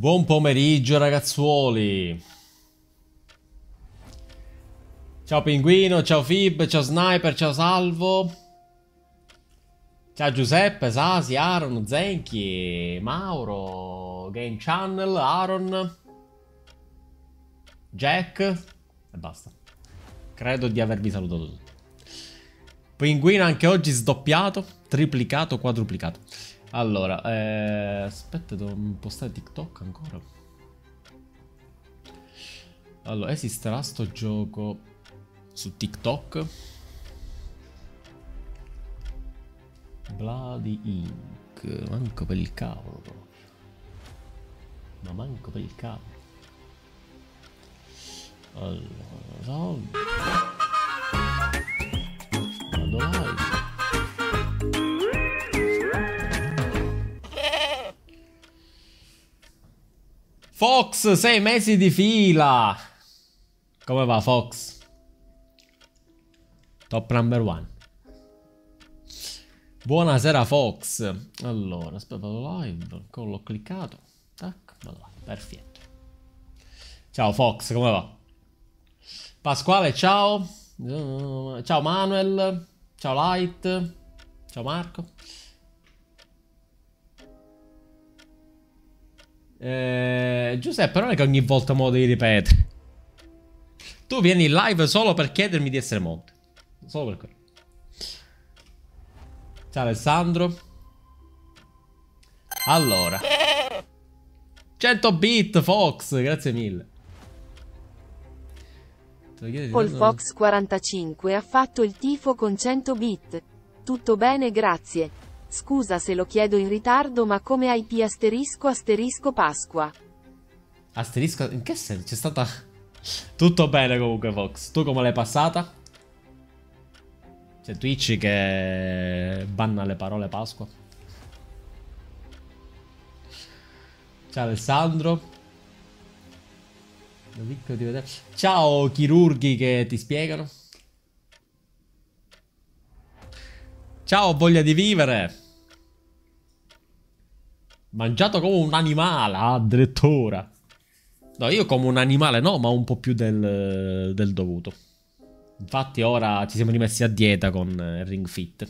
Buon pomeriggio ragazzuoli! Ciao Pinguino, ciao Fib, ciao Sniper, ciao Salvo Ciao Giuseppe, Sasi, Aaron, Zenchi, Mauro, Game Channel, Aaron Jack E basta Credo di avervi salutato tutti Pinguino anche oggi sdoppiato, triplicato, quadruplicato allora, eh, aspetta, devo postare TikTok ancora. Allora, esisterà sto gioco su TikTok? Bloody Ink, Manco per il cavolo Ma manco per il cavolo. Allora... Vado live. Fox, sei mesi di fila. Come va Fox? Top number one. Buonasera Fox. Allora, aspetta, live. L'ho cliccato. Tac, vado là. Perfetto. Ciao Fox, come va? Pasquale, ciao. Ciao Manuel. Ciao Light. Ciao Marco. Eh, Giuseppe, non è che ogni volta mo devi ripetere. Tu vieni in live solo per chiedermi di essere mod. Solo per quello. Ciao Alessandro. Allora. 100 bit Fox, grazie mille. Paul Fox 45 ha fatto il tifo con 100 bit. Tutto bene, grazie. Scusa se lo chiedo in ritardo ma come IP asterisco asterisco Pasqua? Asterisco? In che senso? C'è stata... Tutto bene comunque Fox, tu come l'hai passata? C'è cioè, Twitch che banna le parole Pasqua. Ciao Alessandro. Ciao chirurghi che ti spiegano. Ciao, voglia di vivere. Mangiato come un animale, ah, addirittura. No, io come un animale no, ma un po' più del, del dovuto. Infatti ora ci siamo rimessi a dieta con eh, Ring Fit.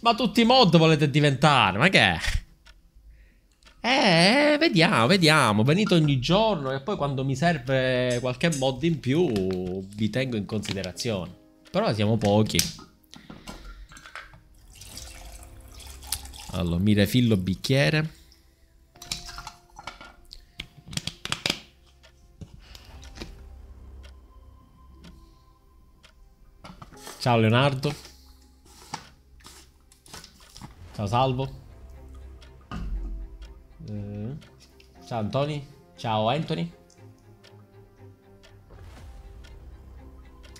Ma tutti i mod volete diventare, ma che è? Eh, vediamo, vediamo, venite ogni giorno e poi quando mi serve qualche mod in più vi tengo in considerazione. Però siamo pochi. Allora, mi refillo bicchiere. Ciao Leonardo. Ciao Salvo. Mm. Ciao Antoni. Ciao Anthony.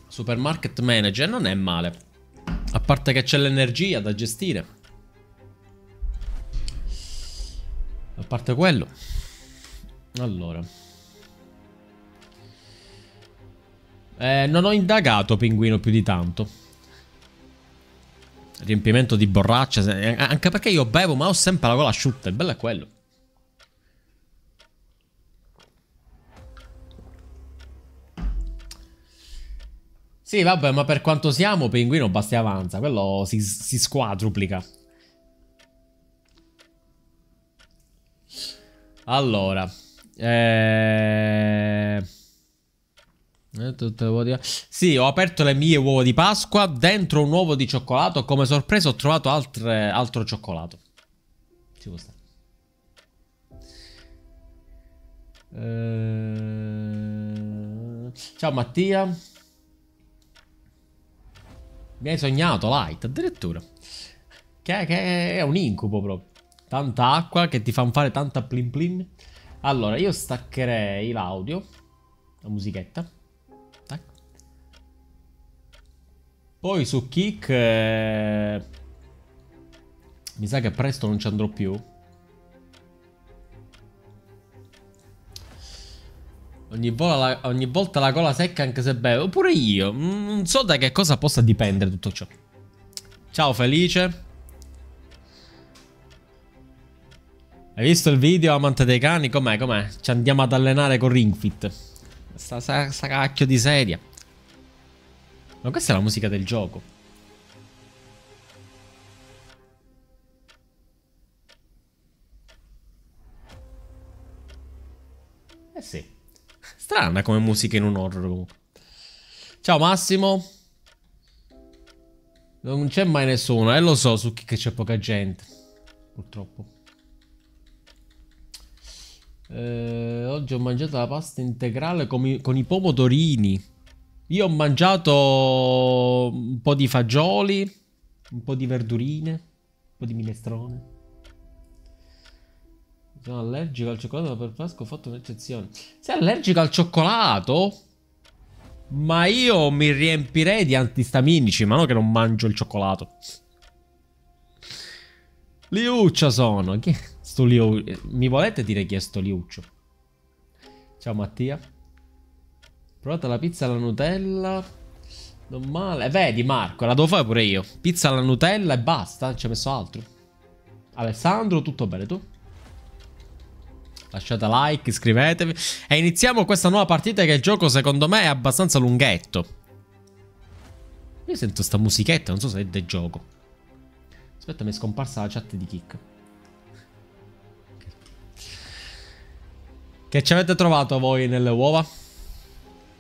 Supermarket manager non è male. A parte che c'è l'energia da gestire. A parte quello. Allora. Eh, non ho indagato Pinguino più di tanto. Riempimento di borraccia. Anche perché io bevo, ma ho sempre la gola asciutta. Il bello è quello. Sì, vabbè, ma per quanto siamo, Pinguino basta e avanza. Quello si, si squadruplica. Allora. Eh... eh sì, ho aperto le mie uova di Pasqua. Dentro un uovo di cioccolato. Come sorpresa ho trovato altre, altro cioccolato. Ci può stare. Eh... Ciao Mattia. Mi hai sognato, Light, addirittura. Che, che è un incubo proprio. Tanta acqua che ti fanno fare tanta plin plin. Allora, io staccherei l'audio. La musichetta. Tac. Poi su kick... Eh... Mi sa che presto non ci andrò più. Ogni, la, ogni, volta la gola secca anche se bevo. Oppure io. Mm, non so da che cosa possa dipendere tutto ciò. Ciao Felice. Hai visto il video amante dei cani? Com'è, com'è? Ci andiamo ad allenare con Ringfit Sta, sta, sta cacchio di sedia. Ma questa è la musica del gioco. Eh sì. Strana come musica in un horror. Ciao Massimo. Non c'è mai nessuno, eh lo so su chi c'è poca gente. Purtroppo. Eh, oggi ho mangiato la pasta integrale con i, con i pomodorini. Io ho mangiato un po' di fagioli, un po' di verdurine, un po' di minestrone. Sono allergico al cioccolato, per Pasqua ho fatto un'eccezione. Sei allergico al cioccolato? Ma io mi riempirei di antistaminici, ma no che non mangio il cioccolato. Liuccio sono. Chi è sto Liuccio? Mi volete dire chi è sto Liuccio? Ciao Mattia. Provate la pizza alla Nutella. Non male. Eh, vedi Marco, la devo fare pure io. Pizza alla Nutella e basta, non ci ho messo altro. Alessandro, tutto bene tu? lasciate like, iscrivetevi e iniziamo questa nuova partita che il gioco secondo me è abbastanza lunghetto. Io sento sta musichetta, non so se è del gioco. Aspetta, mi è scomparsa la chat di Kick. Che ci avete trovato voi nelle uova?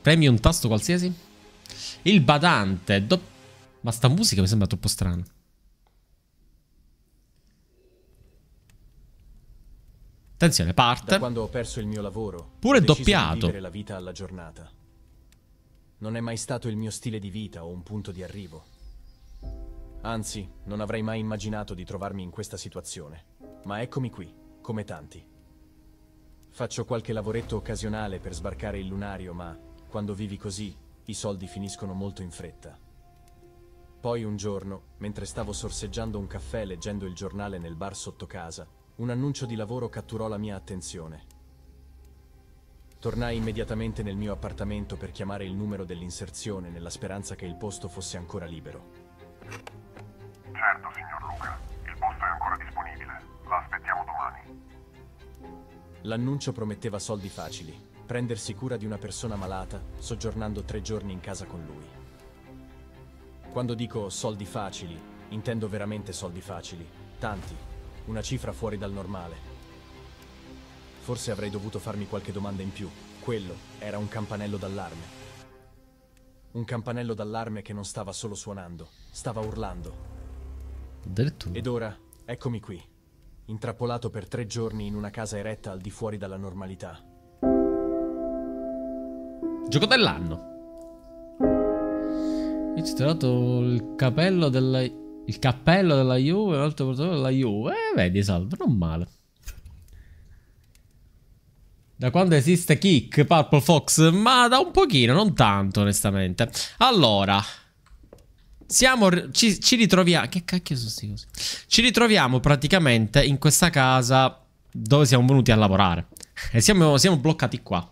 Premi un tasto qualsiasi? Il badante. Do... Ma sta musica mi sembra troppo strana. Attenzione, parte. Da quando ho perso il mio lavoro, pure ho doppiato. Di la vita alla giornata. Non è mai stato il mio stile di vita o un punto di arrivo. Anzi, non avrei mai immaginato di trovarmi in questa situazione. Ma eccomi qui, come tanti. Faccio qualche lavoretto occasionale per sbarcare il lunario, ma quando vivi così, i soldi finiscono molto in fretta. Poi un giorno, mentre stavo sorseggiando un caffè leggendo il giornale nel bar sotto casa, un annuncio di lavoro catturò la mia attenzione. Tornai immediatamente nel mio appartamento per chiamare il numero dell'inserzione nella speranza che il posto fosse ancora libero. Certo, signor Luca. Il posto è ancora disponibile. La aspettiamo domani. L'annuncio prometteva soldi facili, prendersi cura di una persona malata, soggiornando tre giorni in casa con lui. Quando dico soldi facili, intendo veramente soldi facili, tanti, una cifra fuori dal normale. Forse avrei dovuto farmi qualche domanda in più. Quello era un campanello d'allarme. Un campanello d'allarme che non stava solo suonando, stava urlando. Ed ora, eccomi qui, intrappolato per tre giorni in una casa eretta al di fuori dalla normalità. Gioco dell'anno. Io ci ho trovato il capello della il cappello della Juve, un altro portatore della Juve. Eh, vedi, salvo, non male. Da quando esiste Kick, Purple Fox? Ma da un pochino, non tanto, onestamente. Allora, siamo, ci, ci ritroviamo... Che cacchio sono sti cose? Ci ritroviamo praticamente in questa casa dove siamo venuti a lavorare. E siamo, siamo bloccati qua.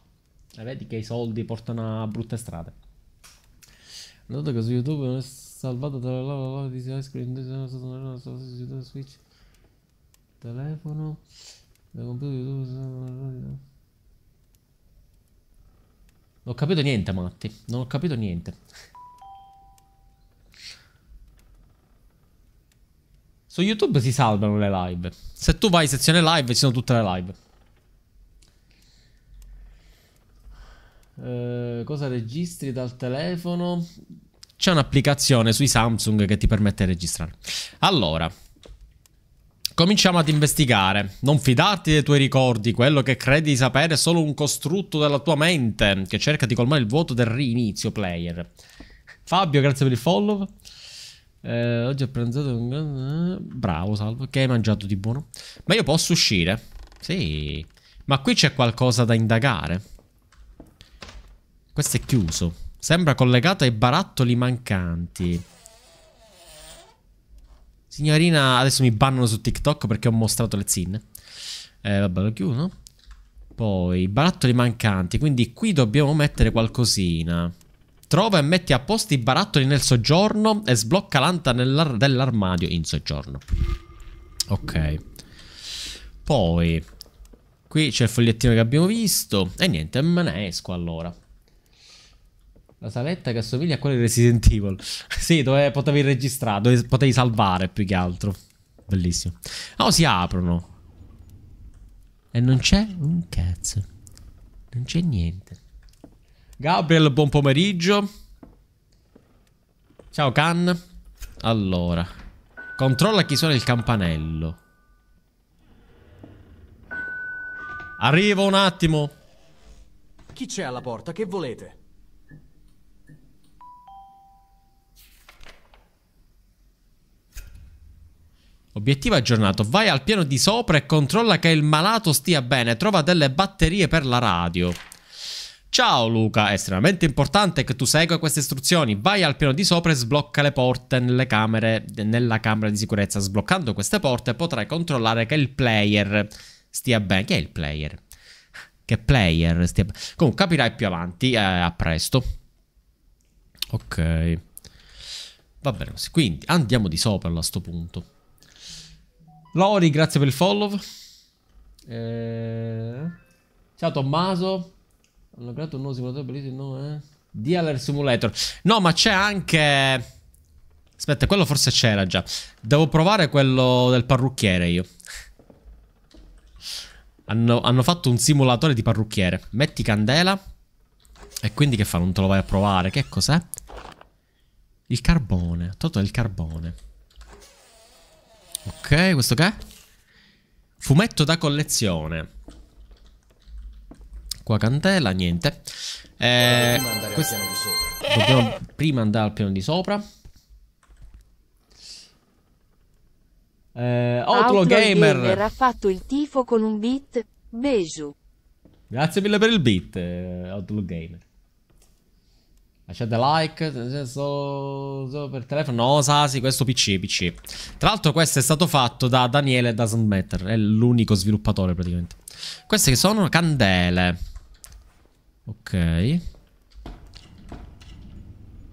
E vedi che i soldi portano a brutte strade. Noto che su YouTube non è salvato tra la lava di switch telefono non ho capito niente Matti non ho capito niente su youtube si salvano le live se tu vai in sezione live ci sono tutte le live Eh, cosa registri dal telefono? c'è un'applicazione sui Samsung che ti permette di registrare. Allora, cominciamo ad investigare. Non fidarti dei tuoi ricordi, quello che credi di sapere è solo un costrutto della tua mente che cerca di colmare il vuoto del rinizio player. Fabio, grazie per il follow. Eh, oggi ho pranzato un... Eh, bravo, salvo. Che hai mangiato di buono? Ma io posso uscire? Sì. Ma qui c'è qualcosa da indagare. Questo è chiuso. Sembra collegato ai barattoli mancanti. Signorina, adesso mi bannano su TikTok perché ho mostrato le zinne. Eh, vabbè, lo chiudo. Poi, barattoli mancanti. Quindi qui dobbiamo mettere qualcosina. Trova e metti a posto i barattoli nel soggiorno e sblocca l'anta dell'armadio in soggiorno. Ok. Poi, qui c'è il fogliettino che abbiamo visto. E niente, me ne esco allora. La saletta che assomiglia a quella di Resident Evil. sì, dove potevi registrare, dove potevi salvare più che altro. Bellissimo. Ah, oh, si aprono. E non c'è un cazzo. Non c'è niente. Gabriel, buon pomeriggio. Ciao, Can. Allora. Controlla chi suona il campanello. Arrivo un attimo. Chi c'è alla porta? Che volete? Obiettivo aggiornato. Vai al piano di sopra e controlla che il malato stia bene. Trova delle batterie per la radio. Ciao Luca, è estremamente importante che tu segua queste istruzioni. Vai al piano di sopra e sblocca le porte nelle camere, nella camera di sicurezza. Sbloccando queste porte potrai controllare che il player stia bene. Chi è il player? Che player stia bene? Comunque capirai più avanti, eh, a presto. Ok. Va bene così. Quindi andiamo di sopra a questo punto. Lori, grazie per il follow. Eh... Ciao Tommaso. Hanno creato un nuovo simulatore bellissimo, no? Eh? Dealer Simulator. No, ma c'è anche... Aspetta, quello forse c'era già. Devo provare quello del parrucchiere io. Hanno, hanno, fatto un simulatore di parrucchiere. Metti candela. E quindi che fa? Non te lo vai a provare? Che cos'è? Il carbone. Toto è il carbone. Ok, questo che è? Fumetto da collezione. Qua cantella, niente. Eh, dobbiamo, questo... dobbiamo prima andare al piano di sopra. Eh, Outlaw Gamer. Gamer ha fatto il tifo con un beat. Beju. Grazie mille per il beat, eh, Outlaw Gamer. Lasciate like, cioè, cioè, solo, so per telefono. No, Sasi, questo PC, PC. Tra l'altro questo è stato fatto da Daniele Doesn't Matter, è l'unico sviluppatore praticamente. Queste che sono candele. Ok.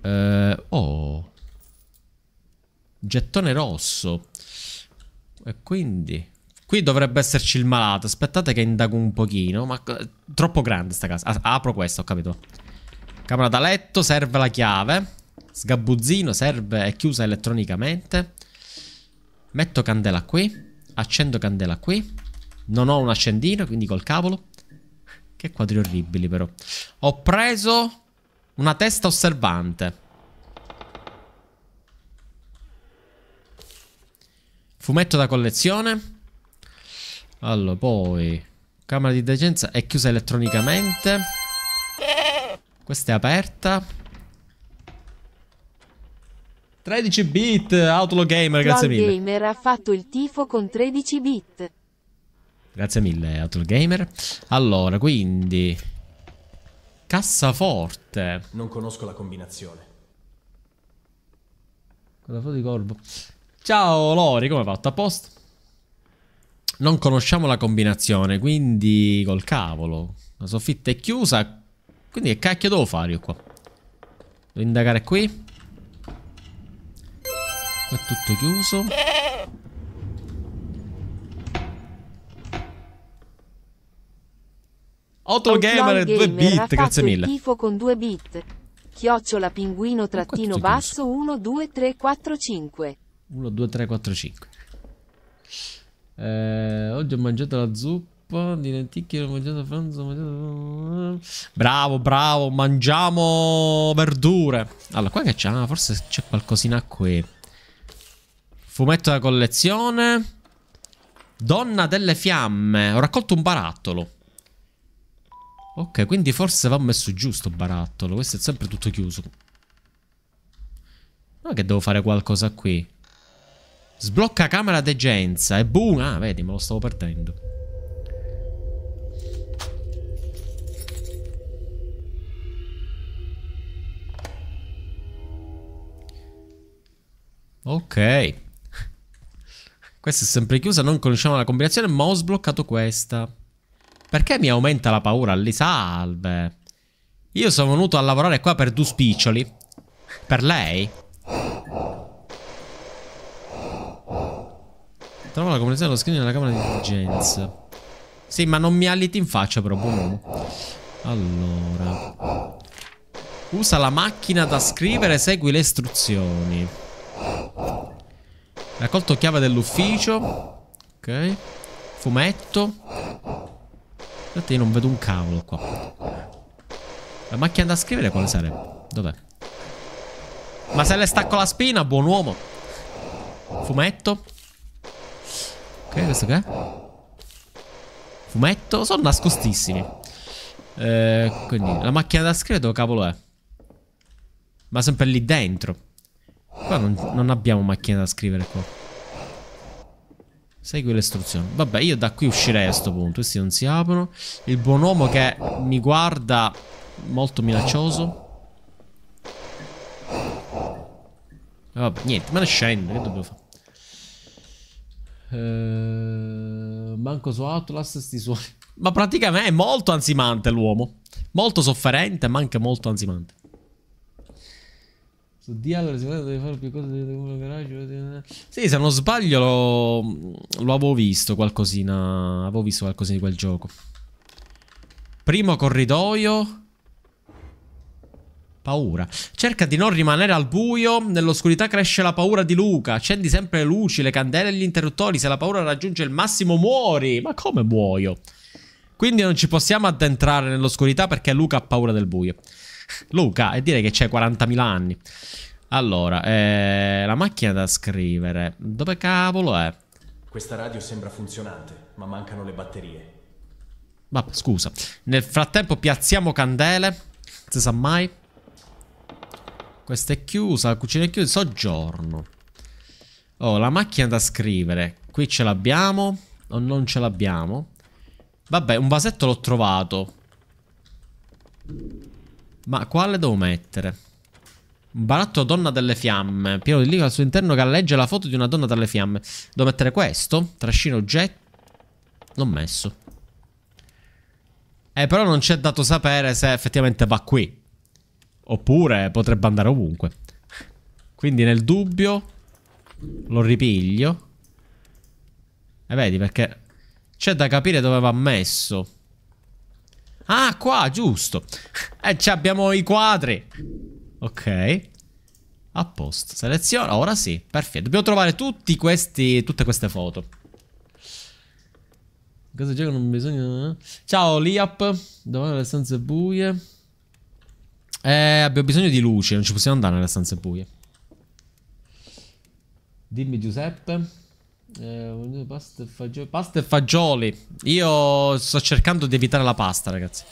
Eh, oh. Gettone rosso. E quindi... Qui dovrebbe esserci il malato. Aspettate che indago un pochino. Ma eh, troppo grande sta casa. Ah, apro questa, ho capito. Camera da letto, serve la chiave. Sgabuzzino, serve, è chiusa elettronicamente. Metto candela qui. Accendo candela qui. Non ho un accendino, quindi col cavolo. Che quadri orribili però. Ho preso una testa osservante. Fumetto da collezione. Allora, poi... Camera di degenza è chiusa elettronicamente. Questa è aperta. 13 bit, Outlaw Gamer, grazie Cloud mille. Gamer ha fatto il tifo con 13 bit. Grazie mille, Outlaw Gamer. Allora, quindi... Cassaforte. Non conosco la combinazione. Cosa la di corvo. Ciao Lori, come hai fatto? A posto? Non conosciamo la combinazione, quindi col cavolo. La soffitta è chiusa, quindi che cacchio devo fare io qua? Devo indagare qui? Qua è tutto chiuso. Otto e due bit, grazie mille. Tifo con 2 bit. Chiocciola pinguino trattino basso 1 2 3 4 5. 1 2 3 4 5. Eh, oggi ho mangiato la zuppa di lenticchie mangiato pranzo, mangiato... Bravo, bravo, mangiamo verdure. Allora, qua che c'è? Ah, forse c'è qualcosina qui. Fumetto da collezione. Donna delle fiamme. Ho raccolto un barattolo. Ok, quindi forse va messo giusto il barattolo. Questo è sempre tutto chiuso. Non è che devo fare qualcosa qui. Sblocca camera degenza e boom! Ah, vedi, me lo stavo perdendo. Ok. Questa è sempre chiusa, non conosciamo la combinazione, ma ho sbloccato questa. Perché mi aumenta la paura? Lì, salve. Io sono venuto a lavorare qua per due spiccioli. Per lei? Trova la combinazione dello screen nella camera di intelligenza. Sì, ma non mi aliti in faccia però, buono. Allora. Usa la macchina da scrivere, segui le istruzioni. Raccolto chiave dell'ufficio. Ok. Fumetto. Aspetta, io non vedo un cavolo qua. La macchina da scrivere quale sarebbe? Dov'è? Ma se le stacco la spina, buon uomo. Fumetto. Ok, questo che è? Fumetto. Sono nascostissimi. Eh, quindi, la macchina da scrivere dove cavolo è? Ma sempre lì dentro. Qua non, non abbiamo macchina da scrivere qua. Segui le istruzioni. Vabbè, io da qui uscirei a sto punto. Questi non si aprono. Il buon uomo che mi guarda molto minaccioso. Vabbè, niente, me ne scendo. Che dobbiamo fare? Uh, manco su Atlas sti suoi. Ma praticamente è molto ansimante l'uomo. Molto sofferente, ma anche molto ansimante. Su Diallo si deve fare più cose di uno garage. Sì, se non sbaglio lo, lo avevo visto qualcosina. Avevo visto qualcosina di quel gioco. Primo corridoio. Paura. Cerca di non rimanere al buio. Nell'oscurità cresce la paura di Luca. Accendi sempre le luci, le candele e gli interruttori. Se la paura raggiunge il massimo, muori. Ma come muoio? Quindi non ci possiamo addentrare nell'oscurità perché Luca ha paura del buio. Luca, e direi che c'è 40.000 anni. Allora, eh, la macchina da scrivere, dove cavolo è? Questa radio sembra funzionante, ma mancano le batterie. Ma scusa, nel frattempo piazziamo candele, non si sa mai. Questa è chiusa, la cucina è chiusa, soggiorno. Oh, la macchina da scrivere, qui ce l'abbiamo o non ce l'abbiamo? Vabbè, un vasetto l'ho trovato. Ma quale devo mettere? Un baratto donna delle fiamme. Pieno di liquido al suo interno galleggia la foto di una donna dalle fiamme. Devo mettere questo? Trascino oggetto. L'ho messo. Eh, però non c'è dato sapere se effettivamente va qui. Oppure potrebbe andare ovunque. Quindi nel dubbio lo ripiglio. E vedi perché c'è da capire dove va messo. Ah, qua, giusto. E eh, abbiamo i quadri. Ok. A posto. Seleziona. Ora sì, perfetto. Dobbiamo trovare tutti questi, tutte queste foto. Cosa gioco non bisogna... Eh? Ciao, Liap. Davanti le stanze buie. Eh, abbiamo bisogno di luce. Non ci possiamo andare nelle stanze buie. Dimmi, Giuseppe. Eh, pasta, e fagioli. pasta e fagioli. Io sto cercando di evitare la pasta, ragazzi.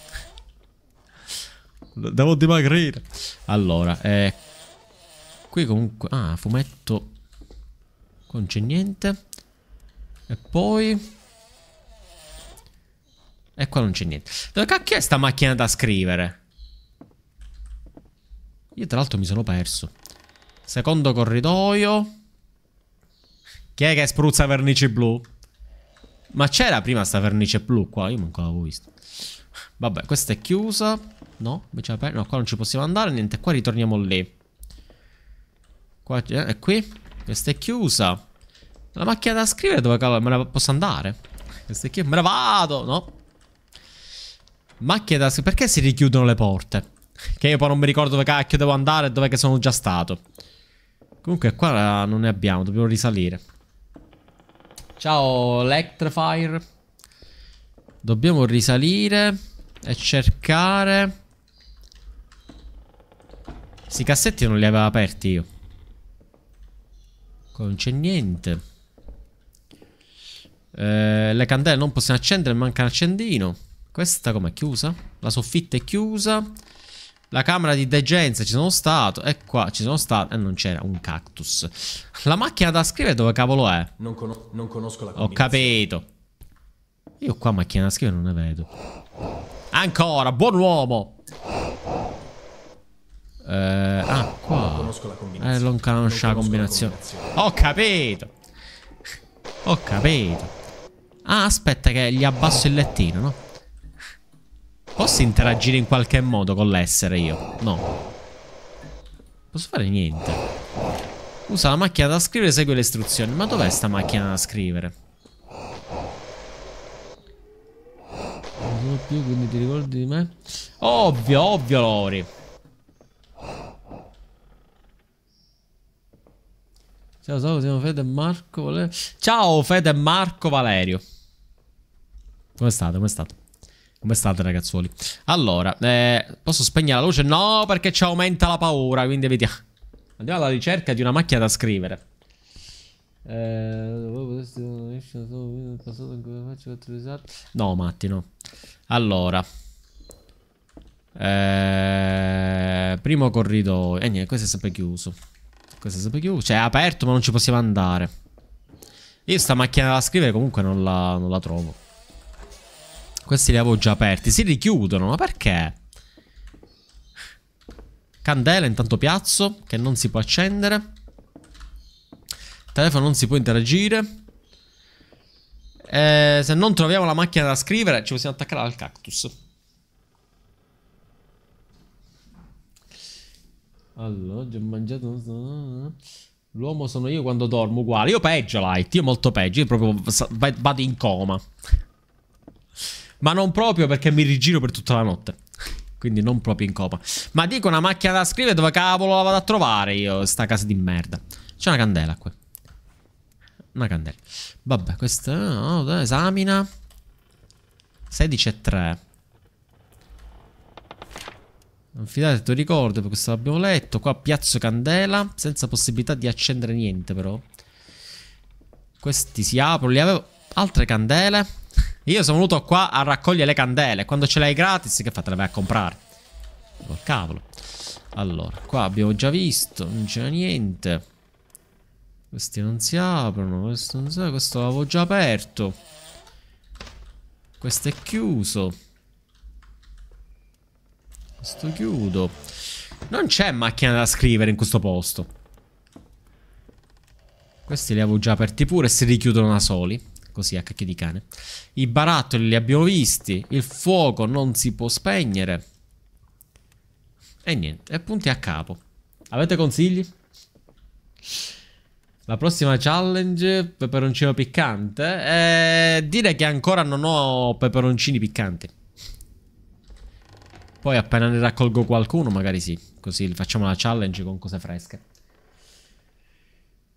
Devo dimagrire. Allora, eh, qui comunque... Ah, fumetto. Qua non c'è niente. E poi... E qua non c'è niente. Dove cacchio è sta macchina da scrivere? Io tra l'altro mi sono perso. Secondo corridoio. Chi è che spruzza vernice blu? Ma c'era prima sta vernice blu qua? Io non l'avevo visto. Vabbè, questa è chiusa. No, invece aperta. No, qua non ci possiamo andare. Niente, qua ritorniamo lì. Qua eh, è qui. Questa è chiusa. La macchina da scrivere dove cavolo me la posso andare? Questa è chiusa. Me la vado, no? Macchina da scrivere. Perché si richiudono le porte? Che io poi non mi ricordo dove cacchio devo andare e dove sono già stato. Comunque qua non ne abbiamo, dobbiamo risalire. Ciao Electrifier. Dobbiamo risalire e cercare. Sti cassetti non li avevo aperti io. Non c'è niente. Eh, le candele non possiamo accendere, manca un accendino. Questa com'è chiusa? La soffitta è chiusa. La camera di degenza ci sono stato. E qua ci sono stato. E eh, non c'era un cactus. La macchina da scrivere dove cavolo è? Non, con non conosco la Ho capito. Io qua macchina da scrivere non ne vedo. Ancora, buon uomo. Eh, ah, qua. Non conosco la combinazione. Eh, non conosco, non conosco la, combinazione. la combinazione. Ho capito. Ho capito. Ah, aspetta che gli abbasso il lettino, no? Posso interagire in qualche modo con l'essere io? No. Posso fare niente. Usa la macchina da scrivere, e segue le istruzioni. Ma dov'è sta macchina da scrivere? Non sono più, quindi ti ricordi di me? Ovvio, ovvio, Lori. Ciao, ciao, siamo Fede e Marco Valerio. Ciao, Fede e Marco Valerio. Come state? Come state? Come state ragazzuoli? Allora, eh, posso spegnere la luce? No, perché ci aumenta la paura, quindi vediamo. Ah, andiamo alla ricerca di una macchina da scrivere. Eh, no, Matti, no. Allora. Eh, primo corridoio. E eh, niente, questo è sempre chiuso. Questo è sempre chiuso. Cioè, è aperto, ma non ci possiamo andare. Io sta macchina da scrivere comunque non la, non la trovo. Questi li avevo già aperti. Si richiudono, ma perché? Candela intanto piazzo, che non si può accendere. Telefono non si può interagire. Eh, se non troviamo la macchina da scrivere, ci possiamo attaccare al cactus. Allora, ho mangiato. L'uomo sono io quando dormo, uguale. Io peggio, Light. Io molto peggio. Io proprio vado in coma ma non proprio perché mi rigiro per tutta la notte. Quindi non proprio in copa. Ma dico una macchina da scrivere dove cavolo la vado a trovare io, sta casa di merda. C'è una candela qua. Una candela. Vabbè, questa... No, oh, esamina. 16 e 3. Non fidate, te lo ricordo, perché questo l'abbiamo letto. Qua piazzo candela, senza possibilità di accendere niente però. Questi si aprono, li avevo... Altre candele. Io sono venuto qua a raccogliere le candele. Quando ce le hai gratis, che fate? Le vai a comprare. Col cavolo. Allora, qua abbiamo già visto. Non c'è niente. Questi non si aprono. Questo non si apre. Questo l'avevo già aperto. Questo è chiuso. Questo chiudo. Non c'è macchina da scrivere in questo posto. Questi li avevo già aperti pure si richiudono da soli. Così a cacchio di cane. I barattoli li abbiamo visti. Il fuoco non si può spegnere. E niente, e punti a capo. Avete consigli? La prossima challenge, peperoncino piccante. Eh, dire che ancora non ho peperoncini piccanti. Poi appena ne raccolgo qualcuno, magari sì. Così facciamo la challenge con cose fresche.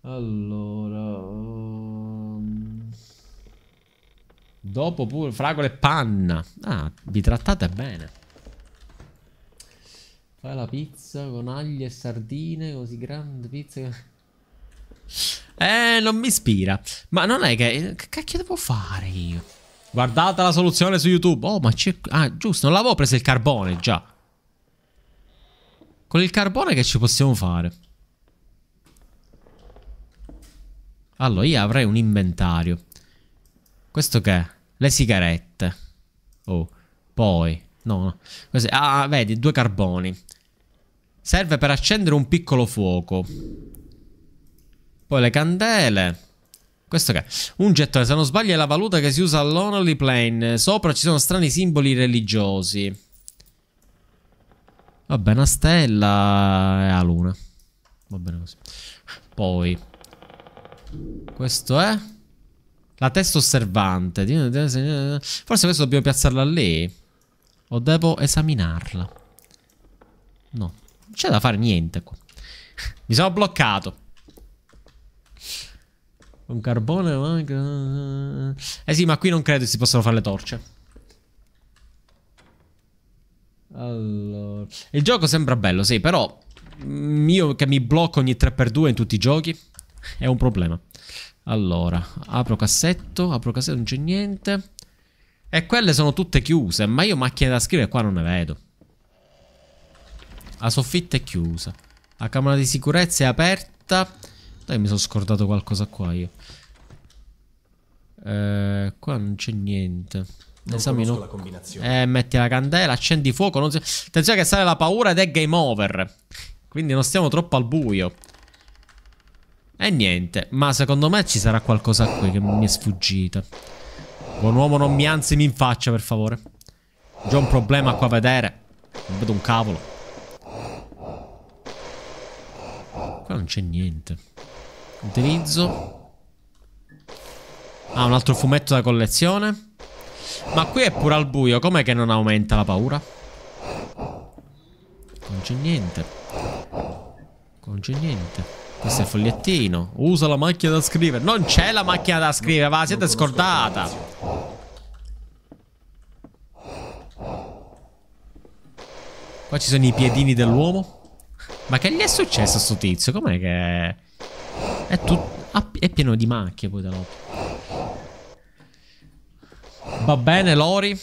Allora... Oh. Dopo pure fragole e panna. Ah, vi trattate bene. Fai la pizza con aglie e sardine, così grande pizza. Eh, non mi ispira. Ma non è che... Eh, che cacchio devo fare io? Guardate la soluzione su YouTube. Oh, ma c'è... Ah, giusto, non l'avevo preso il carbone, già. Con il carbone che ci possiamo fare? Allora, io avrei un inventario. Questo che è? Le sigarette. Oh, poi... No, no. Queste, ah, ah, vedi, due carboni. Serve per accendere un piccolo fuoco. Poi le candele. Questo che è? Un gettone, se non sbaglio, è la valuta che si usa all'Only Plane. Sopra ci sono strani simboli religiosi. Vabbè, una stella e la luna. Va bene così. Poi. Questo è... La testa osservante. Forse questo dobbiamo piazzarla lì. O devo esaminarla? No. Non c'è da fare niente qua. Mi sono bloccato. Un carbone... Eh sì, ma qui non credo si possano fare le torce. Allora... Il gioco sembra bello, sì, però... Mm, io che mi blocco ogni 3x2 in tutti i giochi... È un problema. Allora, apro cassetto, apro cassetto, non c'è niente. E quelle sono tutte chiuse, ma io macchine da scrivere qua non ne vedo. La soffitta è chiusa. La camera di sicurezza è aperta. Dai, mi sono scordato qualcosa qua io. Eh, qua non c'è niente. Non Esamino. la combinazione. Eh, metti la candela, accendi fuoco. Non si... Attenzione che sale la paura ed è game over. Quindi non stiamo troppo al buio. E niente, ma secondo me ci sarà qualcosa qui che mi è sfuggito. Buon uomo non mi anzi mi in faccia, per favore. Già un problema qua a vedere. Non vedo un cavolo. Qua non c'è niente. Utilizzo. Ah, un altro fumetto da collezione. Ma qui è pure al buio, com'è che non aumenta la paura? Non c'è niente. Non c'è niente. Questo è il fogliettino. Usa la macchina da scrivere. Non c'è la macchina da scrivere, va, siete scordata. Qua ci sono i piedini dell'uomo. Ma che gli è successo a sto tizio? Com'è che... È, ah, è pieno di macchie poi da notte. Va bene, Lori.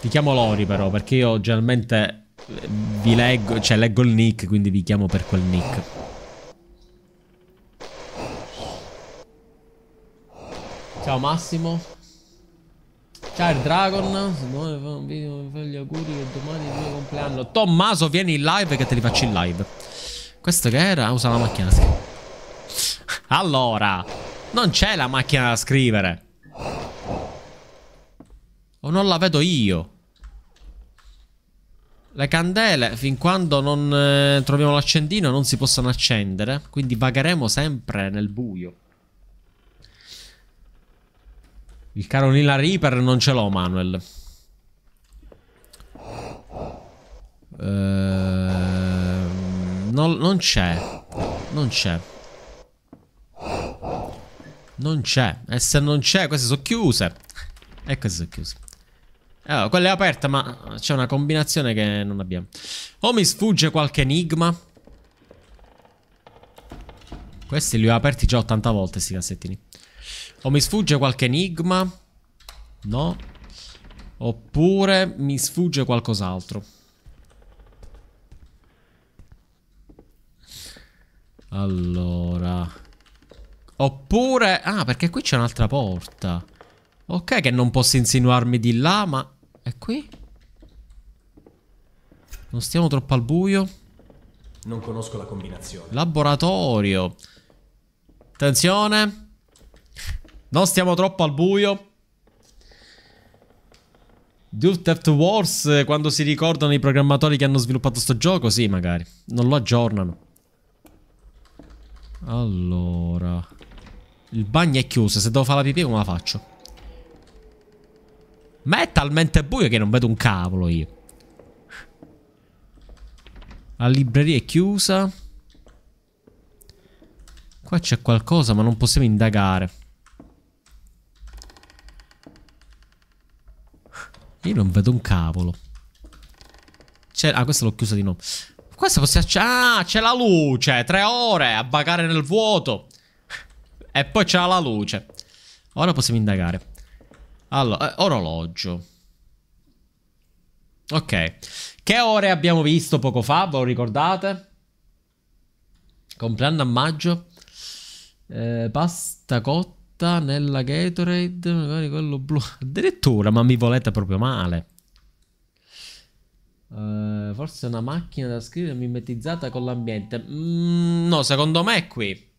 Ti chiamo Lori però, perché io generalmente eh, vi leggo, cioè leggo il nick, quindi vi chiamo per quel nick. Ciao Massimo. Ciao il Dragon. Se non vi gli auguri che domani è il mio compleanno. Tommaso, vieni in live che te li faccio in live. Questo che era? Usa la macchina da scrivere. Allora, non c'è la macchina da scrivere. O non la vedo io. Le candele, fin quando non eh, troviamo l'accendino, non si possono accendere. Quindi vagheremo sempre nel buio. Il Carolina Reaper non ce l'ho, Manuel. Ehm, no, non c'è. Non c'è. Non c'è. E se non c'è, queste sono chiuse. E queste sono chiuse. Allora, quella è aperta, ma c'è una combinazione che non abbiamo. O oh, mi sfugge qualche enigma. Questi li ho aperti già 80 volte, questi cassettini. O mi sfugge qualche enigma? No. Oppure mi sfugge qualcos'altro. Allora. Oppure... Ah, perché qui c'è un'altra porta. Ok, che non posso insinuarmi di là, ma... È qui? Non stiamo troppo al buio? Non conosco la combinazione. Laboratorio. Attenzione. Non stiamo troppo al buio. Duke Theft Wars, quando si ricordano i programmatori che hanno sviluppato sto gioco, sì, magari. Non lo aggiornano. Allora... Il bagno è chiuso, se devo fare la pipì come la faccio? Ma è talmente buio che non vedo un cavolo io. La libreria è chiusa. Qua c'è qualcosa ma non possiamo indagare. Io non vedo un cavolo. ah, questo l'ho chiusa di nuovo. Questo possiamo... Ah, c'è la luce. Tre ore a vagare nel vuoto. E poi c'è la luce. Ora possiamo indagare. Allora, eh, orologio. Ok. Che ore abbiamo visto poco fa? Ve lo ricordate? Compleanno a maggio. Eh, pasta cotta città nella Gatorade, magari quello blu. Addirittura, ma mi volete proprio male. Uh, forse una macchina da scrivere mimetizzata con l'ambiente. Mm, no, secondo me è qui.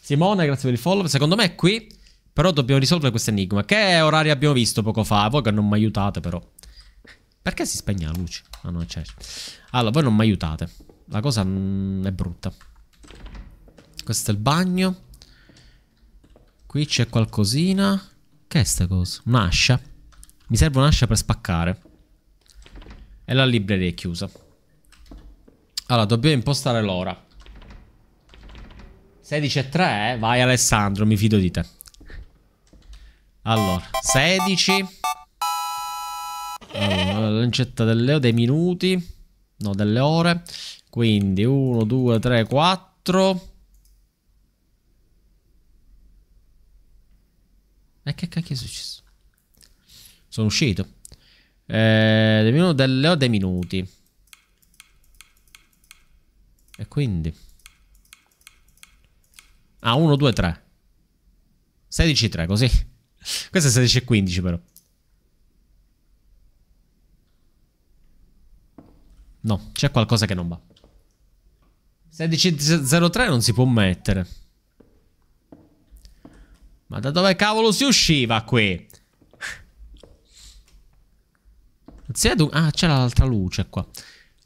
Simone, grazie per il follow. Secondo me è qui. Però dobbiamo risolvere questo enigma. Che orari abbiamo visto poco fa? Voi che non mi aiutate, però. Perché si spegne la luce? Ah, no, certo. Allora, voi non mi aiutate. La cosa mm, è brutta. Questo è il bagno. Qui c'è qualcosina. Che è sta cosa? Un'ascia. Mi serve un'ascia per spaccare. E la libreria è chiusa. Allora, dobbiamo impostare l'ora. 16 e 3, eh? vai Alessandro, mi fido di te. Allora, 16. Allora, l'ancetta delle, dei minuti. No, delle ore. Quindi 1, 2, 3, 4. E eh, che cacchio è successo? Sono uscito. Eh, le ho dei minuti. E quindi... Ah, 1, 2, 3. 16, 3, così. Questo è 16 15 però. No, c'è qualcosa che non va. 16.03 non si può mettere. Ma da dove cavolo si usciva qui? Ah, c'era l'altra luce qua.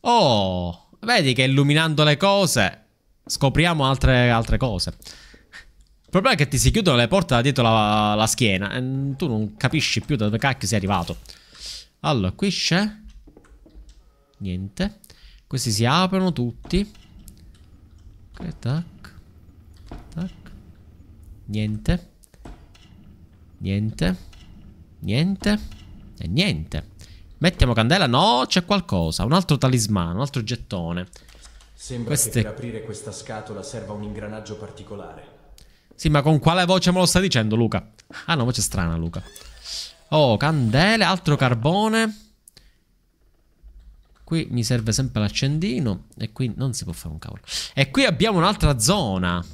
Oh, vedi che illuminando le cose scopriamo altre, altre cose. Il problema è che ti si chiudono le porte da dietro la, la schiena. E tu non capisci più da dove cacchio sei arrivato. Allora, qui c'è... Niente. Questi si aprono tutti. Ok, tac. Tac. Niente. Niente. Niente. E niente. Mettiamo candela. No, c'è qualcosa. Un altro talismano, un altro gettone. Sembra Queste... che per aprire questa scatola serva un ingranaggio particolare. Sì, ma con quale voce me lo sta dicendo, Luca? Ah, no, voce strana, Luca. Oh, candele, altro carbone. Qui mi serve sempre l'accendino. E qui non si può fare un cavolo. E qui abbiamo un'altra zona.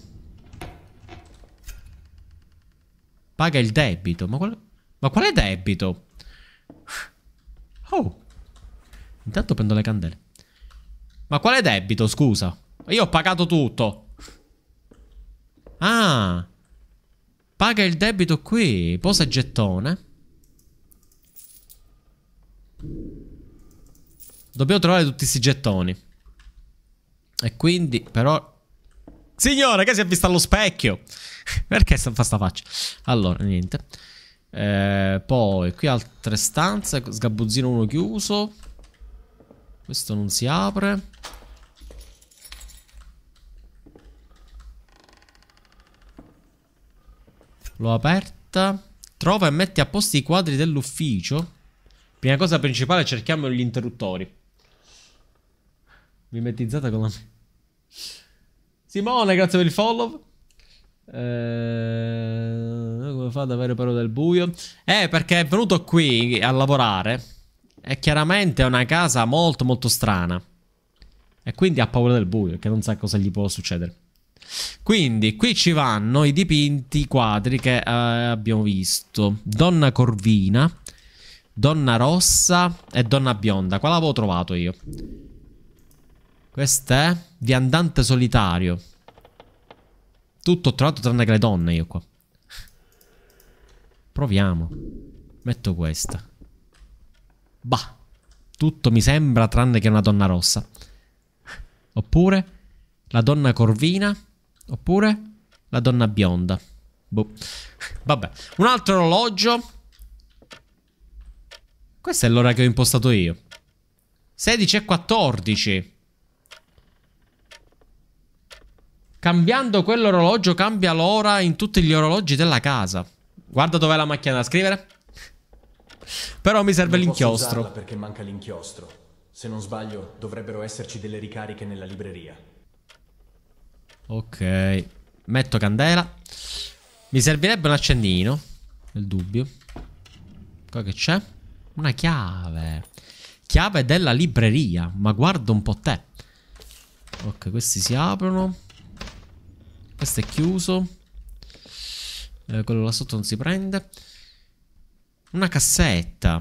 Paga il debito. Ma, qual ma quale debito? Oh. Intanto prendo le candele. Ma quale debito, scusa? Io ho pagato tutto. Ah. Paga il debito qui. Posa gettone. Dobbiamo trovare tutti questi gettoni. E quindi, però... Signora, che si è vista allo specchio? Perché fa sta faccia? Allora, niente. Eh, poi, qui altre stanze. Sgabuzzino uno chiuso. Questo non si apre. L'ho aperta. Trova e metti a posto i quadri dell'ufficio. Prima cosa principale, cerchiamo gli interruttori. Mimetizzata con la... Simone, grazie per il follow. Eh, come fa ad avere paura del buio? Eh, perché è venuto qui a lavorare. E chiaramente è una casa molto molto strana. E quindi ha paura del buio, che non sa cosa gli può succedere. Quindi, qui ci vanno i dipinti, i quadri che eh, abbiamo visto. Donna Corvina, Donna Rossa e Donna Bionda. Qua l'avevo trovato io. Questa è... Viandante solitario. Tutto ho trovato tranne che le donne io qua. Proviamo. Metto questa. Bah. Tutto mi sembra tranne che una donna rossa. Oppure la donna corvina. Oppure la donna bionda. Boh. Vabbè. Un altro orologio. Questa è l'ora che ho impostato io. 16 e 14. Cambiando quell'orologio cambia l'ora in tutti gli orologi della casa. Guarda dov'è la macchina da scrivere. Però mi serve l'inchiostro. perché manca l'inchiostro. Se non sbaglio, dovrebbero esserci delle ricariche nella libreria. Ok. Metto candela. Mi servirebbe un accendino. Nel dubbio. Qua che c'è? Una chiave. Chiave della libreria. Ma guarda un po' te. Ok, questi si aprono. Questo è chiuso. Eh, quello là sotto non si prende. Una cassetta.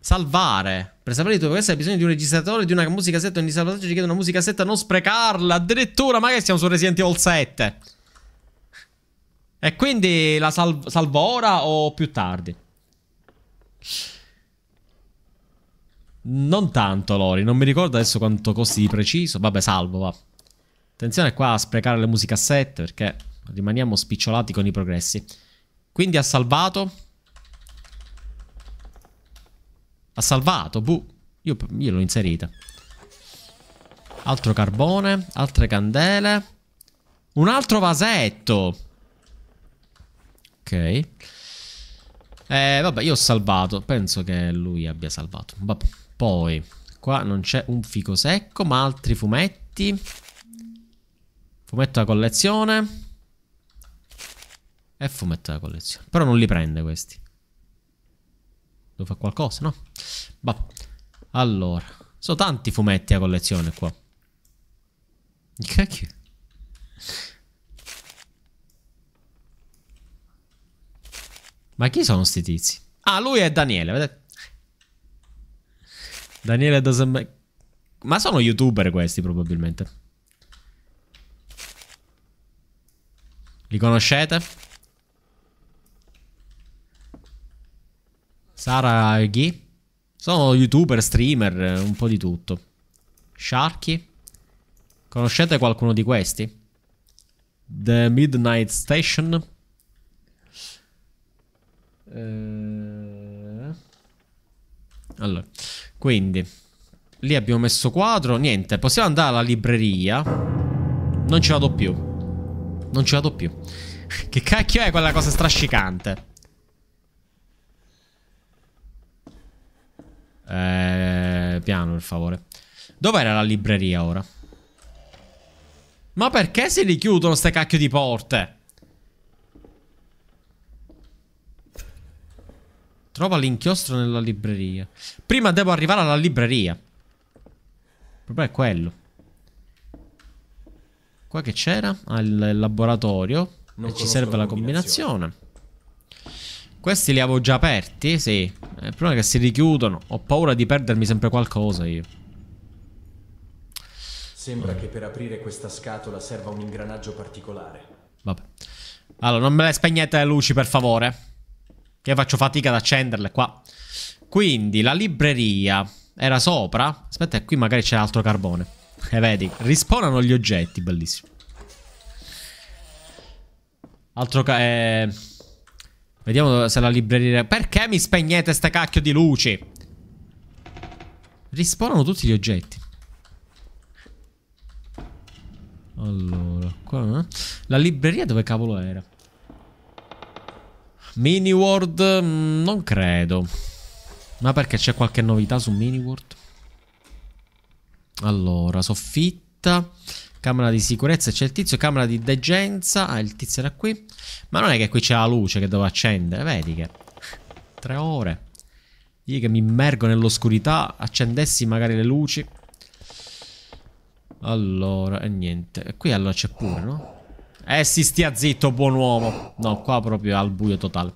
Salvare. Per sapere di dove questa hai bisogno di un registratore, di una musicassetta. Ogni salvataggio richiede una musicassetta. Non sprecarla. Addirittura, magari siamo su Resident Evil 7. E quindi la sal salvo ora o più tardi? Non tanto, Lori. Non mi ricordo adesso quanto costi di preciso. Vabbè, salvo, va. Attenzione qua a sprecare le musicassette perché rimaniamo spicciolati con i progressi. Quindi ha salvato. Ha salvato, buh. Io, io l'ho inserita. Altro carbone, altre candele. Un altro vasetto. Ok. Eh, vabbè, io ho salvato. Penso che lui abbia salvato. Vabbè. Poi, qua non c'è un fico secco, ma altri fumetti. Fumetto da collezione. E fumetto da collezione. Però non li prende questi. Devo fare qualcosa, no? Boh Allora. Sono tanti fumetti da collezione qua. Cacchio. Ma chi sono sti tizi? Ah, lui è Daniele, vedete? Daniele Dosembe... Ma sono youtuber questi probabilmente. Li conoscete? Sara e Ghi. Sono youtuber, streamer, un po' di tutto. Sharky. Conoscete qualcuno di questi? The Midnight Station. Eh... Allora, quindi lì abbiamo messo quadro. Niente, possiamo andare alla libreria. Non ci vado più. Non ci vado più. Che cacchio è quella cosa strascicante? Eh, piano, per favore. Dov'era la libreria ora? Ma perché si richiudono ste cacchio di porte? Trova l'inchiostro nella libreria. Prima devo arrivare alla libreria. Il problema è quello. Qua che c'era? Al laboratorio. Non ci serve la combinazione. combinazione. Questi li avevo già aperti, sì. Eh, il problema è che si richiudono. Ho paura di perdermi sempre qualcosa io. Sembra che per aprire questa scatola serva un ingranaggio particolare. Vabbè. Allora, non me le spegnete le luci, per favore. Che faccio fatica ad accenderle qua. Quindi, la libreria era sopra. Aspetta, qui magari c'è altro carbone. E eh, vedi, risponano gli oggetti, bellissimo. Altro ca... Eh... Vediamo se la libreria... Perché mi spegnete ste cacchio di luci? Risponano tutti gli oggetti. Allora, qua... Eh. La libreria dove cavolo era? Mini World? Mm, non credo. Ma perché c'è qualche novità su Mini World? Allora, soffitta, camera di sicurezza, c'è il tizio, camera di degenza, ah il tizio era qui. Ma non è che qui c'è la luce che devo accendere, vedi che... Tre ore. Io che mi immergo nell'oscurità, accendessi magari le luci. Allora, e niente. Qui allora c'è pure, no? Eh sì, stia zitto, buon uomo. No, qua proprio al buio totale.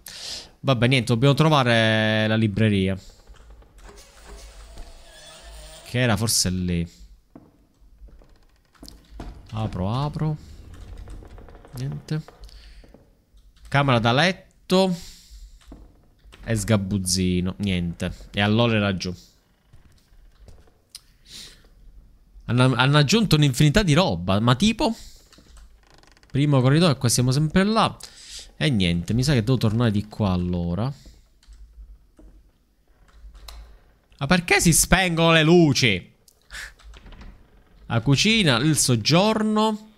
Vabbè, niente, dobbiamo trovare la libreria. Che era forse lì. Apro, apro. Niente. Camera da letto. E sgabuzzino. Niente. E allora era giù. Hanno, hanno, aggiunto un'infinità di roba. Ma tipo... Primo corridoio, qua siamo sempre là. E niente, mi sa che devo tornare di qua allora. Ma perché si spengono le luci? La cucina, il soggiorno.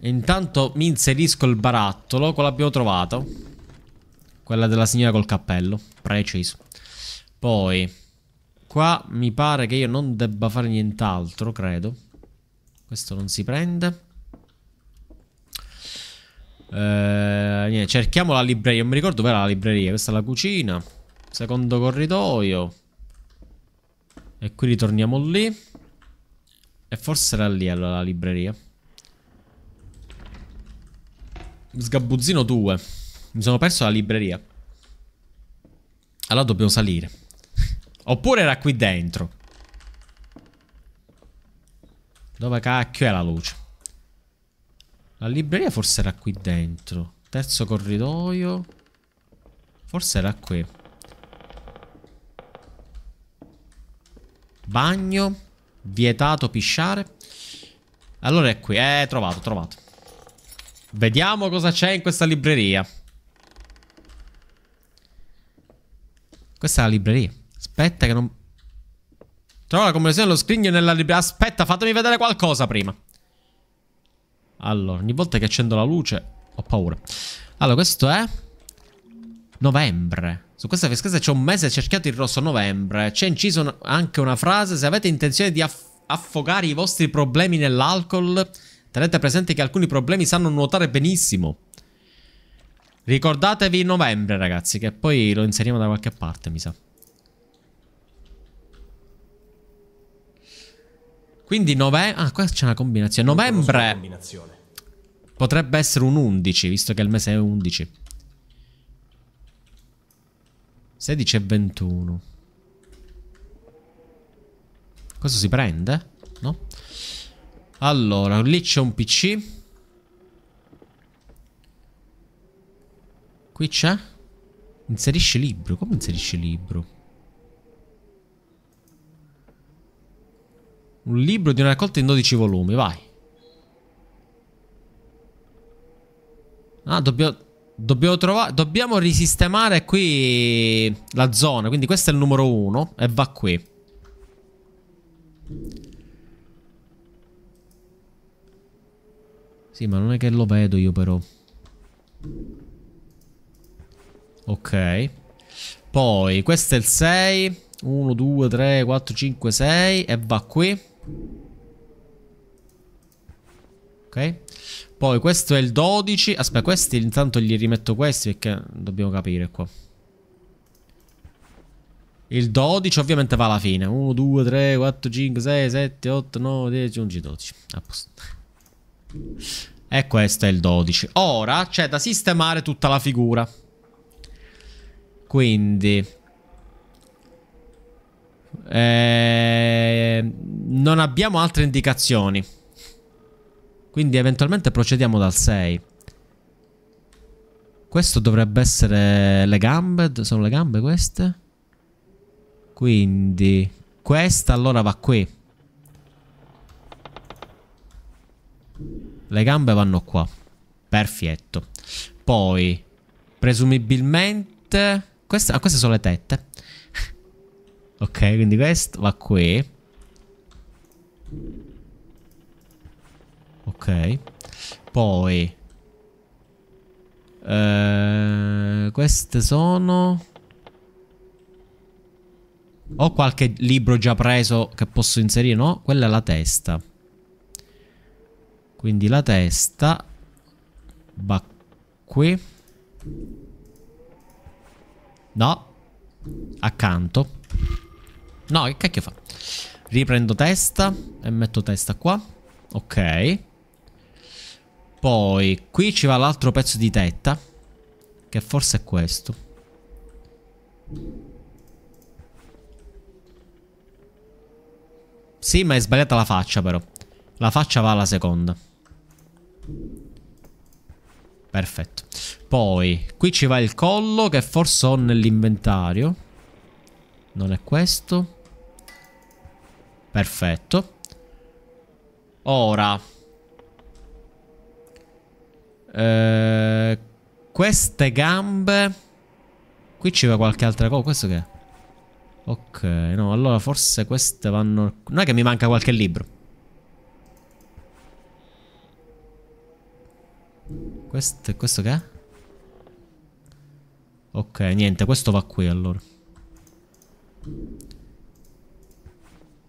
E intanto mi inserisco il barattolo. Quello abbiamo trovato. Quella della signora col cappello. Preciso. Poi... Qua mi pare che io non debba fare nient'altro, credo. Questo non si prende. Eh, niente, cerchiamo la libreria. Non mi ricordo dove era la libreria. Questa è la cucina. Secondo corridoio. E qui ritorniamo lì. E forse era lì allora la libreria. Sgabuzzino 2. Mi sono perso la libreria. Allora dobbiamo salire. Oppure era qui dentro. Dove cacchio è la luce? La libreria forse era qui dentro. Terzo corridoio. Forse era qui. Bagno. Vietato pisciare. Allora è qui. Eh, trovato, trovato. Vediamo cosa c'è in questa libreria. Questa è la libreria. Aspetta che non... Trova la conversione dello scrigno nella libreria. Aspetta, fatemi vedere qualcosa prima. Allora, ogni volta che accendo la luce ho paura. Allora, questo è novembre. Su questa freschezza c'è un mese cerchiato il rosso novembre. C'è inciso anche una frase. Se avete intenzione di aff affogare i vostri problemi nell'alcol, tenete presente che alcuni problemi sanno nuotare benissimo. Ricordatevi novembre, ragazzi, che poi lo inseriamo da qualche parte, mi sa. Quindi novembre... Ah, qua c'è una combinazione. Novembre... Combinazione. Potrebbe essere un 11, visto che il mese è 11. 16 e 21. Questo si prende? No? Allora, lì c'è un PC. Qui c'è? Inserisci libro. Come inserisci libro? Un libro di una raccolta in 12 volumi, vai. Ah, dobbiamo... Dobbiamo, trovare, dobbiamo risistemare qui la zona, quindi questo è il numero 1 e va qui. Sì, ma non è che lo vedo io però. Ok. Poi, questo è il 6. 1, 2, 3, 4, 5, 6 e va qui. Ok Poi questo è il 12 Aspetta questi intanto gli rimetto questi Perché dobbiamo capire qua il 12 ovviamente va alla fine 1, 2, 3, 4, 5, 6, 7, 8, 9, 10, 11, 12 A posto E questo è il 12 Ora c'è da sistemare tutta la figura Quindi eh, non abbiamo altre indicazioni. Quindi eventualmente procediamo dal 6. Questo dovrebbe essere le gambe. Sono le gambe queste? Quindi questa allora va qui. Le gambe vanno qua. Perfetto. Poi presumibilmente queste, ah, queste sono le tette. Ok, quindi questo va qui. Ok. Poi... Eh, queste sono... Ho qualche libro già preso che posso inserire? No, quella è la testa. Quindi la testa va qui. No, accanto. No, che cacchio fa? Riprendo testa e metto testa qua. Ok. Poi qui ci va l'altro pezzo di tetta. Che forse è questo. Sì, ma è sbagliata la faccia però. La faccia va alla seconda. Perfetto. Poi, qui ci va il collo che forse ho nell'inventario. Non è questo. Perfetto. Ora. Eh, queste gambe... Qui ci va qualche altra cosa. Questo che è? Ok, no, allora forse queste vanno... Non è che mi manca qualche libro. Questo, questo che è? Ok, niente, questo va qui allora.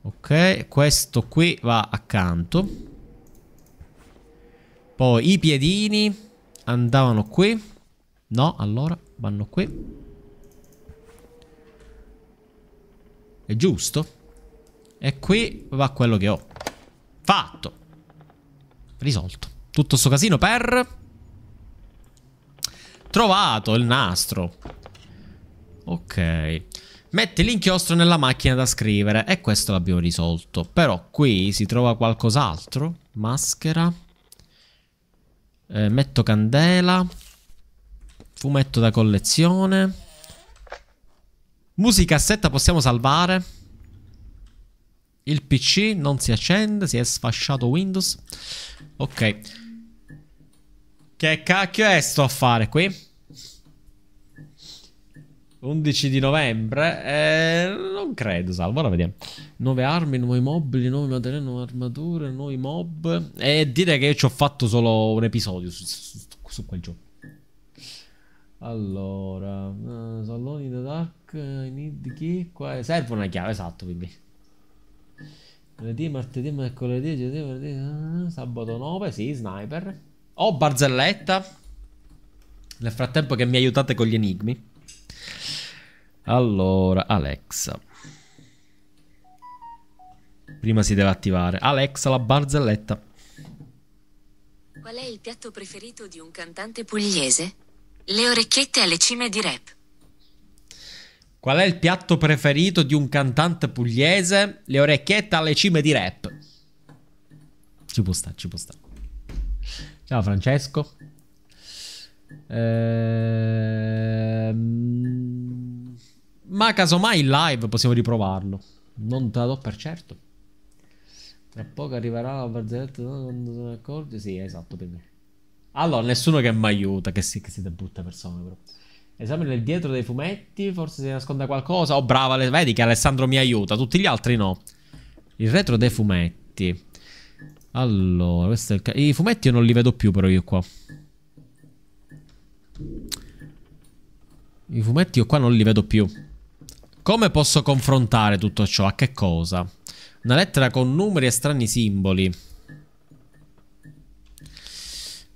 Ok, questo qui va accanto. Poi i piedini andavano qui. No, allora vanno qui. È giusto? E qui va quello che ho. Fatto. Risolto. Tutto sto casino per... Trovato il nastro. Ok. Metti l'inchiostro nella macchina da scrivere e questo l'abbiamo risolto. Però qui si trova qualcos'altro. Maschera. Eh, metto candela. Fumetto da collezione. Musicassetta possiamo salvare. Il PC non si accende, si è sfasciato Windows. Ok. Che cacchio è sto a fare qui? 11 di novembre? Eh, non credo, salvo. Ora vediamo. Nuove armi, nuovi mobili, nuovi materiali, nuove armature, nuovi mob. E eh, dire che io ci ho fatto solo un episodio su, su, su quel gioco. Allora, uh, eh, Saloni da Dark, eh, I need key. Qua serve una chiave, esatto, quindi. Lunedì, martedì, mercoledì, giovedì, venerdì, eh, sabato 9, sì, sniper. Oh, barzelletta. Nel frattempo che mi aiutate con gli enigmi. Allora, Alexa. Prima si deve attivare. Alexa, la barzelletta. Qual è il piatto preferito di un cantante pugliese? Le orecchiette alle cime di rap. Qual è il piatto preferito di un cantante pugliese? Le orecchiette alle cime di rap. Ci può stare, ci può stare. Ciao Francesco. Ehm... Ma casomai in live possiamo riprovarlo. Non te la do per certo. Tra poco arriverà la barzelletta quando sono d'accordo. Sì, esatto, per Allora, nessuno che mi aiuta, che, si, che siete brutte persone però. Esame nel dietro dei fumetti, forse si nasconde qualcosa. Oh, brava, vedi che Alessandro mi aiuta, tutti gli altri no. Il retro dei fumetti. Allora, questo è il... I fumetti io non li vedo più però io qua. I fumetti io qua non li vedo più. Come posso confrontare tutto ciò? A che cosa? Una lettera con numeri e strani simboli.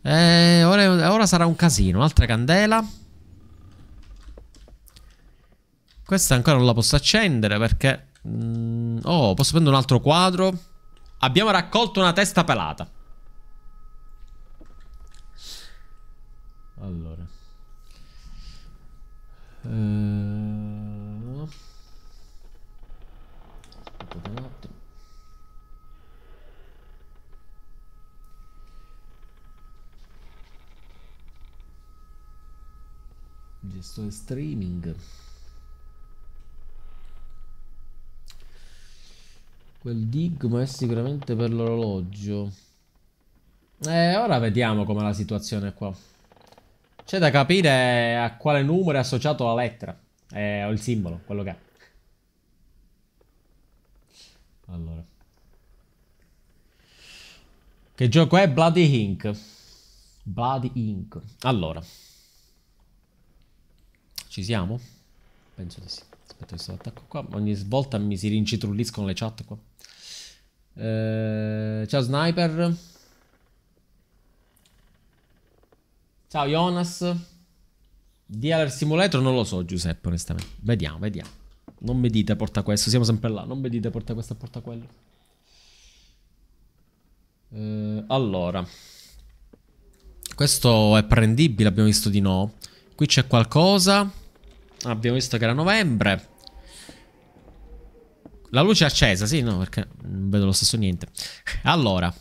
Eh, ora, ora sarà un casino. Un'altra candela. Questa ancora non la posso accendere perché... Mm, oh, posso prendere un altro quadro? Abbiamo raccolto una testa pelata. Allora. Ehm... buonanotte. Gestore streaming. Quel digma è sicuramente per l'orologio. Eh, ora vediamo com'è la situazione qua. C'è da capire a quale numero è associato la lettera. Eh, o il simbolo, quello che è. Allora. Che gioco è Bloody Ink? Bloody Ink. Allora. Ci siamo? Penso di sì. Aspetta questo attacco qua. Ogni volta mi si rincitrulliscono le chat qua. Eh, ciao Sniper. Ciao Jonas. Di Aller Simulator non lo so Giuseppe onestamente. Vediamo, vediamo. Non mi dite porta questo, siamo sempre là. Non mi dite porta questo e porta quello. Eh, allora. Questo è prendibile, abbiamo visto di no. Qui c'è qualcosa. Abbiamo visto che era novembre. La luce è accesa, sì, no, perché non vedo lo stesso niente. Allora.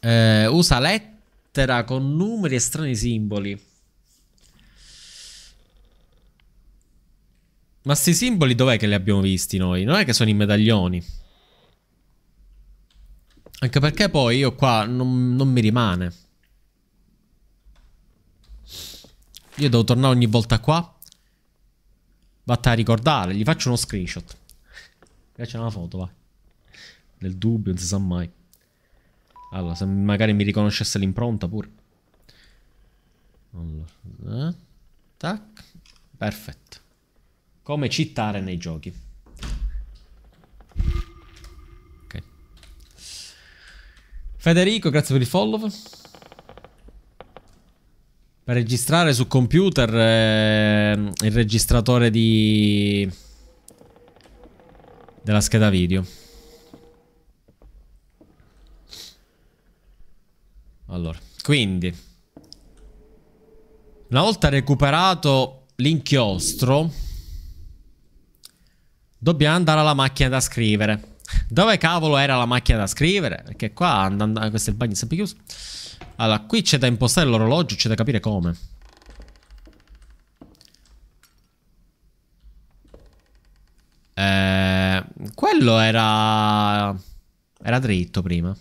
Eh, usa lettera con numeri e strani simboli. Ma sti simboli dov'è che li abbiamo visti noi? Non è che sono i medaglioni. Anche perché poi io qua non, non mi rimane. Io devo tornare ogni volta qua. Vatta a ricordare, gli faccio uno screenshot. Qui c'è una foto, va. Nel dubbio, non si sa mai. Allora, se magari mi riconoscesse l'impronta pure. Allora, eh. tac. Perfetto come cittare nei giochi. Ok. Federico, grazie per il follow. Per registrare su computer eh, il registratore di... della scheda video. Allora, quindi... Una volta recuperato l'inchiostro Dobbiamo andare alla macchina da scrivere. Dove cavolo era la macchina da scrivere? Perché qua, andando, ah, questo è il bagno è sempre chiuso. Allora, qui c'è da impostare l'orologio, c'è da capire come. Eh, quello era... Era dritto prima.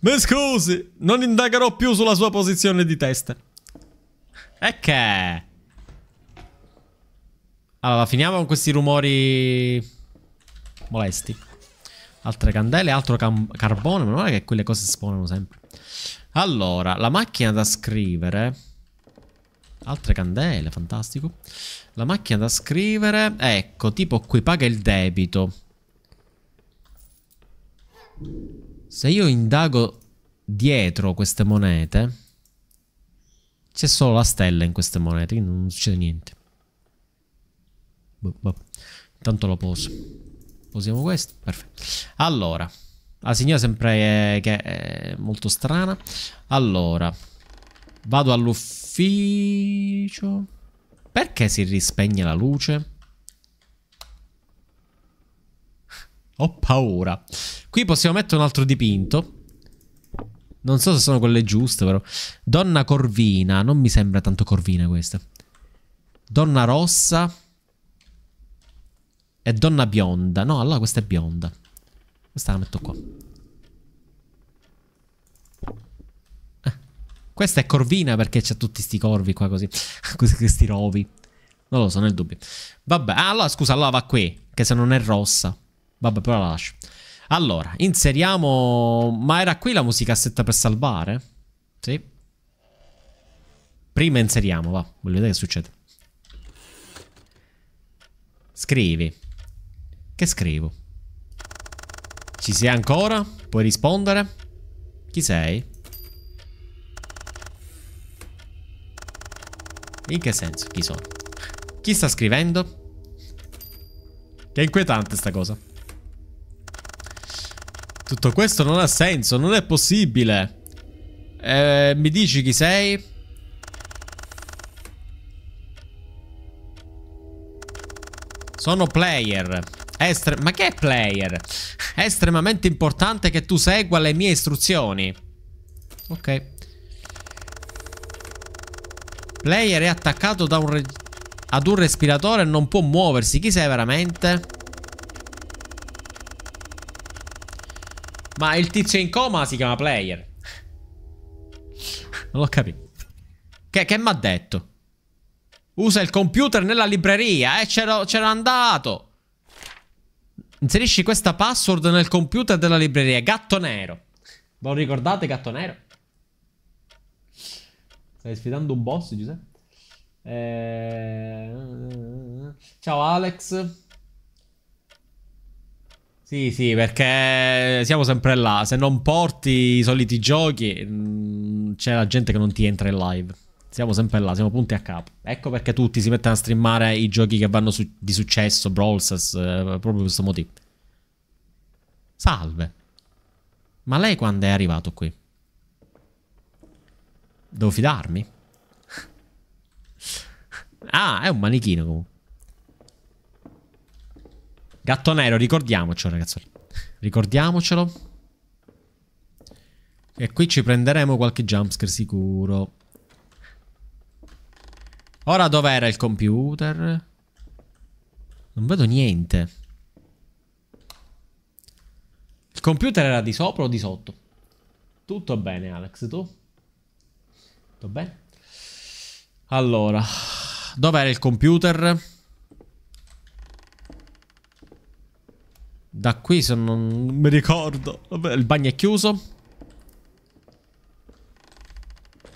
Mi scusi, non indagherò più sulla sua posizione di testa. E che? Allora, finiamo con questi rumori molesti. Altre candele, altro carbone. Ma non è che quelle cose spawnano sempre. Allora, la macchina da scrivere. Altre candele, fantastico. La macchina da scrivere. Ecco, tipo qui paga il debito. Se io indago dietro queste monete... C'è solo la stella in queste monete, quindi non succede niente. Boh, boh. Intanto lo poso. Posiamo questo, perfetto. Allora, la signora sempre è, eh, che è molto strana. Allora, vado all'ufficio. Perché si rispegne la luce? Ho paura. Qui possiamo mettere un altro dipinto. Non so se sono quelle giuste, però. Donna Corvina. Non mi sembra tanto Corvina questa. Donna Rossa. E Donna Bionda. No, allora questa è bionda. Questa la metto qua. Eh, questa è Corvina perché c'ha tutti questi corvi qua così. questi rovi. Non lo so, nel dubbio. Vabbè, ah, allora scusa, allora va qui. Che se non è rossa. Vabbè, però la lascio. Allora, inseriamo... Ma era qui la musicassetta per salvare? Sì. Prima inseriamo, va. Voglio vedere che succede. Scrivi. Che scrivo? Ci sei ancora? Puoi rispondere? Chi sei? In che senso? Chi sono? Chi sta scrivendo? Che inquietante sta cosa. Tutto questo non ha senso, non è possibile. Eh, mi dici chi sei? Sono player. Estre Ma che è player? È estremamente importante che tu segua le mie istruzioni. Ok. Player è attaccato un ad un respiratore e non può muoversi. Chi sei veramente? Ma il tizio in coma si chiama player. Non l'ho capito. Che, che mi ha detto? Usa il computer nella libreria. Eh, c'era andato. Inserisci questa password nel computer della libreria. Gatto nero. Ve lo ricordate, gatto nero? Stai sfidando un boss, Giuseppe? Eh... Ciao Alex. Sì, sì, perché siamo sempre là. Se non porti i soliti giochi, mm, c'è la gente che non ti entra in live. Siamo sempre là, siamo punti a capo. Ecco perché tutti si mettono a streamare i giochi che vanno su di successo, Brawl Stars, eh, proprio per questo motivo. Salve. Ma lei quando è arrivato qui? Devo fidarmi? ah, è un manichino comunque. Gatto nero, ricordiamocelo, ragazzi. Ricordiamocelo. E qui ci prenderemo qualche jumpscare sicuro. Ora dov'era il computer? Non vedo niente. Il computer era di sopra o di sotto? Tutto bene, Alex, tu? Tutto bene? Allora, dov'era il computer? Da qui se non, mi ricordo. Vabbè, il bagno è chiuso.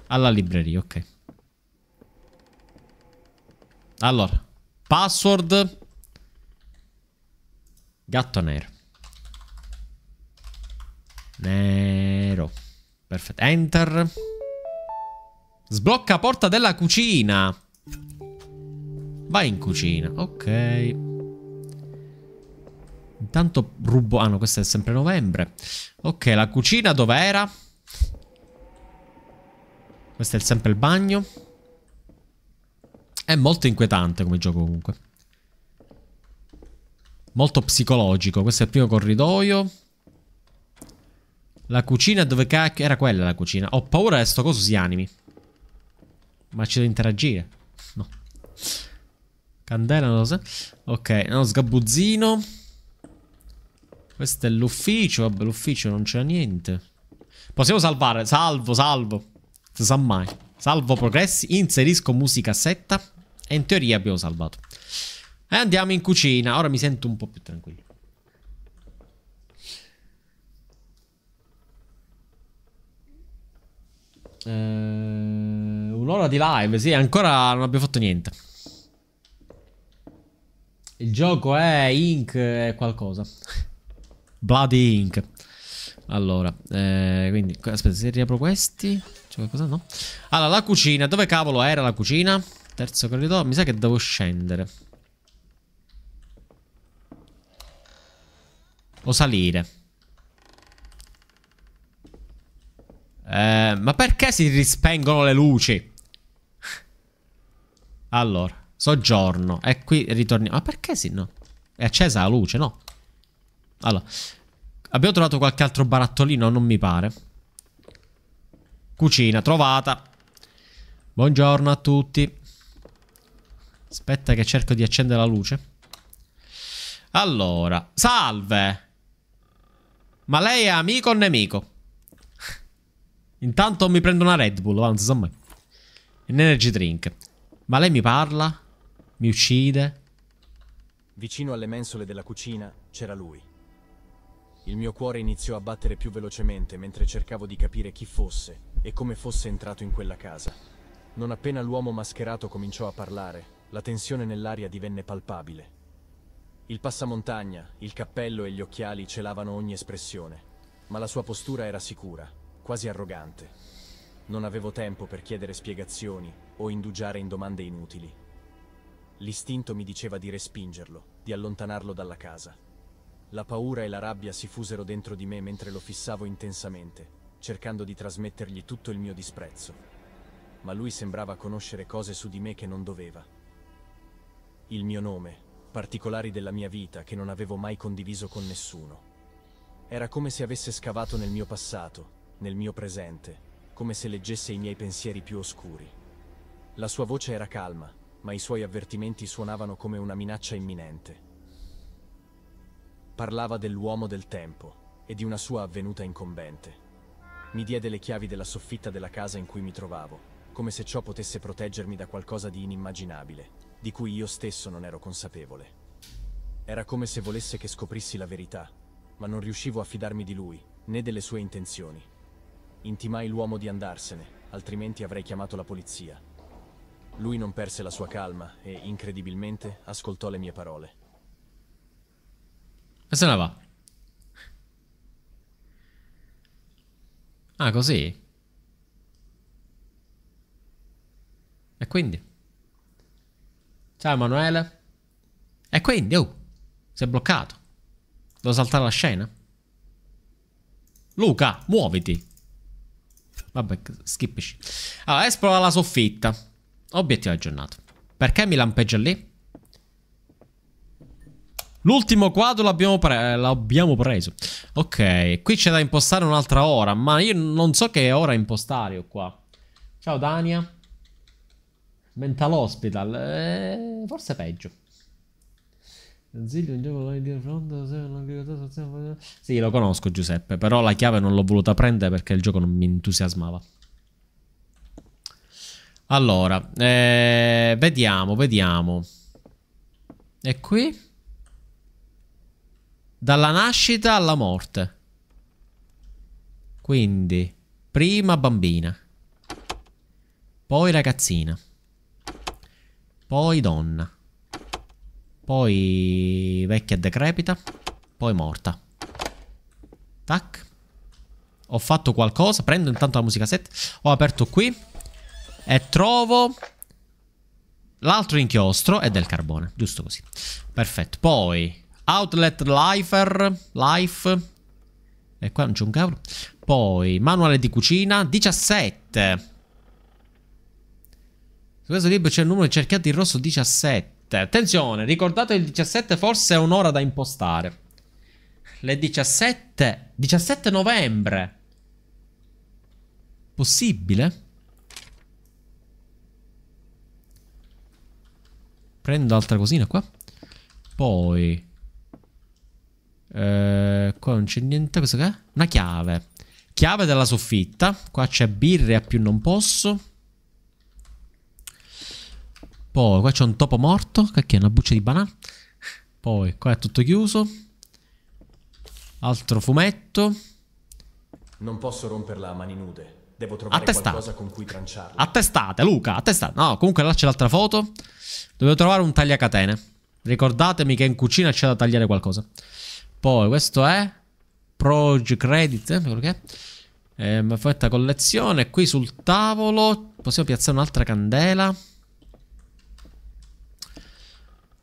Alla libreria, ok. Allora, password. Gatto nero. Nero. Perfetto. Enter. Sblocca porta della cucina. Vai in cucina. Ok. Intanto rubo... Ah no, questo è sempre novembre. Ok, la cucina dov'era? Questo è sempre il bagno. È molto inquietante come gioco comunque. Molto psicologico. Questo è il primo corridoio. La cucina dove cacchio... Era quella la cucina. Ho paura che sto coso si animi. Ma ci devo interagire. No. Candela, non lo so. Ok, uno sgabuzzino. Questo è l'ufficio, vabbè l'ufficio non c'è niente. Possiamo salvare, salvo, salvo. Si sa mai. Salvo progressi, inserisco musica setta e in teoria abbiamo salvato. E andiamo in cucina, ora mi sento un po' più tranquillo. Uh, un'ora di live, sì, ancora non abbiamo fatto niente. Il gioco è Ink qualcosa. Bloody Inc. Allora, eh, quindi, aspetta, se riapro questi, c'è qualcosa? No. Allora, la cucina, dove cavolo era la cucina? Terzo corridoio, mi sa che devo scendere. O salire. Eh, ma perché si rispengono le luci? Allora, soggiorno. E qui ritorniamo. Ma perché si no? È accesa la luce, no? Allora, Abbiamo trovato qualche altro barattolino? Non mi pare. Cucina trovata. Buongiorno a tutti. Aspetta che cerco di accendere la luce. Allora, salve. Ma lei è amico o nemico? Intanto mi prendo una Red Bull, non si mai. Un energy drink. Ma lei mi parla? Mi uccide? Vicino alle mensole della cucina c'era lui. Il mio cuore iniziò a battere più velocemente mentre cercavo di capire chi fosse e come fosse entrato in quella casa. Non appena l'uomo mascherato cominciò a parlare, la tensione nell'aria divenne palpabile. Il passamontagna, il cappello e gli occhiali celavano ogni espressione, ma la sua postura era sicura, quasi arrogante. Non avevo tempo per chiedere spiegazioni o indugiare in domande inutili. L'istinto mi diceva di respingerlo, di allontanarlo dalla casa. La paura e la rabbia si fusero dentro di me mentre lo fissavo intensamente, cercando di trasmettergli tutto il mio disprezzo. Ma lui sembrava conoscere cose su di me che non doveva. Il mio nome, particolari della mia vita che non avevo mai condiviso con nessuno. Era come se avesse scavato nel mio passato, nel mio presente, come se leggesse i miei pensieri più oscuri. La sua voce era calma, ma i suoi avvertimenti suonavano come una minaccia imminente. Parlava dell'uomo del tempo e di una sua avvenuta incombente. Mi diede le chiavi della soffitta della casa in cui mi trovavo, come se ciò potesse proteggermi da qualcosa di inimmaginabile, di cui io stesso non ero consapevole. Era come se volesse che scoprissi la verità, ma non riuscivo a fidarmi di lui, né delle sue intenzioni. Intimai l'uomo di andarsene, altrimenti avrei chiamato la polizia. Lui non perse la sua calma e, incredibilmente, ascoltò le mie parole. E se ne va? Ah, così? E quindi? Ciao Emanuele. E quindi, oh, si è bloccato. Devo saltare la scena? Luca, muoviti. Vabbè, skippici. Allora, esplora la soffitta. Obiettivo aggiornato. Perché mi lampeggia lì? L'ultimo quadro l'abbiamo, pre eh, preso. Ok, qui c'è da impostare un'altra ora, ma io non so che ora impostare ho qua. Ciao Dania. Mental Hospital. Eh, forse peggio. Sì, lo conosco Giuseppe, però la chiave non l'ho voluta prendere perché il gioco non mi entusiasmava. Allora, eh, vediamo, vediamo. E qui? Dalla nascita alla morte. Quindi, prima bambina. Poi ragazzina. Poi donna. Poi vecchia decrepita. Poi morta. Tac. Ho fatto qualcosa. Prendo intanto la musica set. Ho aperto qui. E trovo... L'altro inchiostro e del carbone. Giusto così. Perfetto. Poi... Outlet Lifer, Life. E qua non c'è un cavolo. Poi, manuale di cucina, 17. Su questo libro c'è il numero cercato in rosso 17. Attenzione, ricordate il 17 forse è un'ora da impostare. Le 17... 17 novembre. Possibile? Prendo altra cosina qua. Poi... Eh, qua non c'è niente. Cosa che è? Una chiave. Chiave della soffitta. Qua c'è birra a più non posso. Poi qua c'è un topo morto. Cacchio, una buccia di banana. Poi qua è tutto chiuso. Altro fumetto. Non posso romperla a mani nude. Devo trovare attestate. qualcosa con cui tranciarla. Attestate, Luca, attestate. No, comunque là c'è l'altra foto. Dovevo trovare un tagliacatene. Ricordatemi che in cucina c'è da tagliare qualcosa. Poi questo è Proj Credit, eh, quello Eh, fatta collezione. Qui sul tavolo possiamo piazzare un'altra candela.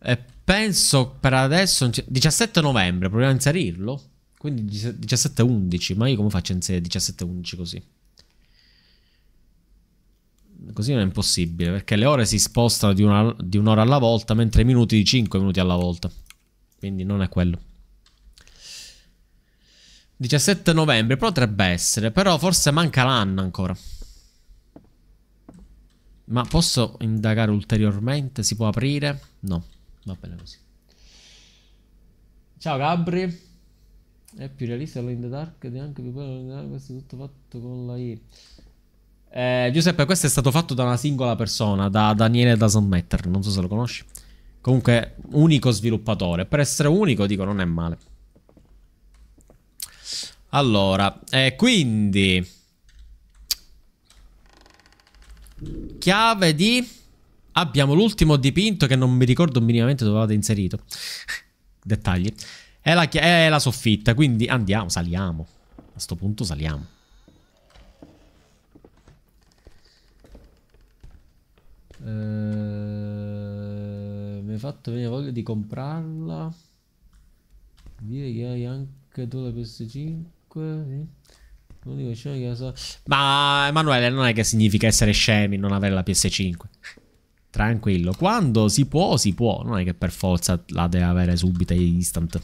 E penso per adesso 17 novembre, proviamo a inserirlo. Quindi 17-11, ma io come faccio a inserire 17-11 così? Così non è impossibile, perché le ore si spostano di un'ora alla volta, mentre i minuti di 5 minuti alla volta. Quindi non è quello. 17 novembre, potrebbe essere, però forse manca l'anno ancora. Ma posso indagare ulteriormente? Si può aprire? No, va bene così. Ciao Gabri. È più realista in the Dark ed anche più bello questo è tutto fatto con la I. Eh, Giuseppe, questo è stato fatto da una singola persona, da Daniele da Dasonmetter, non so se lo conosci. Comunque, unico sviluppatore. Per essere unico, dico, non è male. Allora, eh, quindi... Chiave di... Abbiamo l'ultimo dipinto che non mi ricordo minimamente dove avevate inserito. Dettagli. È la, è la soffitta, quindi andiamo, saliamo. A questo punto saliamo. Uh, mi hai fatto venire voglia di comprarla. Direi che hai anche tu la PS5. L'unico scemo che so. Ma Emanuele non è che significa essere scemi, non avere la PS5. Tranquillo, quando si può, si può. Non è che per forza la deve avere subito e instant.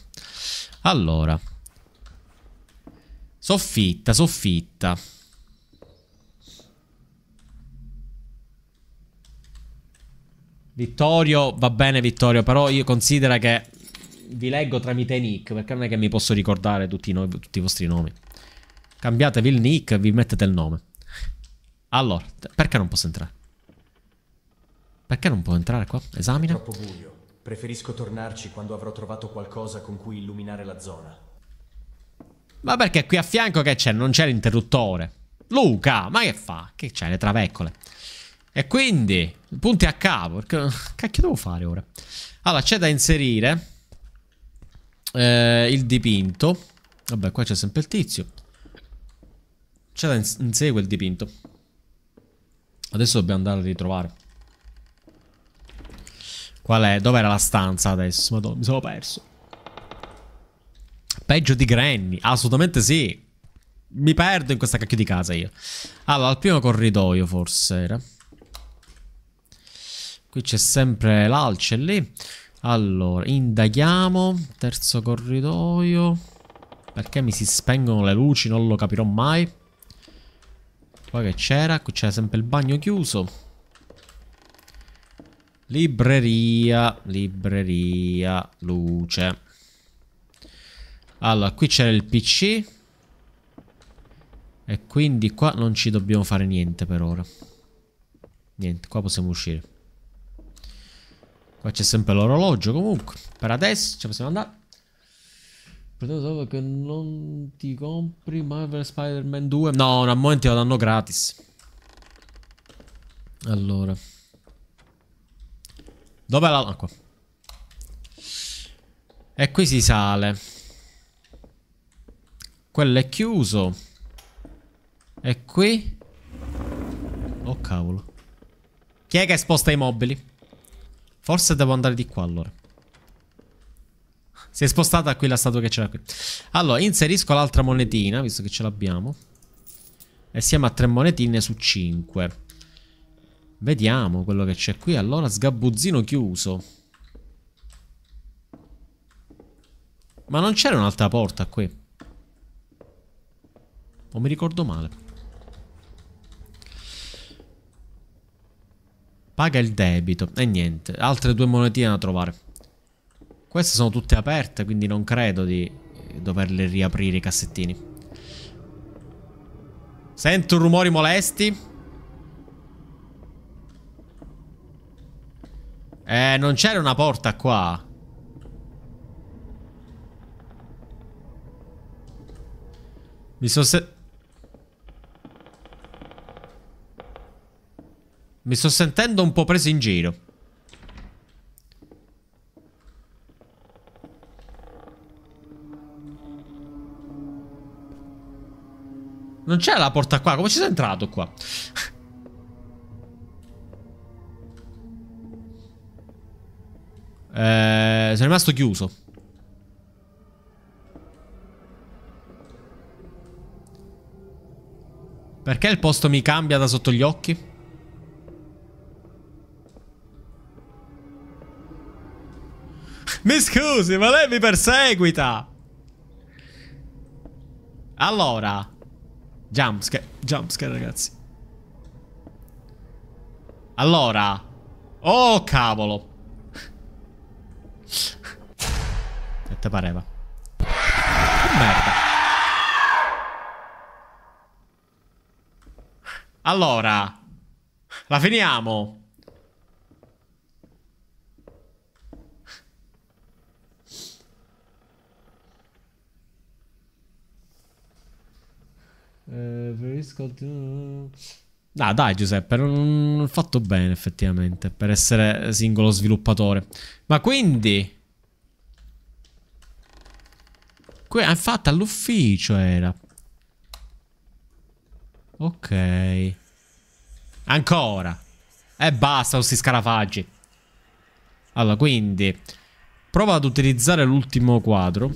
Allora, soffitta, soffitta. Vittorio, va bene Vittorio, però io considero che vi leggo tramite nick, perché non è che mi posso ricordare tutti, no tutti i vostri nomi. Cambiatevi il nick e vi mettete il nome. Allora, perché non posso entrare? Perché non può entrare qua? Esamina. È troppo buio. Preferisco tornarci quando avrò trovato qualcosa con cui illuminare la zona. Ma perché qui a fianco che c'è? Non c'è l'interruttore. Luca, ma che fa? Che c'è? Le traveccole. E quindi, punti a capo. Perché... Cacchio devo fare ora? Allora, c'è da inserire eh, il dipinto. Vabbè, qua c'è sempre il tizio. C'è da inseguire il dipinto. Adesso dobbiamo andare a ritrovare. Qual è? Dov'era la stanza adesso? Madonna, mi sono perso. Peggio di Granny. Assolutamente sì. Mi perdo in questa cacchio di casa io. Allora, al primo corridoio forse era. Qui c'è sempre l'alce lì. Allora, indaghiamo. Terzo corridoio. Perché mi si spengono le luci? Non lo capirò mai. Qua che c'era? Qui c'era sempre il bagno chiuso. Libreria, libreria, luce. Allora, qui c'era il PC. E quindi qua non ci dobbiamo fare niente per ora. Niente, qua possiamo uscire. Qua c'è sempre l'orologio comunque. Per adesso ci possiamo andare. Potevo solo che non ti compri Marvel Spider-Man 2. No, un momento lo danno gratis. Allora. Dov'è la... Ah, E qui si sale. Quello è chiuso. E qui... Oh cavolo. Chi è che sposta i mobili? Forse devo andare di qua allora. Si è spostata qui la statua che c'era qui. Allora, inserisco l'altra monetina, visto che ce l'abbiamo. E siamo a tre monetine su cinque. Vediamo quello che c'è qui. Allora, sgabuzzino chiuso. Ma non c'era un'altra porta qui? O mi ricordo male? Paga il debito. E niente, altre due monetine da trovare. Queste sono tutte aperte, quindi non credo di doverle riaprire i cassettini. Sento rumori molesti. Eh, non c'era una porta qua. Mi sono... sentito Mi sto sentendo un po' preso in giro. Non c'è la porta qua, come ci sei entrato qua? eh, sono rimasto chiuso. Perché il posto mi cambia da sotto gli occhi? Mi scusi, ma lei mi perseguita. Allora. Jumpscare. Jumpscare, ragazzi. Allora. Oh, cavolo. E te pareva? merda. Allora. La finiamo. Ah, dai, Giuseppe, non ho fatto bene effettivamente per essere singolo sviluppatore. Ma quindi. Que infatti, all'ufficio era. Ok. Ancora. E basta questi scarafaggi. Allora, quindi. Prova ad utilizzare l'ultimo quadro.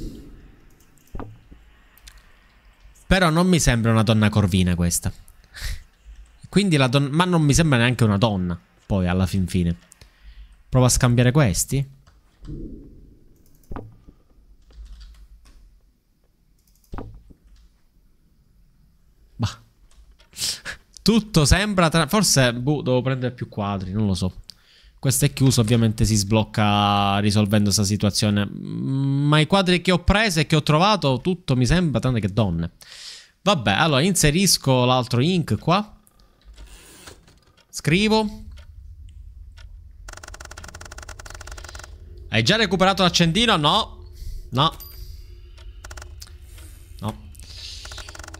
Però non mi sembra una donna corvina questa. Quindi la donna... Ma non mi sembra neanche una donna, poi, alla fin fine. Prova a scambiare questi. Bah. Tutto sembra... Tra... Forse, boh, devo prendere più quadri, non lo so. Questo è chiuso, ovviamente si sblocca risolvendo questa situazione. Ma i quadri che ho preso e che ho trovato, tutto mi sembra, tranne che donne. Vabbè, allora inserisco l'altro ink qua. Scrivo. Hai già recuperato l'accendino? No. No. No.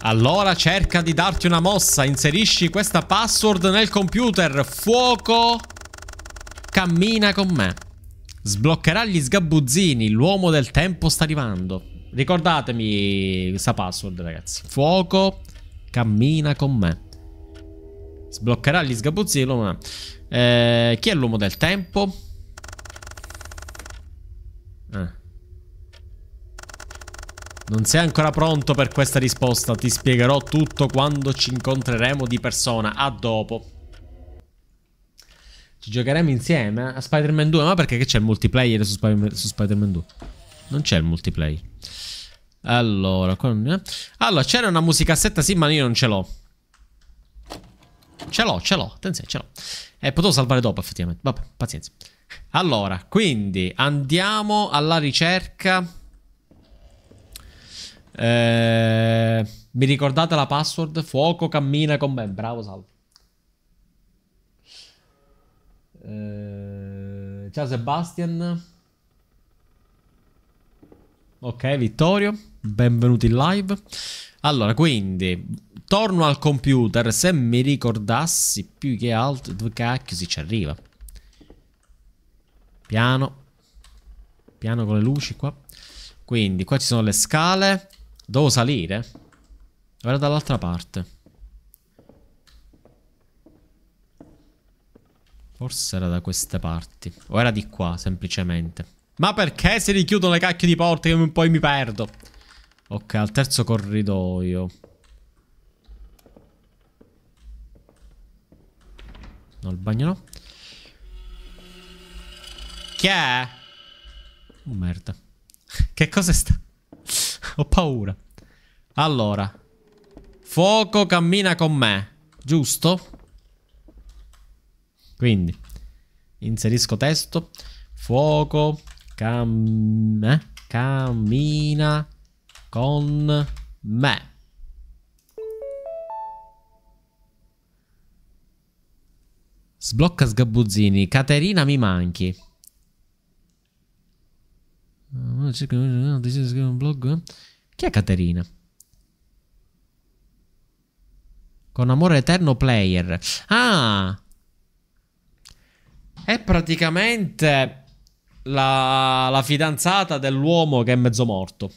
Allora cerca di darti una mossa. Inserisci questa password nel computer. Fuoco Cammina con me. Sbloccherà gli sgabuzzini. L'uomo del tempo sta arrivando. Ricordatemi questa password, ragazzi. Fuoco, cammina con me. Sbloccherà gli sgabuzzini. Ma... Eh, chi è l'uomo del tempo? Eh. Non sei ancora pronto per questa risposta. Ti spiegherò tutto quando ci incontreremo di persona. A dopo. Ci giocheremo insieme eh? a Spider-Man 2, ma perché c'è il multiplayer su, Spider su Spider-Man 2? Non c'è il multiplayer. Allora, con... allora c'era una musicassetta, sì, ma io non ce l'ho. Ce l'ho, ce l'ho, attenzione, ce l'ho. E eh, potevo salvare dopo, effettivamente. Vabbè, pazienza. Allora, quindi andiamo alla ricerca. Eh, mi ricordate la password? Fuoco cammina con me. Bravo, salvo. Eh, ciao Sebastian. Ok, Vittorio, benvenuti in live. Allora, quindi, torno al computer, se mi ricordassi più che altro... Dove cacchio si ci arriva? Piano. Piano con le luci qua. Quindi, qua ci sono le scale. Devo salire? Guarda dall'altra parte. Forse era da queste parti. O era di qua, semplicemente. Ma perché si richiudono le cacchio di porte che poi mi perdo? Ok, al terzo corridoio. No, il bagno no. Chi è? Oh, merda. che cosa sta? Ho paura. Allora. Fuoco cammina con me. Giusto? Quindi inserisco testo, fuoco, cam eh? cammina con me. Sblocca Sgabuzzini. Caterina mi manchi. Chi è Caterina? Con amore eterno player. Ah! È praticamente la, la fidanzata dell'uomo che è mezzo morto.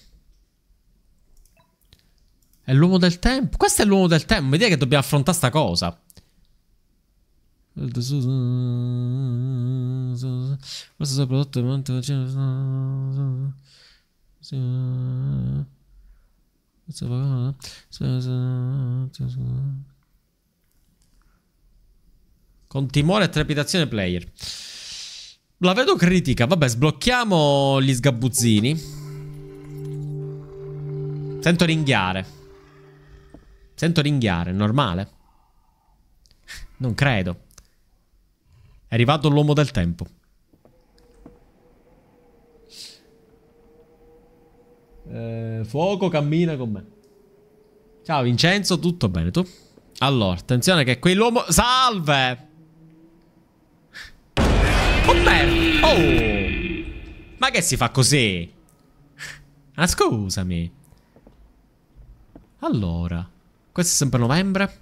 È l'uomo del tempo. Questo è l'uomo del tempo. Vedi che dobbiamo affrontare sta cosa. Questo è prodotto durante con timore e trepidazione player. La vedo critica. Vabbè, sblocchiamo gli sgabuzzini. Sento ringhiare. Sento ringhiare, normale. Non credo. È arrivato l'uomo del tempo. Eh, fuoco cammina con me. Ciao Vincenzo, tutto bene tu? Allora, attenzione che quell'uomo... Salve! Ho Oh! Ma che si fa così? Ah, scusami. Allora. Questo è sempre novembre.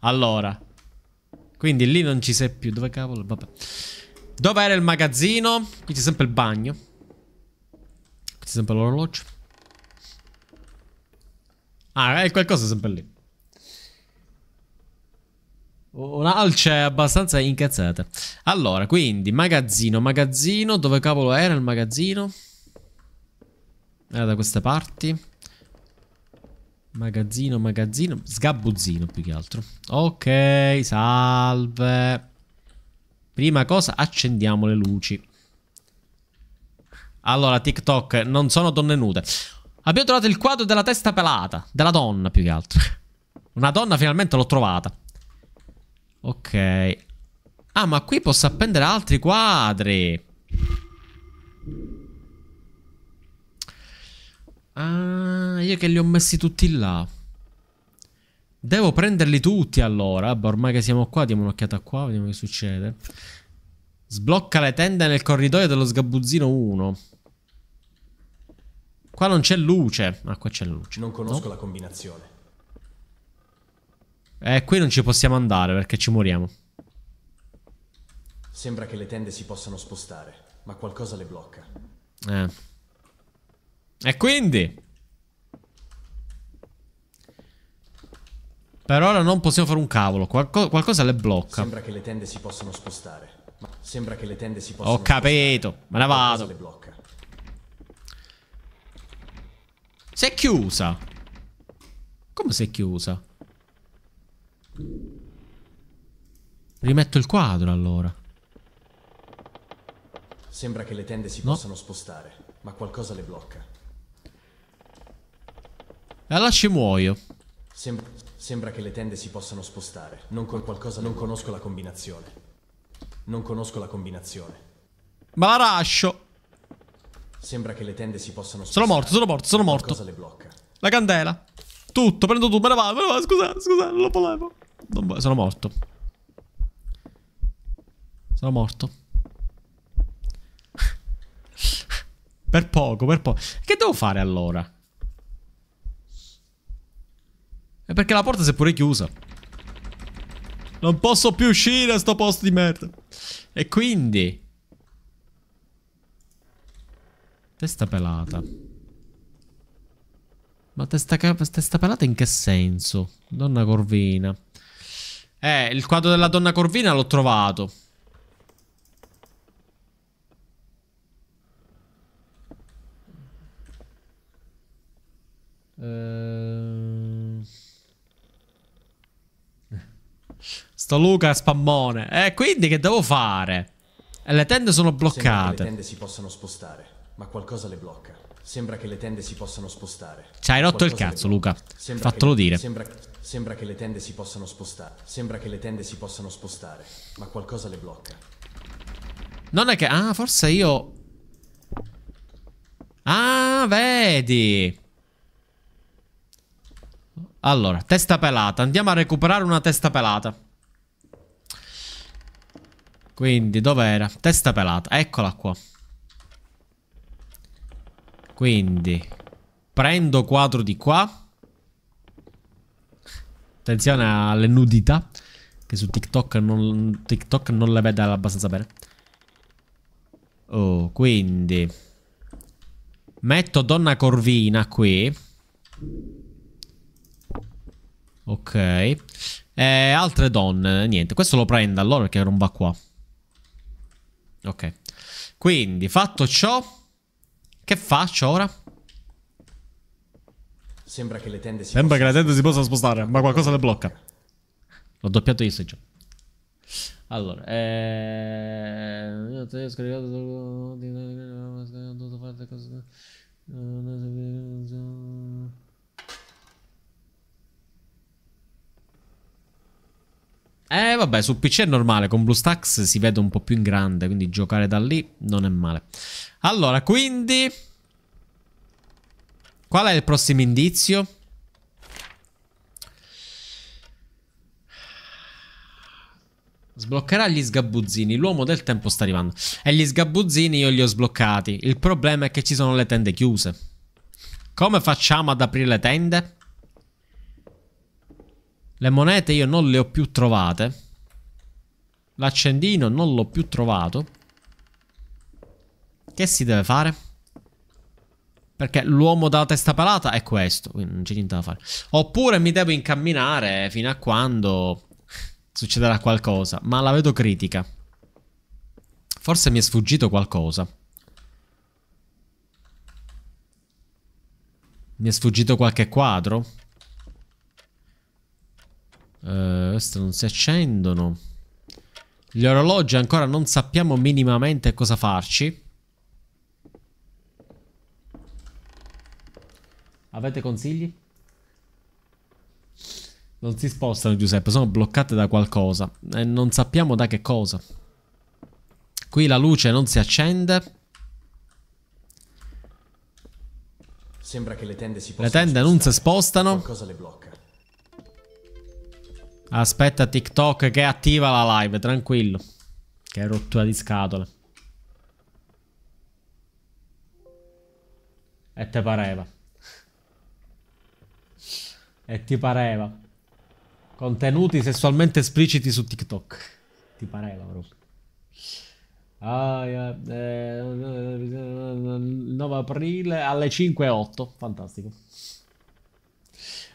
Allora. Quindi lì non ci sei più. Dove cavolo? Vabbè. Dove era il magazzino? Qui c'è sempre il bagno. Qui c'è sempre l'orologio. Ah, è qualcosa sempre lì. Una alce abbastanza incazzata. Allora, quindi, magazzino, magazzino. Dove cavolo era il magazzino? Era da queste parti. Magazzino, magazzino. Sgabuzzino più che altro. Ok, salve. Prima cosa, accendiamo le luci. Allora, TikTok, non sono donne nude. Abbiamo trovato il quadro della testa pelata. Della donna, più che altro. Una donna finalmente l'ho trovata. Ok. Ah, ma qui posso appendere altri quadri. Ah, io che li ho messi tutti là. Devo prenderli tutti allora. Vabbè, ormai che siamo qua, diamo un'occhiata qua, vediamo che succede. Sblocca le tende nel corridoio dello sgabuzzino 1. Qua non c'è luce. Ah, qua c'è luce. Non conosco no? la combinazione. Eh, qui non ci possiamo andare perché ci moriamo. Sembra che le tende si possano spostare, ma qualcosa le blocca. Eh. E quindi? Per ora non possiamo fare un cavolo. Qualco qualcosa le blocca. Sembra che le tende si possano spostare. Ma sembra che le tende si possano Ho capito. Me ne vado. Le blocca. Si è chiusa. Come si è chiusa? Rimetto il quadro allora. Sembra che le tende si no. possano spostare, ma qualcosa le blocca. E allora ci muoio. Sem sembra che le tende si possano spostare. Non con qualcosa. Non conosco la combinazione. Non conosco la combinazione. Ma la lascio. Sembra che le tende si possano spostare. Sono morto, sono morto, sono morto. Qualcosa le blocca. La candela. Tutto, prendo tutto, me ne vado, me ne vado, scusa, scusa, non lo volevo. Sono morto. Sono morto. per poco, per poco. Che devo fare allora? È perché la porta si è pure chiusa. Non posso più uscire da sto posto di merda. E quindi... Testa pelata. Ma testa, testa pelata in che senso? Donna Corvina. Eh, il quadro della donna Corvina l'ho trovato. Ehm... Sto Luca spammone. Eh, quindi che devo fare? Eh, le tende sono bloccate. le tende si possono spostare, ma qualcosa le blocca. Sembra che le tende si possano spostare. Ci hai rotto il cazzo, Luca. Fattelo che... dire. Sembra che... Sembra che le tende si possano spostare. Sembra che le tende si possano spostare, ma qualcosa le blocca. Non è che... Ah, forse io... Ah, vedi! Allora, testa pelata. Andiamo a recuperare una testa pelata. Quindi, dov'era? Testa pelata. Eccola qua. Quindi, prendo quadro di qua. Attenzione alle nudità, che su TikTok non, TikTok non le vede abbastanza bene. Oh, quindi... Metto Donna Corvina qui. Ok. E eh, altre donne, niente. Questo lo prendo allora che romba qua. Ok. Quindi, fatto ciò, che faccio ora? Sembra che le tende si Sembra che le tende si possano spostare, ma qualcosa le blocca. L'ho doppiato io, Sergio. Allora, eh... io ho scaricato ho fare Eh vabbè, su PC è normale, con BlueStacks si vede un po' più in grande, quindi giocare da lì non è male. Allora, quindi Qual è il prossimo indizio? Sbloccherà gli sgabuzzini. L'uomo del tempo sta arrivando. E gli sgabuzzini io li ho sbloccati. Il problema è che ci sono le tende chiuse. Come facciamo ad aprire le tende? Le monete io non le ho più trovate. L'accendino non l'ho più trovato. Che si deve fare? Perché l'uomo dalla testa pelata è questo, quindi non c'è niente da fare. Oppure mi devo incamminare fino a quando succederà qualcosa, ma la vedo critica. Forse mi è sfuggito qualcosa. Mi è sfuggito qualche quadro. Uh, queste non si accendono. Gli orologi ancora non sappiamo minimamente cosa farci. Avete consigli? Non si spostano, Giuseppe, sono bloccate da qualcosa e eh, non sappiamo da che cosa. Qui la luce non si accende. Sembra che le tende si possano Le tende non si spostano. Qualcosa le blocca. Aspetta TikTok che attiva la live, tranquillo. Che rottura di scatole. E te pareva. E ti pareva. Contenuti sessualmente espliciti su TikTok. Ti pareva proprio. Ah, eh, eh, 9 aprile alle 5.08. Fantastico.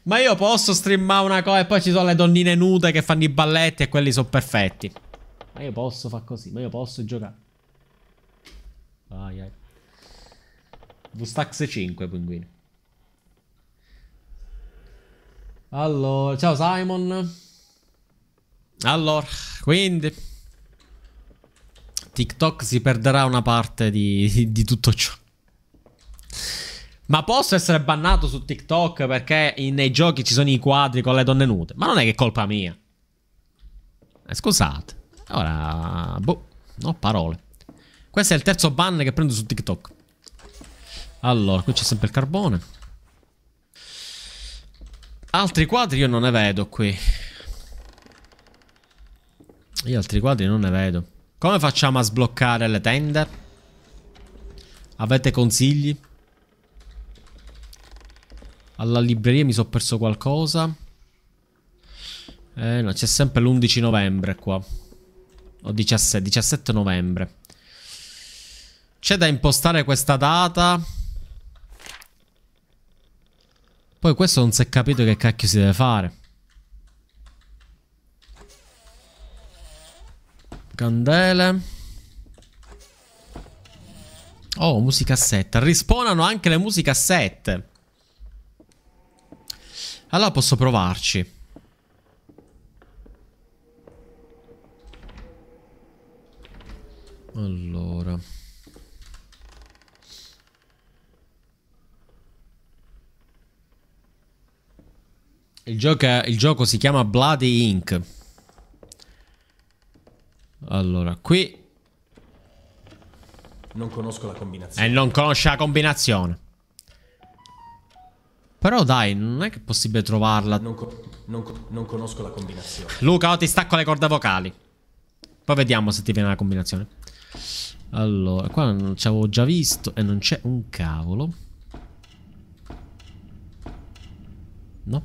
Ma io posso streamare una cosa e poi ci sono le donnine nude che fanno i balletti e quelli sono perfetti. Ma io posso far così, ma io posso giocare. Ai ai. Vustax 5, pinguino. Allora, ciao Simon. Allora, quindi TikTok si perderà una parte di, di, tutto ciò. Ma posso essere bannato su TikTok perché in, nei giochi ci sono i quadri con le donne nude? Ma non è che è colpa mia. Eh, scusate. Ora, boh, non ho parole. Questo è il terzo ban che prendo su TikTok. Allora, qui c'è sempre il carbone. Altri quadri io non ne vedo qui. Io altri quadri non ne vedo. Come facciamo a sbloccare le tende? Avete consigli? Alla libreria mi sono perso qualcosa. Eh no, c'è sempre l'11 novembre qua. O 17, 17 novembre. C'è da impostare questa data. Poi questo non si è capito che cacchio si deve fare. Candele. Oh, musicassetta. Risponano anche le musicassette. Allora posso provarci. gioca, il gioco si chiama Bloody Ink. Allora, qui... Non conosco la combinazione. E eh, non conosce la combinazione. Però dai, non è che è possibile trovarla. Non, co non, co non conosco la combinazione. Luca, o oh, ti stacco le corde vocali. Poi vediamo se ti viene la combinazione. Allora, qua non ci avevo già visto e non c'è un cavolo. No.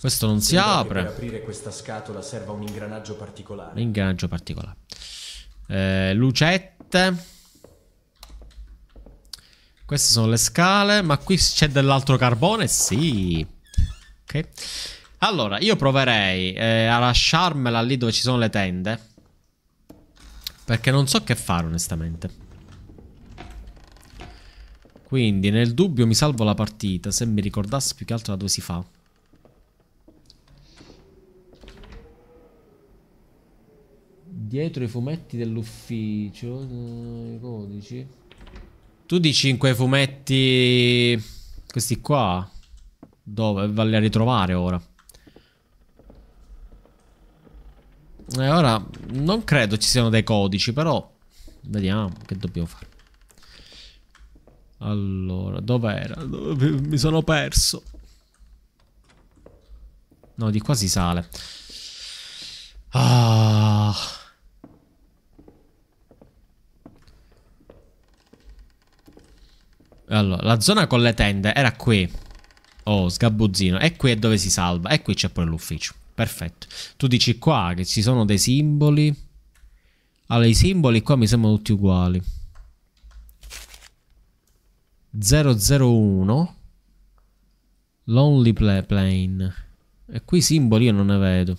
Questo non si apre. Per aprire questa scatola serve un ingranaggio particolare. Un ingranaggio particolare. Eh, lucette. Queste sono le scale, ma qui c'è dell'altro carbone? Sì. Ok. Allora, io proverei eh, a lasciarmela lì dove ci sono le tende. Perché non so che fare, onestamente. Quindi, nel dubbio mi salvo la partita, se mi ricordassi più che altro da dove si fa. Dietro i fumetti dell'ufficio, i eh, codici. Tu di in fumetti... Questi qua? Dove? Valli a ritrovare ora. E ora, non credo ci siano dei codici, però... Vediamo che dobbiamo fare. Allora, dov'era? Dove mi sono perso. No, di qua si sale. Ah... Allora, la zona con le tende era qui. Oh, sgabuzzino. E qui è dove si salva. E qui c'è pure l'ufficio. Perfetto. Tu dici qua che ci sono dei simboli. Allora, i simboli qua mi sembrano tutti uguali. 001 Lonely Plane. E qui simboli io non ne vedo.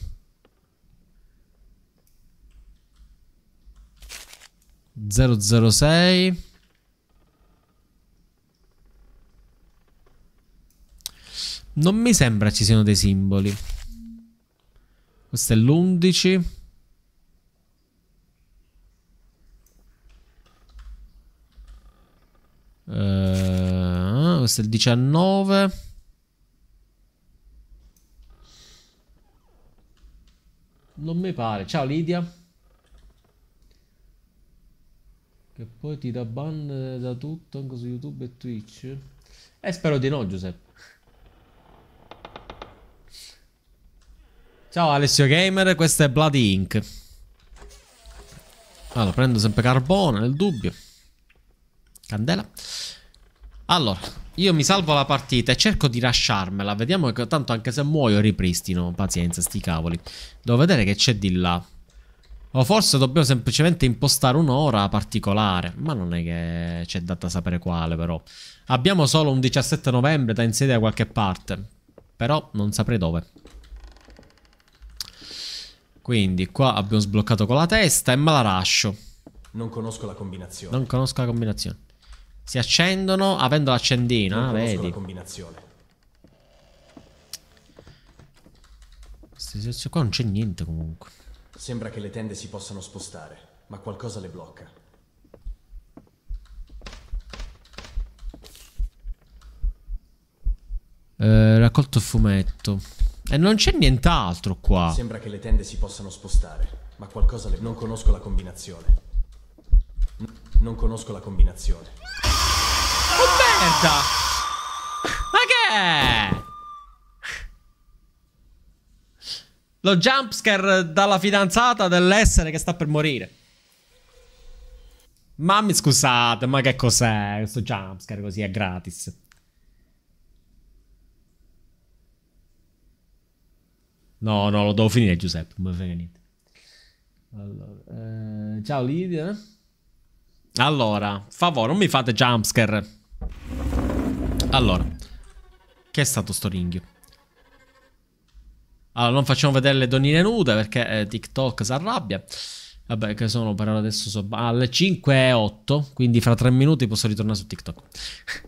006 Non mi sembra ci siano dei simboli. Questo è l'11. Uh, eh, ah, questo è il 19. Non mi pare. Ciao Lidia. Che poi ti dà ban eh, da tutto anche su YouTube e Twitch. Eh, spero di no, Giuseppe. Ciao Alessio Gamer, questo è Bloody Ink. Allora, prendo sempre carbone nel dubbio. Candela. Allora, io mi salvo la partita e cerco di lasciarmela. Vediamo che tanto anche se muoio ripristino. Pazienza, sti cavoli. Devo vedere che c'è di là. O forse dobbiamo semplicemente impostare un'ora particolare. Ma non è che c'è data sapere quale, però. Abbiamo solo un 17 novembre da insediare da qualche parte. Però non saprei dove. Quindi qua abbiamo sbloccato con la testa e me la lascio. Non conosco la combinazione. Non conosco la combinazione. Si accendono avendo l'accendina, non ah, vedi. la combinazione. Qua non c'è niente comunque. Sembra che le tende si possano spostare, ma qualcosa le blocca. Eh, raccolto fumetto. E non c'è nient'altro qua. Sembra che le tende si possano spostare, ma qualcosa le... Non conosco la combinazione. Non conosco la combinazione. Oh merda! Ma che è? Lo jumpscare dalla fidanzata dell'essere che sta per morire. Ma scusate, ma che cos'è questo jumpscare così è gratis? No, no, lo devo finire Giuseppe, non mi frega niente. Allora, eh, ciao Lidia. Allora, favore, non mi fate jumpscare. Allora, che è stato sto ringhio? Allora, non facciamo vedere le donnine nude perché eh, TikTok si arrabbia. Vabbè, che sono per adesso so... alle 5 e 8, quindi fra 3 minuti posso ritornare su TikTok.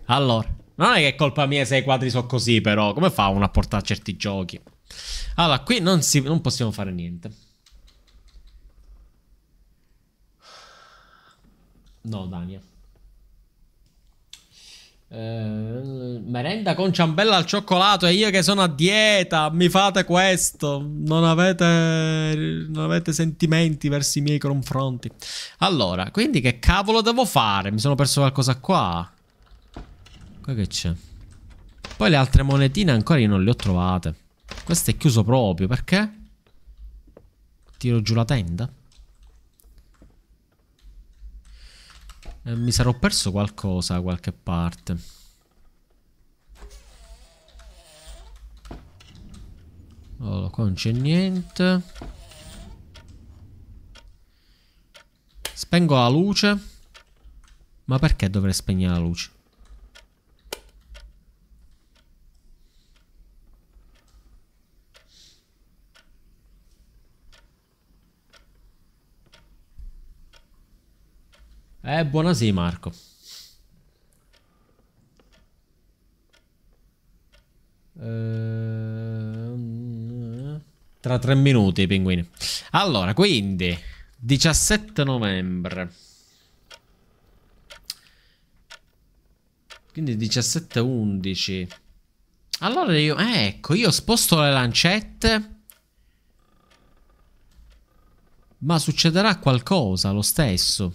allora, non è che è colpa mia se i quadri sono così, però come fa uno a portare certi giochi? Allora, qui non, si, non possiamo fare niente. No, Dania. Eh, merenda con ciambella al cioccolato e io che sono a dieta mi fate questo non avete, non avete sentimenti verso i miei confronti allora quindi che cavolo devo fare mi sono perso qualcosa qua qua che c'è poi le altre monetine ancora io non le ho trovate questo è chiuso proprio, perché? Tiro giù la tenda. E mi sarò perso qualcosa da qualche parte. Allora, qua non c'è niente. Spengo la luce. Ma perché dovrei spegnere la luce? Eh, buona Marco. Ehm... Tra tre minuti, pinguini. Allora, quindi, 17 novembre. Quindi 17-11. Allora io... Eh, ecco, io sposto le lancette. Ma succederà qualcosa lo stesso.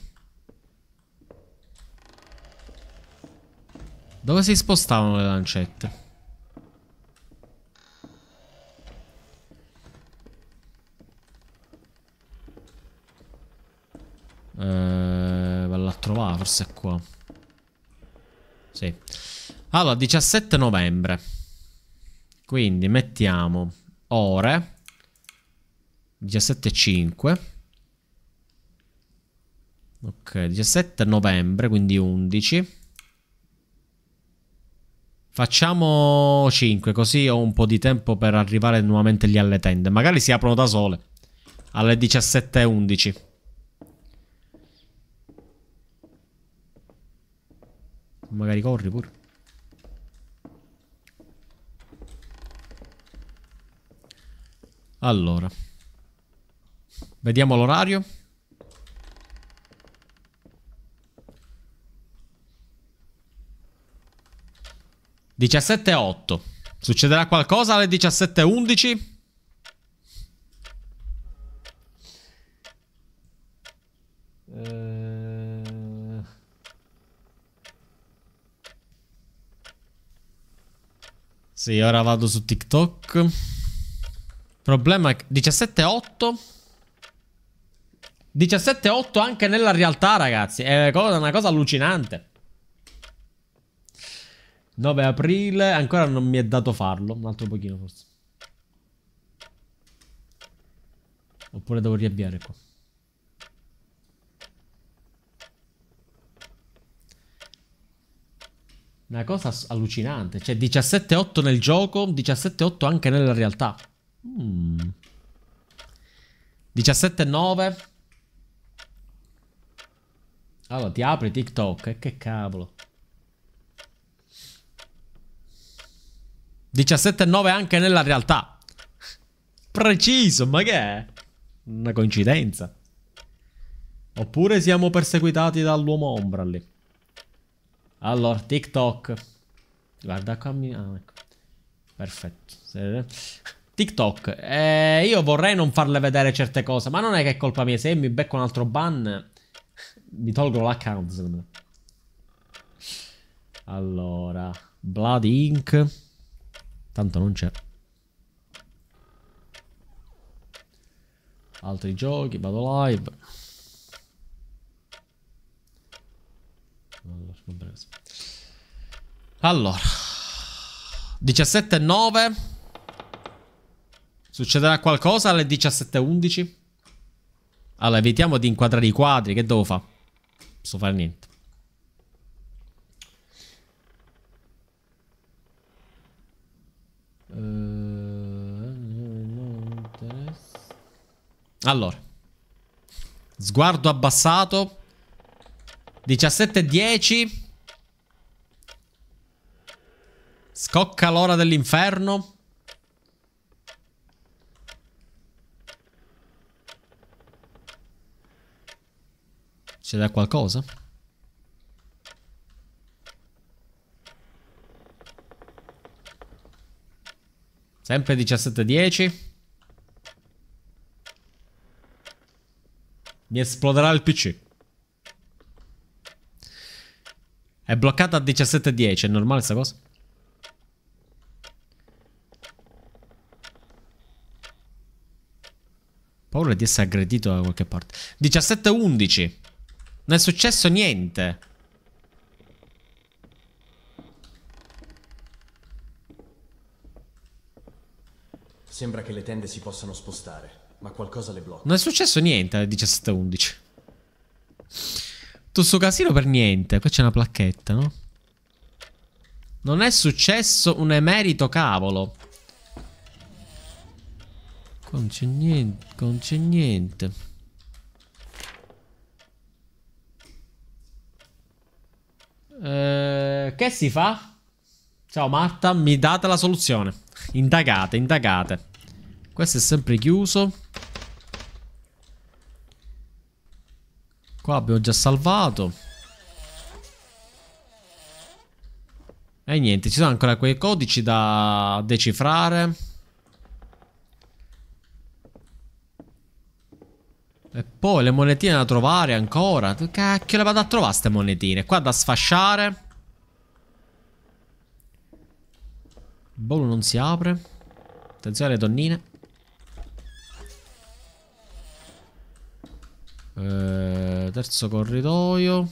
Dove si spostavano le lancette? Eh, valla a trovare, forse è qua. Sì. Allora, 17 novembre. Quindi mettiamo ore 17.5. Ok, 17 novembre, quindi 11. Facciamo 5, così ho un po' di tempo per arrivare nuovamente lì alle tende. Magari si aprono da sole. Alle 17.11. Magari corri pure. Allora. Vediamo l'orario. 17.08 Succederà qualcosa alle 17.11? Eh... Sì, ora vado su TikTok. Problema 17.08 17.08 anche nella realtà, ragazzi. È una cosa allucinante. 9 aprile, ancora non mi è dato farlo, un altro pochino forse. Oppure devo riavviare qua. Una cosa allucinante, cioè 17-8 nel gioco, 17-8 anche nella realtà. Mm. 17-9. Allora, ti apri TikTok, eh? che cavolo. 17,9 anche nella realtà. Preciso, ma che è? Una coincidenza. Oppure siamo perseguitati dall'uomo ombra lì. Allora, TikTok. Guarda qua. Mi... Ah, ecco. Perfetto. TikTok. Eh, io vorrei non farle vedere certe cose, ma non è che è colpa mia. Se mi becco un altro ban, mi tolgo l'account. Allora, Blood Inc. Tanto non c'è. Altri giochi, vado live. Allora, 17.09. Succederà qualcosa alle 17.11? Allora, evitiamo di inquadrare i quadri. Che devo fare? Non posso fare niente. Allora. Sguardo abbassato. 17.10. Scocca l'ora dell'inferno. C'è qualcosa? Sempre 17.10. Mi esploderà il PC. È bloccata a 17.10, è normale sta cosa? Paura di essere aggredito da qualche parte. 17.11. Non è successo niente. Sembra che le tende si possano spostare. Ma qualcosa le blocca. Non è successo niente alle 17.11. Tutto sto casino per niente. Qua c'è una placchetta, no? Non è successo un emerito cavolo. Qua non c'è niente. Non c'è niente. Eh, che si fa? Ciao Marta, mi date la soluzione. Indagate, indagate. Questo è sempre chiuso. Qua abbiamo già salvato. E niente, ci sono ancora quei codici da decifrare. E poi le monetine da trovare ancora. Cacchio le vado a trovare queste monetine. Qua da sfasciare. Il bolo non si apre. Attenzione alle tonnine. Eh, terzo corridoio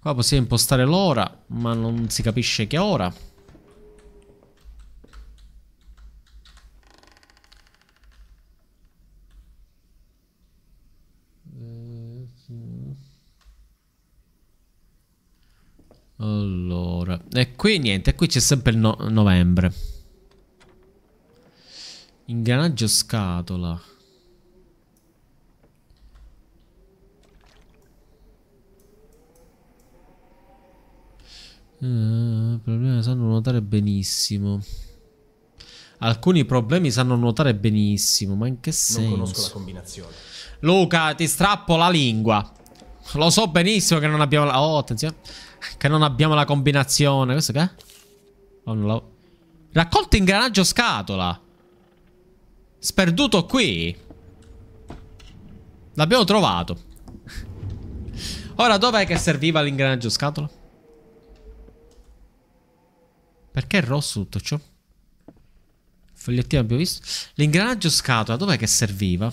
qua possiamo impostare l'ora ma non si capisce che ora Allora, e qui niente, qui c'è sempre il no novembre. Ingranaggio scatola. Eh, problemi sanno nuotare benissimo. Alcuni problemi sanno nuotare benissimo, ma in che senso? Non conosco la combinazione. Luca, ti strappo la lingua. Lo so benissimo che non abbiamo la... Oh, attenzione. Che non abbiamo la combinazione. Questo che è? Oh, la... Raccolto ingranaggio scatola. Sperduto qui. L'abbiamo trovato. Ora, dov'è che serviva l'ingranaggio scatola? Perché è rosso tutto ciò? Fogliettino abbiamo visto. L'ingranaggio scatola, dov'è che serviva?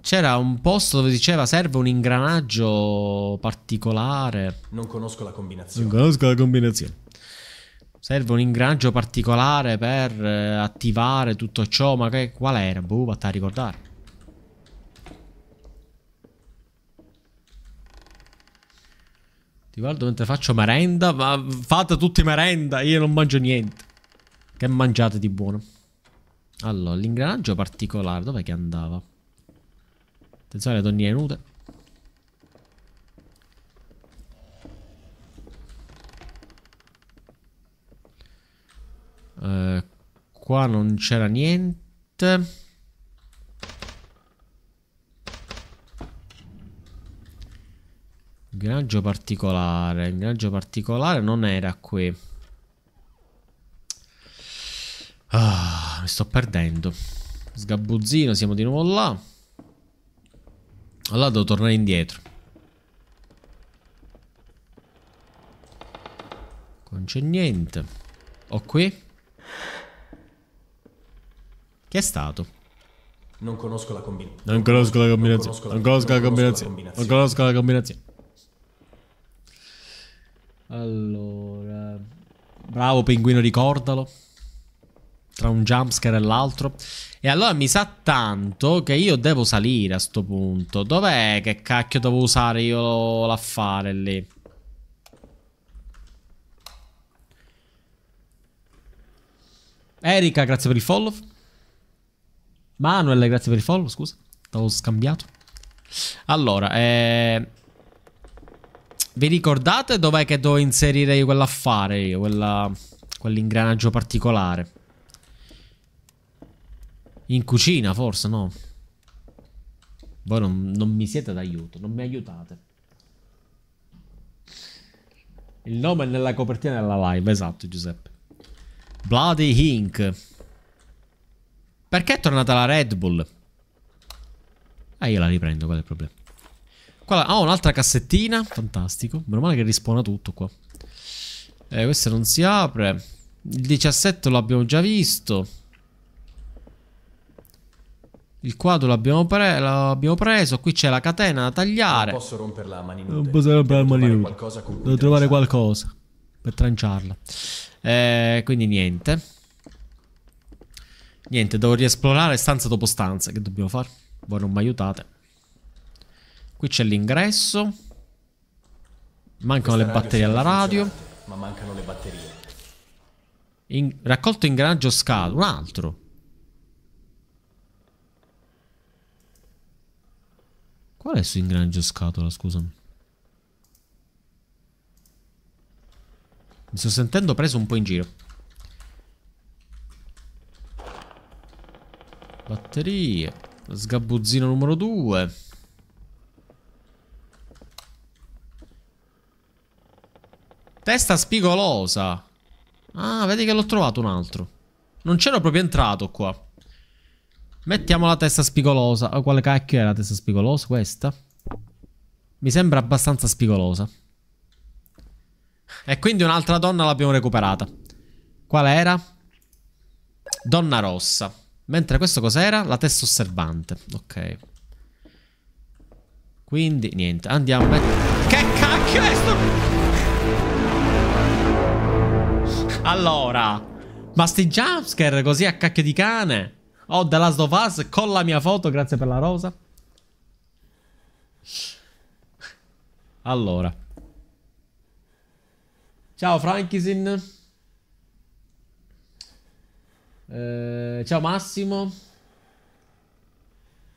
C'era un posto dove diceva serve un ingranaggio particolare. Non conosco la combinazione. Non conosco la combinazione. Serve un ingranaggio particolare per eh, attivare tutto ciò, ma che, qual era? Boh, vattene a ricordare. Ti guardo mentre faccio merenda, ma fate tutti merenda, io non mangio niente. Che mangiate di buono? Allora, l'ingranaggio particolare, dov'è che andava? Attenzione le tonnine nude. Eh, qua non c'era niente. Granaggio particolare. Il granaggio particolare non era qui. Ah, mi sto perdendo. Sgabuzzino, siamo di nuovo là. Allora devo tornare indietro. Non c'è niente. Ho qui. Chi è stato? Non conosco la combinazione. Non conosco la combinazione. Non conosco la combinazione. Non conosco la combinazione. Allora... Bravo pinguino ricordalo. Tra un jumpscare e l'altro. E allora mi sa tanto che io devo salire a sto punto. Dov'è che cacchio devo usare io l'affare lì? Erika, grazie per il follow. Manuel, grazie per il follow, scusa. T'ho scambiato. Allora, eh... Vi ricordate dov'è che devo inserire io quell'affare io? Quell'ingranaggio particolare. In cucina forse, no? Voi non, non mi siete d'aiuto, non mi aiutate. Il nome è nella copertina della live, esatto Giuseppe. Bloody Hink. Perché è tornata la Red Bull? Ah, io la riprendo, qual è il problema? Qua ho oh, ah, un'altra cassettina. Fantastico. Meno male che rispona tutto qua. Eh, questo non si apre. Il 17 l'abbiamo già visto. Il quadro l'abbiamo pre preso. Qui c'è la catena da tagliare. Non posso romperla a mani nude. Non posso romperla a mani nude. Devo trovare qualcosa per tranciarla. Eh, quindi niente. Niente, devo riesplorare stanza dopo stanza. Che dobbiamo fare? Voi non mi aiutate. Qui c'è l'ingresso. Mancano Questa le batterie alla radio. Ma mancano le batterie. In... Raccolto ingranaggio scalo. Un altro. Qual è questo ingranaggio scatola, scusami? Mi sto sentendo preso un po' in giro. Batterie. Sgabuzzino numero 2. Testa spigolosa. Ah, vedi che l'ho trovato un altro. Non c'ero proprio entrato qua. Mettiamo la testa spigolosa. Oh, quale cacchio è la testa spigolosa? Questa? Mi sembra abbastanza spigolosa. E quindi un'altra donna l'abbiamo recuperata. Qual era? Donna rossa. Mentre questo cos'era? La testa osservante. Ok. Quindi, niente. Andiamo a mettere... Che cacchio è sto... Allora, ma sti jumpscare così a cacchio di cane. Oh, The Last of Us con la mia foto, grazie per la rosa. Allora. Ciao Frankisin. Eh, ciao Massimo.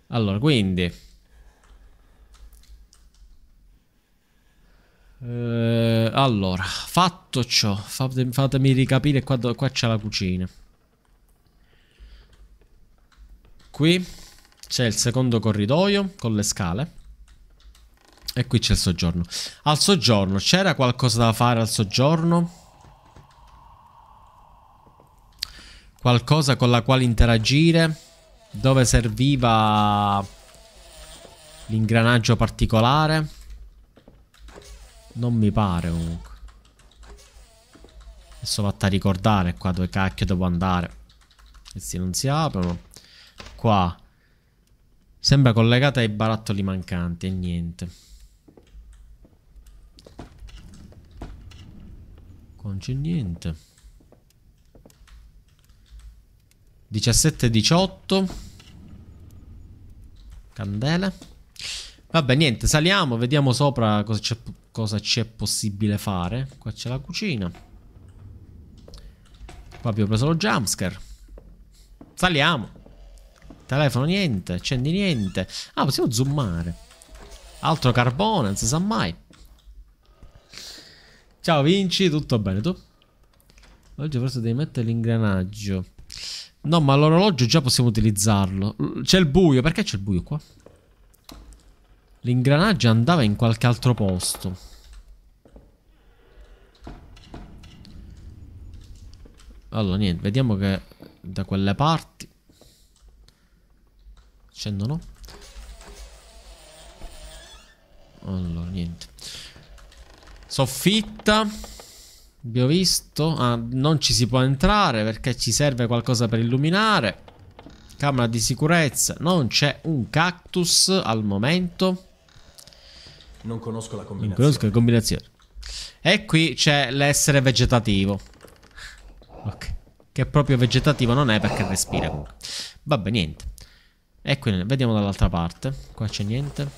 Allora, quindi... Eh, allora, fatto ciò, fate, fatemi ricapire qua, qua c'è la cucina. Qui c'è il secondo corridoio con le scale. E qui c'è il soggiorno. Al soggiorno, c'era qualcosa da fare al soggiorno? Qualcosa con la quale interagire? Dove serviva l'ingranaggio particolare? Non mi pare comunque. Adesso a ricordare qua dove cacchio devo andare. Questi non si aprono. Qua. Sembra collegata ai barattoli mancanti e niente. Qua non c'è niente. 17-18. Candele. Vabbè, niente, saliamo, vediamo sopra cosa c'è cosa c'è possibile fare. Qua c'è la cucina. Qua abbiamo preso lo jumpscare. Saliamo. Telefono niente, accendi niente. Ah, possiamo zoomare. Altro carbone, non si sa mai. Ciao Vinci, tutto bene tu? Oggi forse devi mettere l'ingranaggio. No, ma l'orologio già possiamo utilizzarlo. C'è il buio, perché c'è il buio qua? L'ingranaggio andava in qualche altro posto. Allora, niente, vediamo che da quelle parti scendono. Allora, niente. Soffitta. Abbiamo visto. Ah, non ci si può entrare perché ci serve qualcosa per illuminare. Camera di sicurezza. Non c'è un cactus al momento. Non conosco la combinazione. Non conosco la combinazione. E qui c'è l'essere vegetativo. Ok. Che proprio vegetativo non è perché respira. Vabbè, niente. E qui vediamo dall'altra parte. Qua c'è niente.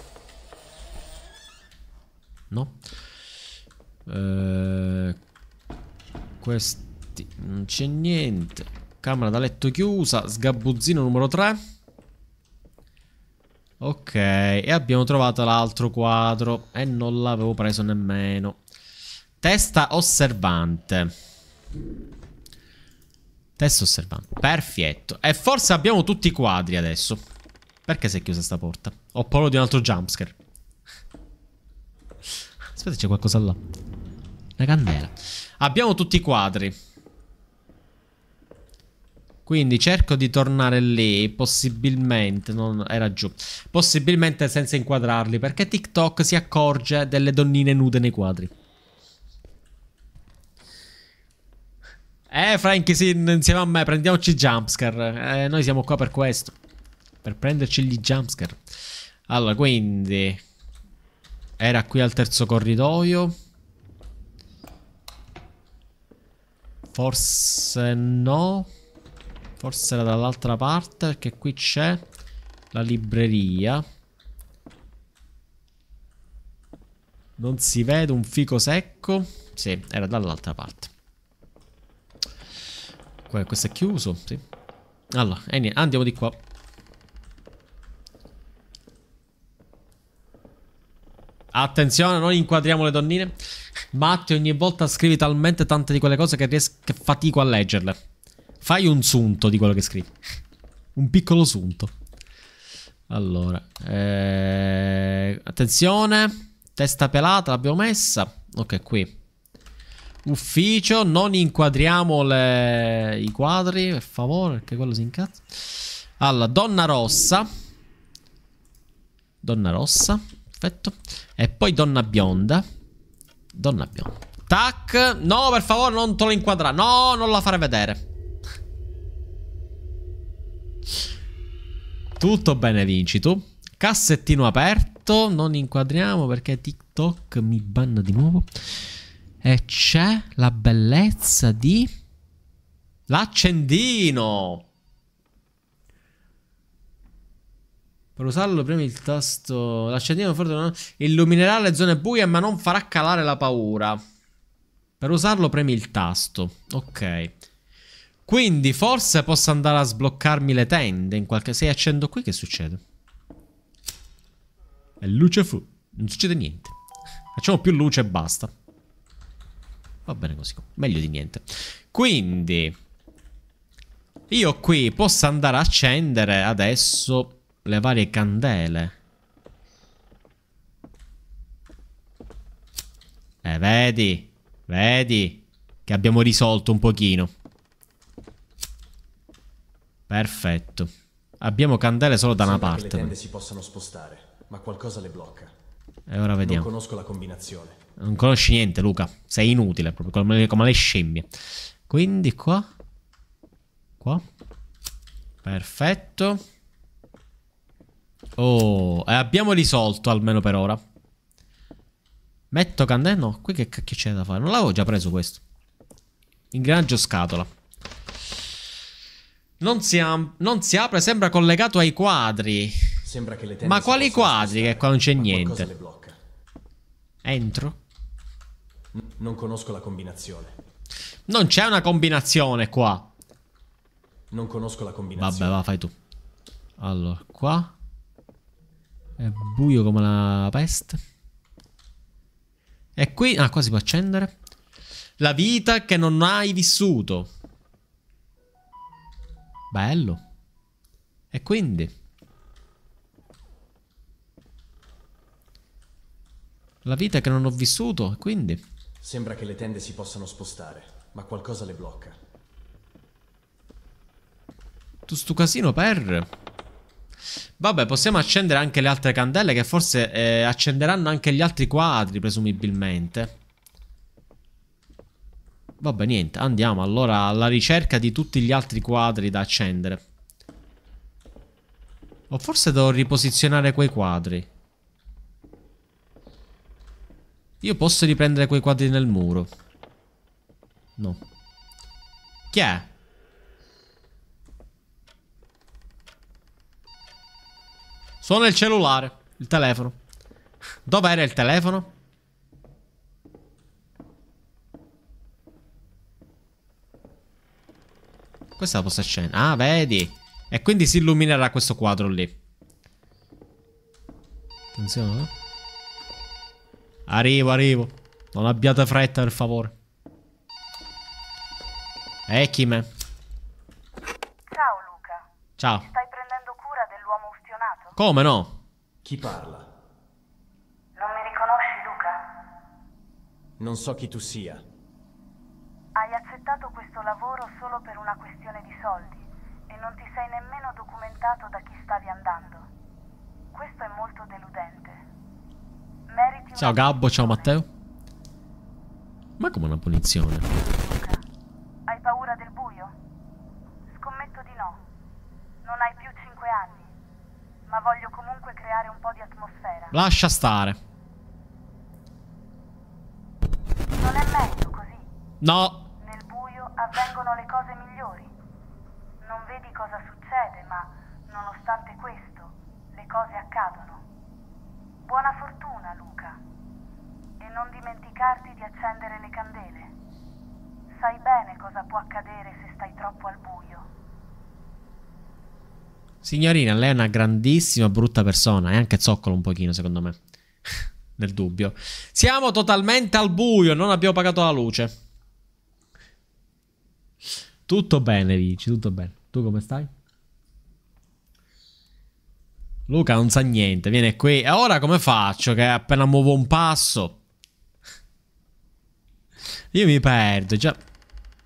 No. Eh, questi non c'è niente. Camera da letto chiusa. Sgabuzzino numero 3. Ok, e abbiamo trovato l'altro quadro e non l'avevo preso nemmeno. Testa osservante. Testa osservante, perfetto. E forse abbiamo tutti i quadri adesso. Perché si è chiusa sta porta? Ho paura di un altro jumpscare. Aspetta, c'è qualcosa là. Una candela. Abbiamo tutti i quadri. Quindi cerco di tornare lì, possibilmente, non, era giù, possibilmente senza inquadrarli, perché TikTok si accorge delle donnine nude nei quadri. Eh, Frankie, sì, insieme a me, prendiamoci i jumpscare. Eh, noi siamo qua per questo. Per prenderci gli jumpscare. Allora, quindi... Era qui al terzo corridoio. Forse no. Forse era dall'altra parte perché qui c'è la libreria. Non si vede un fico secco. Sì, era dall'altra parte. Qua, questo è chiuso, sì. Allora, andiamo di qua. Attenzione, non inquadriamo le donnine. Matti, ogni volta scrivi talmente tante di quelle cose che, che fatico a leggerle. Fai un sunto di quello che scrivi. Un piccolo sunto. Allora, eh, attenzione, testa pelata l'abbiamo messa. Ok, qui. Ufficio, non inquadriamo le... i quadri, per favore, perché quello si incazza. Allora, donna rossa. Donna rossa, perfetto. E poi donna bionda. Donna bionda. Tac, no, per favore, non te lo inquadra. No, non la fare vedere. Tutto bene, vinci tu. Cassettino aperto, non inquadriamo perché TikTok mi banna di nuovo. E c'è la bellezza di... L'accendino! Per usarlo premi il tasto... L'accendino forte non... illuminerà le zone buie ma non farà calare la paura. Per usarlo premi il tasto. Ok. Quindi forse posso andare a sbloccarmi le tende in qualche... Se accendo qui che succede? È luce fu. Non succede niente. Facciamo più luce e basta. Va bene così. Meglio di niente. Quindi... Io qui posso andare a accendere adesso le varie candele. E eh, vedi. Vedi. Che abbiamo risolto un pochino. Perfetto. Abbiamo candele solo da Sembra una parte. le tende si possano spostare, ma qualcosa le blocca. E ora vediamo. Non conosco la combinazione. Non conosci niente, Luca. Sei inutile, proprio come, come le scimmie. Quindi qua. Qua. Perfetto. Oh, e abbiamo risolto almeno per ora. Metto candele? No, qui che cacchio c'è da fare? Non l'avevo già preso questo. Ingranaggio scatola. Non si, non si, apre, sembra collegato ai quadri. Sembra che le Ma quali quadri? Che qua non c'è niente. Entro. Non conosco la combinazione. Non c'è una combinazione qua. Non conosco la combinazione. Vabbè, va, fai tu. Allora, qua. È buio come la peste. E qui... Ah, qua si può accendere. La vita che non hai vissuto. Bello. E quindi... La vita che non ho vissuto, e quindi... Sembra che le tende si possano spostare, ma qualcosa le blocca. Tu sto casino per... Vabbè, possiamo accendere anche le altre candele che forse eh, accenderanno anche gli altri quadri, presumibilmente. Vabbè, niente, andiamo allora alla ricerca di tutti gli altri quadri da accendere. O forse devo riposizionare quei quadri. Io posso riprendere quei quadri nel muro. No. Chi è? Suona il cellulare, il telefono. Dov'era il telefono? Questa è la posta scena. Ah, vedi. E quindi si illuminerà questo quadro lì. Attenzione. Eh. Arrivo, arrivo. Non abbiate fretta, per favore. Echime. Ciao, Luca. Ciao. Ti stai prendendo cura dell'uomo ustionato? Come no? Chi parla? Non mi riconosci, Luca? Non so chi tu sia. Hai accettato questo lavoro solo per una questione di soldi e non ti sei nemmeno documentato da chi stavi andando. Questo è molto deludente. Meriti ciao Gabbo, ciao Matteo. Ma come una punizione? Hai paura del buio? Scommetto di no. Non hai più 5 anni, ma voglio comunque creare un po' di atmosfera. Lascia stare. Non è meglio così. No avvengono le cose migliori. Non vedi cosa succede, ma nonostante questo le cose accadono. Buona fortuna, Luca. E non dimenticarti di accendere le candele. Sai bene cosa può accadere se stai troppo al buio. Signorina, lei è una grandissima brutta persona e anche zoccolo un pochino, secondo me. Nel dubbio. Siamo totalmente al buio, non abbiamo pagato la luce. Tutto bene, Vici, tutto bene. Tu come stai? Luca non sa niente, viene qui. E ora come faccio? Che appena muovo un passo... Io mi perdo, già...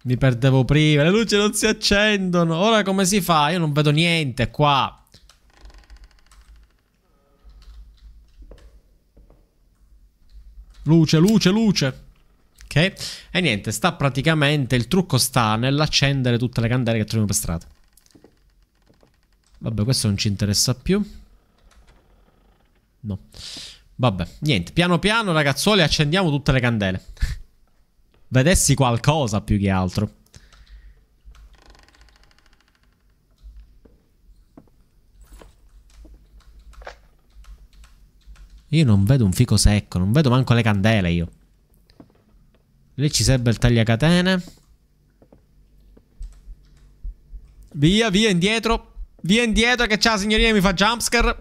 Mi perdevo prima, le luci non si accendono. Ora come si fa? Io non vedo niente qua. Luce, luce, luce. Ok? E niente, sta praticamente, il trucco sta nell'accendere tutte le candele che troviamo per strada. Vabbè, questo non ci interessa più. No. Vabbè, niente, piano piano ragazzuoli accendiamo tutte le candele. Vedessi qualcosa più che altro. Io non vedo un fico secco, non vedo manco le candele io. Lì ci serve il tagliacatene. Via, via, indietro. Via indietro che c'ha la signorina che mi fa jumpscare.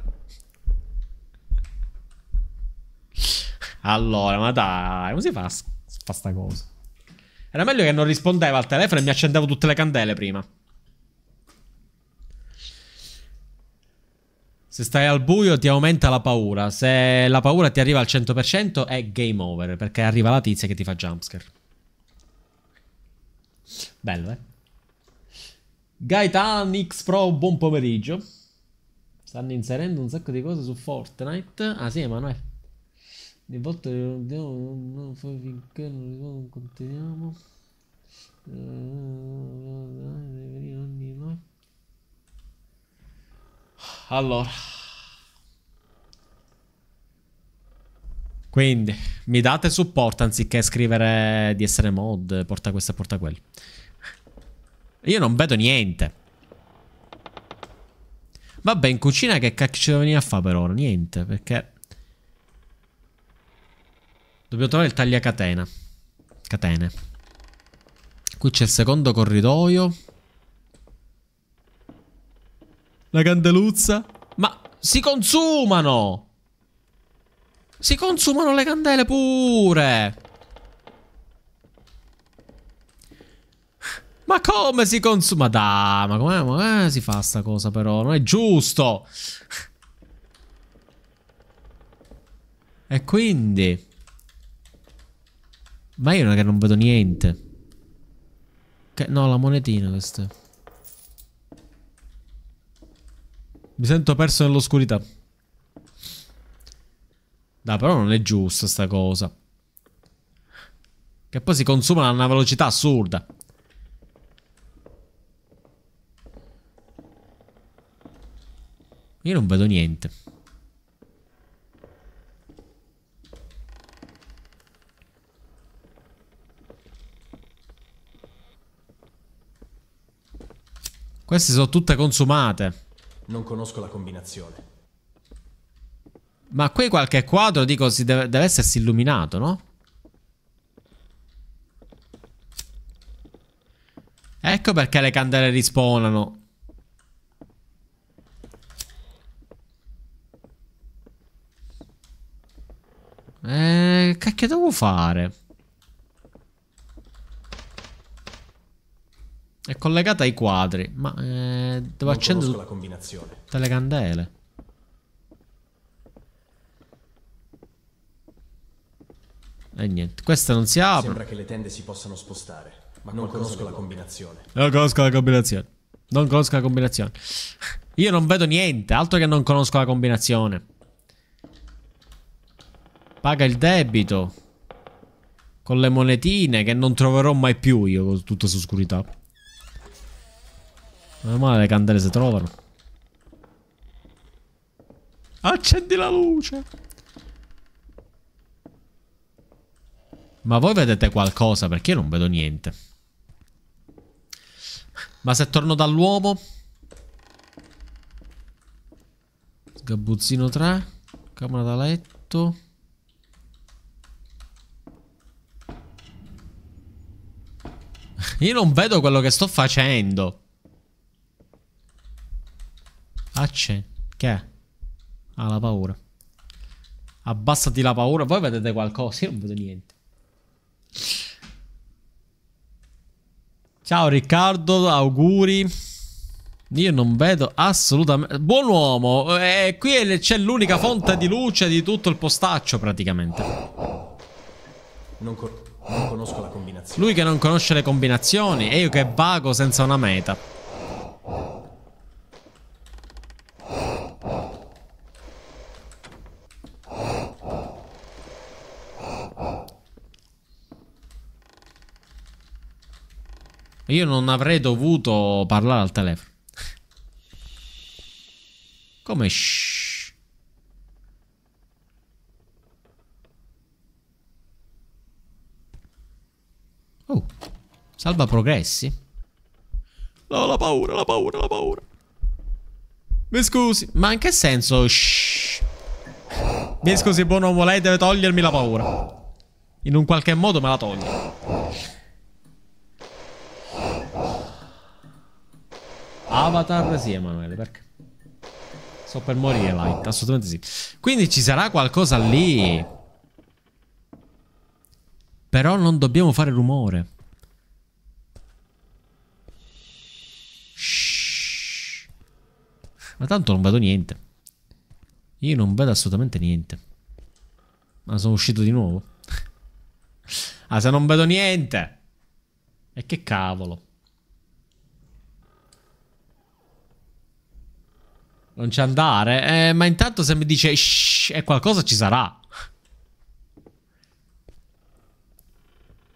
Allora, ma dai, come si fa, fa sta cosa? Era meglio che non rispondeva al telefono e mi accendevo tutte le candele prima. Se stai al buio ti aumenta la paura. Se la paura ti arriva al 100% è game over. Perché arriva la tizia che ti fa jumpscare. Bello, eh? Gaetan X Pro, buon pomeriggio. Stanno inserendo un sacco di cose su Fortnite. Ah sì, Emanuele. Di volte non finché non continuiamo. Ogni notte. Allora. Quindi, mi date supporto anziché scrivere di essere mod, porta questo e porta quella. Io non vedo niente. Vabbè, in cucina che cacchio ci devo venire a fare per ora? Niente, perché... Dobbiamo trovare il tagliacatena. Catene. Qui c'è il secondo corridoio. La candeluzza. Ma si consumano! Si consumano le candele pure! Ma come si consuma? Dai, ma come, si fa sta cosa però? Non è giusto! E quindi... Ma io non vedo niente. Che, no, la monetina questa. Mi sento perso nell'oscurità. Dai, però non è giusta sta cosa. Che poi si consumano a una velocità assurda. Io non vedo niente. Queste sono tutte consumate. Non conosco la combinazione. Ma qui qualche quadro, dico, deve, deve essersi illuminato, no? Ecco perché le candele rispawnano. Eh, cacchio devo fare? È collegata ai quadri, ma eh, devo non accendere la combinazione. tutte le candele. E niente, questa non si apre. Sembra che le tende si possano spostare, ma non conosco la combinazione. Non conosco la combinazione. Non conosco la combinazione. Io non vedo niente, altro che non conosco la combinazione. Paga il debito. Con le monetine che non troverò mai più io con tutta questa oscurità. Meno male le candele si trovano. Accendi la luce. Ma voi vedete qualcosa? Perché io non vedo niente. Ma se torno dall'uomo... Sgabuzzino 3. Camera da letto. Io non vedo quello che sto facendo. Acce? Che è? Ha ah, la paura. Abbassati la paura. Voi vedete qualcosa? Io non vedo niente. Ciao Riccardo, auguri. Io non vedo assolutamente... Buon uomo, eh, qui c'è l'unica fonte di luce di tutto il postaccio praticamente. Non, co non, conosco la combinazione. Lui che non conosce le combinazioni e io che vago senza una meta. Io non avrei dovuto parlare al telefono. Come shh. Oh. Salva progressi. No, la paura, la paura, la paura. Mi scusi. Ma in che senso shh? Mi scusi, buon uomo, lei deve togliermi la paura. In un qualche modo me la toglie. Avatar, sì Emanuele, perché? Sto per morire, Light, assolutamente sì. Quindi ci sarà qualcosa lì. Però non dobbiamo fare rumore. Shhh. Ma tanto non vedo niente. Io non vedo assolutamente niente. Ma sono uscito di nuovo? ah, se non vedo niente! E che cavolo. Non c'è andare. Eh, ma intanto se mi dice shh, e qualcosa ci sarà.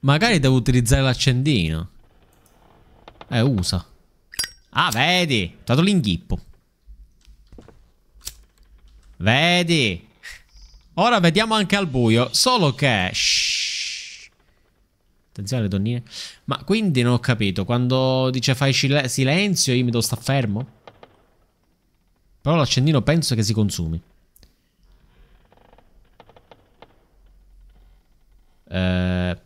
Magari devo utilizzare l'accendino. Eh, usa. Ah, vedi. Ho dato l'inghippo. Vedi. Ora vediamo anche al buio. Solo che... Shh. Attenzione alle donnine. Ma quindi non ho capito. Quando dice fai silenzio io mi devo stare fermo? Però l'accendino penso che si consumi. Eh,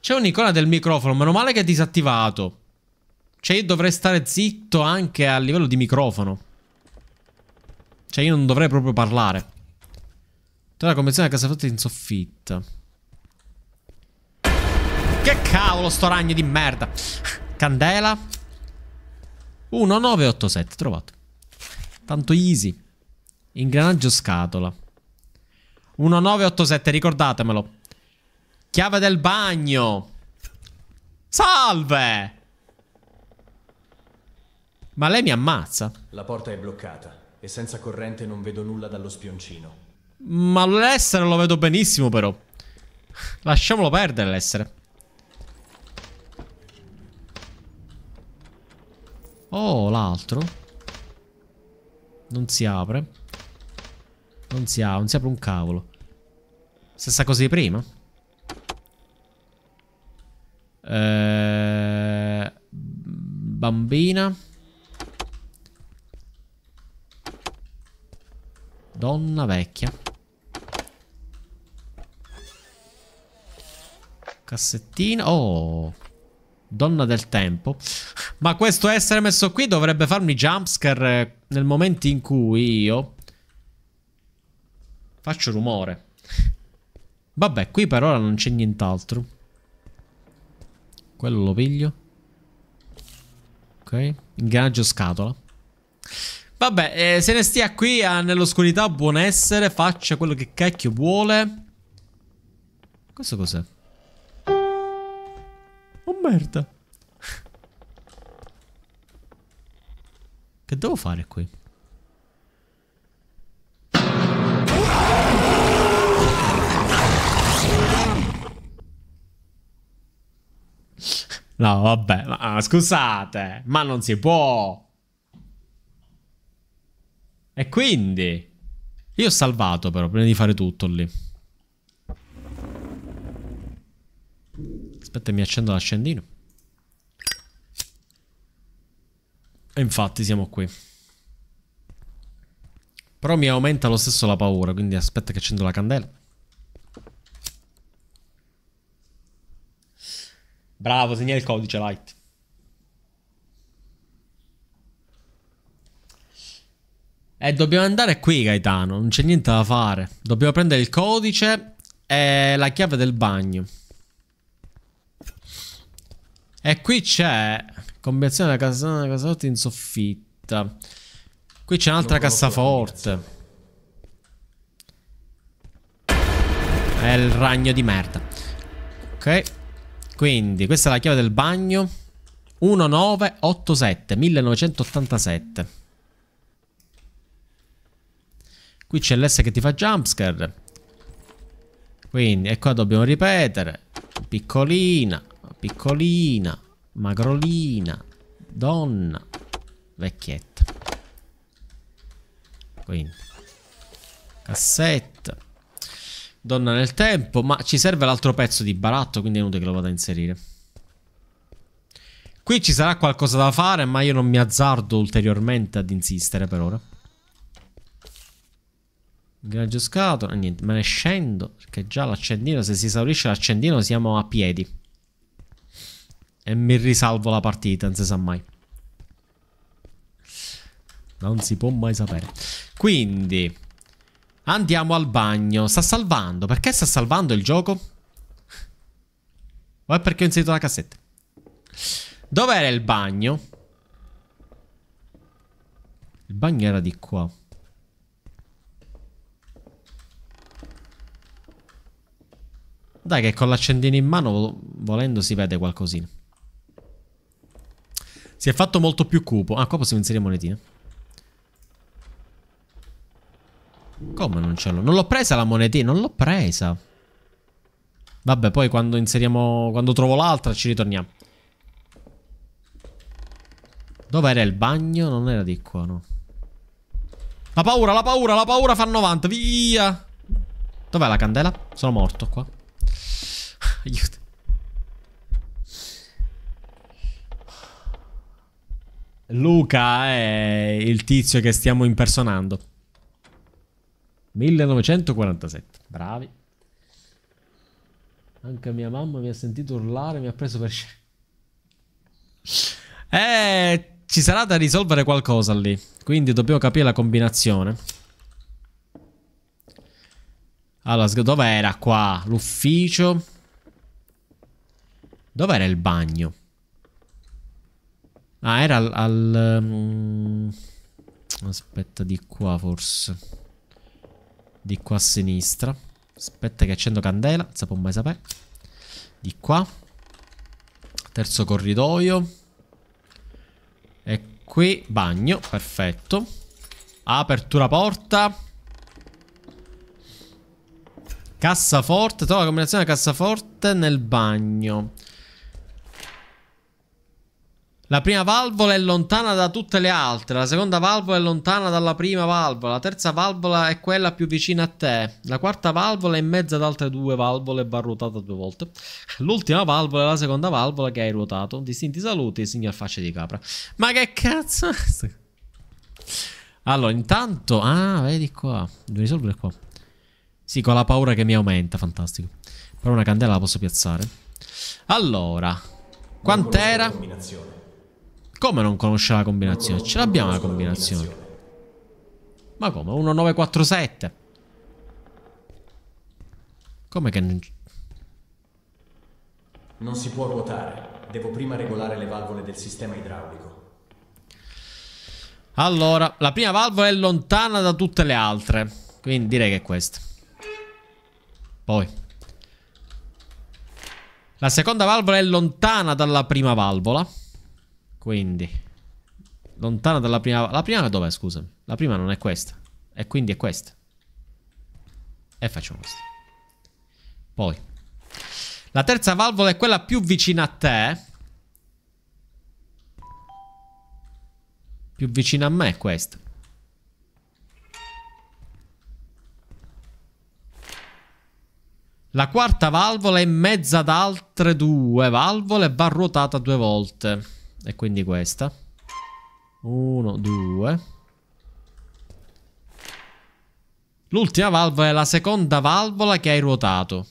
c'è un'icona del microfono, meno male che è disattivato. Cioè io dovrei stare zitto anche a livello di microfono. Cioè io non dovrei proprio parlare. Tutta la convenzione della casa in soffitta. Che cavolo sto ragno di merda. Candela. 1987, trovato. Tanto easy. Ingranaggio scatola. 1987, ricordatemelo. Chiave del bagno. Salve! Ma lei mi ammazza. La porta è bloccata e senza corrente non vedo nulla dallo spioncino. Ma l'essere lo vedo benissimo però. Lasciamolo perdere l'essere. Oh, l'altro. Non si apre. Non si apre, non si apre un cavolo. Stessa cosa di prima. Eh, bambina. Donna vecchia. Cassettina. Oh. Donna del tempo. Ma questo essere messo qui dovrebbe farmi jumpscare eh, nel momento in cui io faccio rumore. Vabbè, qui per ora non c'è nient'altro. Quello lo piglio. Ok, ingranaggio scatola. Vabbè, eh, se ne stia qui ah, nell'oscurità, buon essere, faccia quello che cacchio vuole. Questo cos'è? Oh merda. Che devo fare qui? No, vabbè, ma, ah, scusate, ma non si può. E quindi? Io ho salvato però, prima di fare tutto lì. Aspetta, mi accendo l'accendino. E infatti siamo qui. Però mi aumenta lo stesso la paura, quindi aspetta che accendo la candela. Bravo, segna il codice light. E eh, dobbiamo andare qui, Gaetano. Non c'è niente da fare. Dobbiamo prendere il codice e la chiave del bagno. E qui c'è... Combinazione della casa, cassaforte in soffitta. Qui c'è un'altra cassaforte. È il ragno di merda. Ok. Quindi, questa è la chiave del bagno. 1987, 1987. Qui c'è l'S che ti fa jumpscare. Quindi, e qua dobbiamo ripetere. Piccolina, piccolina, Magrolina. Donna. Vecchietta. Quindi. Cassetta. Donna nel tempo. Ma ci serve l'altro pezzo di baratto, quindi è inutile che lo vada a inserire. Qui ci sarà qualcosa da fare, ma io non mi azzardo ulteriormente ad insistere per ora. Ingranaggio scatola, niente, me ne scendo, perché già l'accendino, se si esaurisce l'accendino siamo a piedi. E mi risalvo la partita, non si sa mai. Non si può mai sapere. Quindi, andiamo al bagno. Sta salvando. Perché sta salvando il gioco? O è perché ho inserito la cassetta? Dov'era il bagno? Il bagno era di qua. Dai che con l'accendino in mano volendo si vede qualcosina. Si è fatto molto più cupo. Ah, qua possiamo inserire monetine. Come non ce l'ho? Non l'ho presa la monetina, non l'ho presa. Vabbè, poi quando inseriamo... Quando trovo l'altra ci ritorniamo. Dove era il bagno? Non era di qua, no. La paura, la paura, la paura fa 90, via! Dov'è la candela? Sono morto qua. Aiuto. Luca è il tizio che stiamo impersonando. 1947, bravi. Anche mia mamma mi ha sentito urlare, mi ha preso per scena. Eh, ci sarà da risolvere qualcosa lì. Quindi dobbiamo capire la combinazione. Allora, dov'era qua? L'ufficio. Dov'era il bagno? Ah, era al... al um, aspetta, di qua forse. Di qua a sinistra. Aspetta che accendo candela, non si può mai sapere. Di qua. Terzo corridoio. E qui bagno, perfetto. Apertura porta. Cassaforte, trova la combinazione cassaforte nel bagno. La prima valvola è lontana da tutte le altre, la seconda valvola è lontana dalla prima valvola, la terza valvola è quella più vicina a te, la quarta valvola è in mezzo ad altre due valvole e va ruotata due volte, l'ultima valvola è la seconda valvola che hai ruotato. Distinti saluti, signor Faccia di Capra. Ma che cazzo? Allora, intanto... Ah, vedi qua, devo risolvere qua. Sì, con la paura che mi aumenta, fantastico. Però una candela la posso piazzare. Allora, quant'era? Combinazione. Come non conosce la combinazione? Ce l'abbiamo la combinazione. Ma come? 1947. Come che non... Non si può ruotare. Devo prima regolare le valvole del sistema idraulico. Allora, la prima valvola è lontana da tutte le altre. Quindi direi che è questa. Poi. La seconda valvola è lontana dalla prima valvola. Quindi, lontana dalla prima... La prima dov'è, scusa? La prima non è questa. E quindi è questa. E facciamo questo. Poi. La terza valvola è quella più vicina a te. Più vicina a me è questa. La quarta valvola è in mezzo ad altre due valvole e va ruotata due volte. E quindi questa. Uno, due. L'ultima valvola è la seconda valvola che hai ruotato.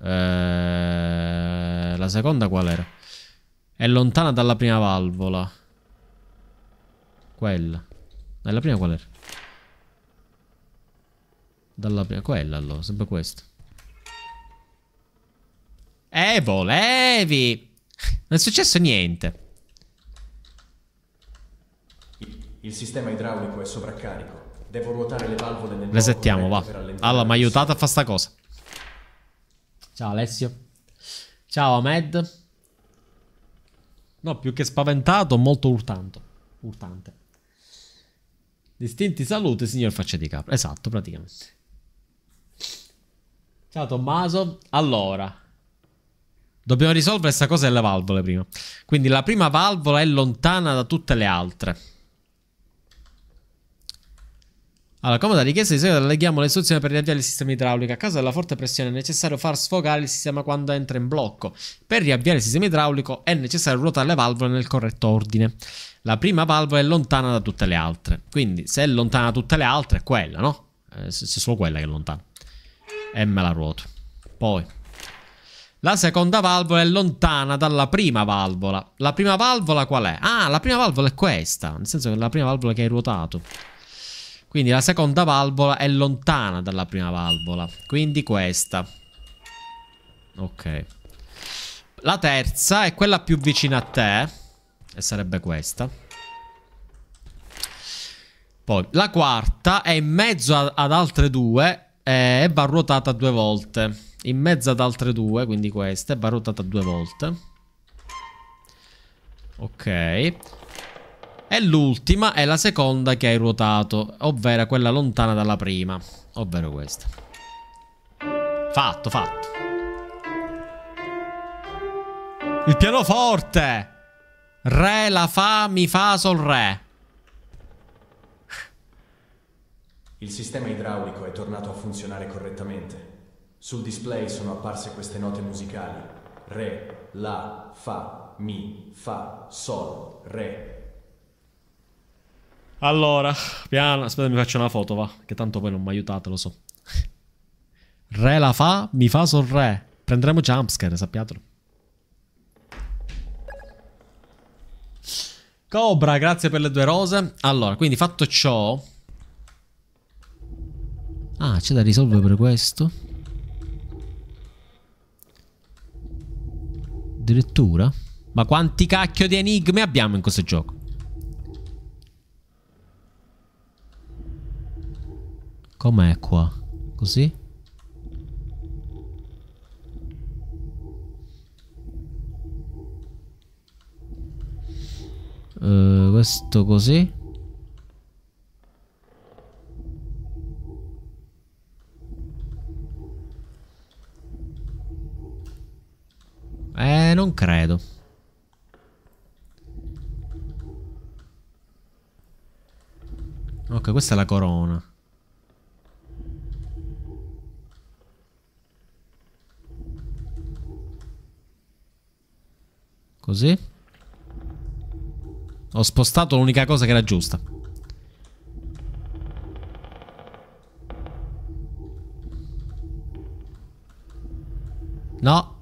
Eh, la seconda qual era? È lontana dalla prima valvola. Quella. E prima qual era? Dalla prima, quella allora, sempre questa. Eh, volevi! Non è successo niente. Il sistema idraulico è sovraccarico. Devo ruotare le valvole nel Resettiamo, va. Allora, mi ha aiutato a fare sta cosa. Ciao Alessio. Ciao Ahmed. No, più che spaventato, molto urtanto. Urtante. Distinti salute, signor faccia di capra. Esatto, praticamente. Ciao Tommaso. Allora, Dobbiamo risolvere questa cosa delle valvole prima. Quindi la prima valvola è lontana da tutte le altre. Allora, comoda richiesta di seguito, leghiamo le istruzioni per riavviare il sistema idraulico. A causa della forte pressione è necessario far sfogare il sistema quando entra in blocco. Per riavviare il sistema idraulico è necessario ruotare le valvole nel corretto ordine. La prima valvola è lontana da tutte le altre. Quindi, se è lontana da tutte le altre, è quella, no? Eh, se, se solo quella che è lontana. E me la ruoto. Poi... La seconda valvola è lontana dalla prima valvola. La prima valvola qual è? Ah, la prima valvola è questa. Nel senso che è la prima valvola che hai ruotato. Quindi la seconda valvola è lontana dalla prima valvola. Quindi questa. Ok. La terza è quella più vicina a te. E sarebbe questa. Poi la quarta è in mezzo ad altre due eh, e va ruotata due volte in mezzo ad altre due, quindi questa va ruotata due volte. Ok. E l'ultima è la seconda che hai ruotato, ovvero quella lontana dalla prima, ovvero questa. Fatto, fatto. Il pianoforte! Re la fa, mi fa sol re. Il sistema idraulico è tornato a funzionare correttamente. Sul display sono apparse queste note musicali. Re, La, Fa, Mi, Fa, Sol, Re. Allora, piano, aspetta mi faccio una foto, va, che tanto poi non mi aiutate, lo so. Re la fa, mi fa sol re. Prenderemo jumpscare, sappiatelo. Cobra, grazie per le due rose. Allora, quindi fatto ciò... Ah, c'è da risolvere per questo. Addirittura? Ma quanti cacchio di enigmi abbiamo in questo gioco? Com'è qua? Così? Uh, questo così? Eh, non credo. Ok, questa è la corona. Così. Ho spostato l'unica cosa che era giusta. No.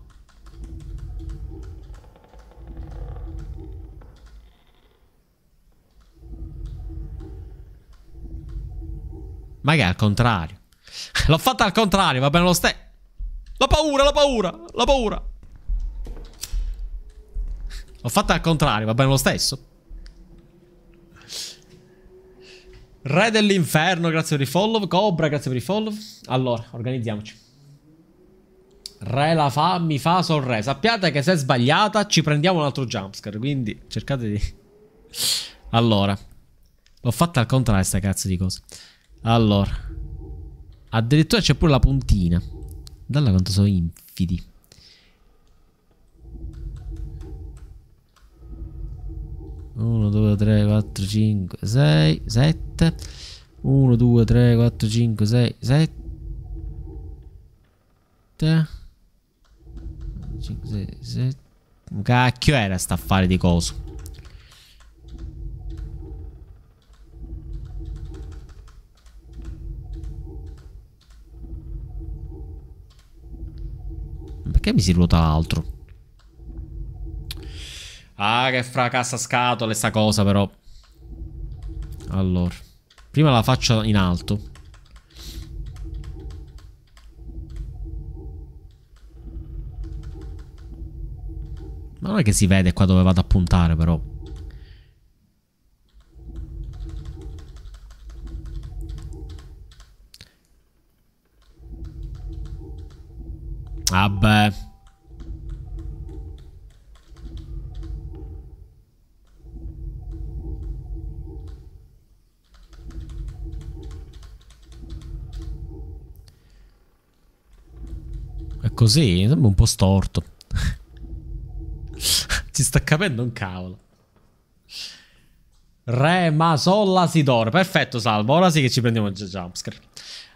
Magari al contrario? L'ho fatta al contrario, va bene lo stesso. La paura, la paura, la paura. L'ho fatta al contrario, va bene lo stesso. Re dell'inferno, grazie per i follow. Cobra, grazie per i follow. Allora, organizziamoci. Re la fa, mi fa, sol re. Sappiate che se è sbagliata ci prendiamo un altro jumpscare, quindi cercate di... Allora, l'ho fatta al contrario sta cazzo di cosa. Allora. Addirittura c'è pure la puntina. Dalla quanto sono infidi. Uno, due, tre, quattro, cinque, sei, sette. Uno, due, tre, quattro, cinque, sei, sette. 5, 6, 7. Cacchio era sta affare di coso. Perché mi si ruota l'altro? Ah, che fracassa scatole sta cosa però. Allora. Prima la faccio in alto. Ma non è che si vede qua dove vado a puntare però. Vabbè. È così? Sembra un po' storto. Ci sta capendo un cavolo. Re ma si Sidor. Perfetto, salvo. Ora sì che ci prendiamo già jumpscare.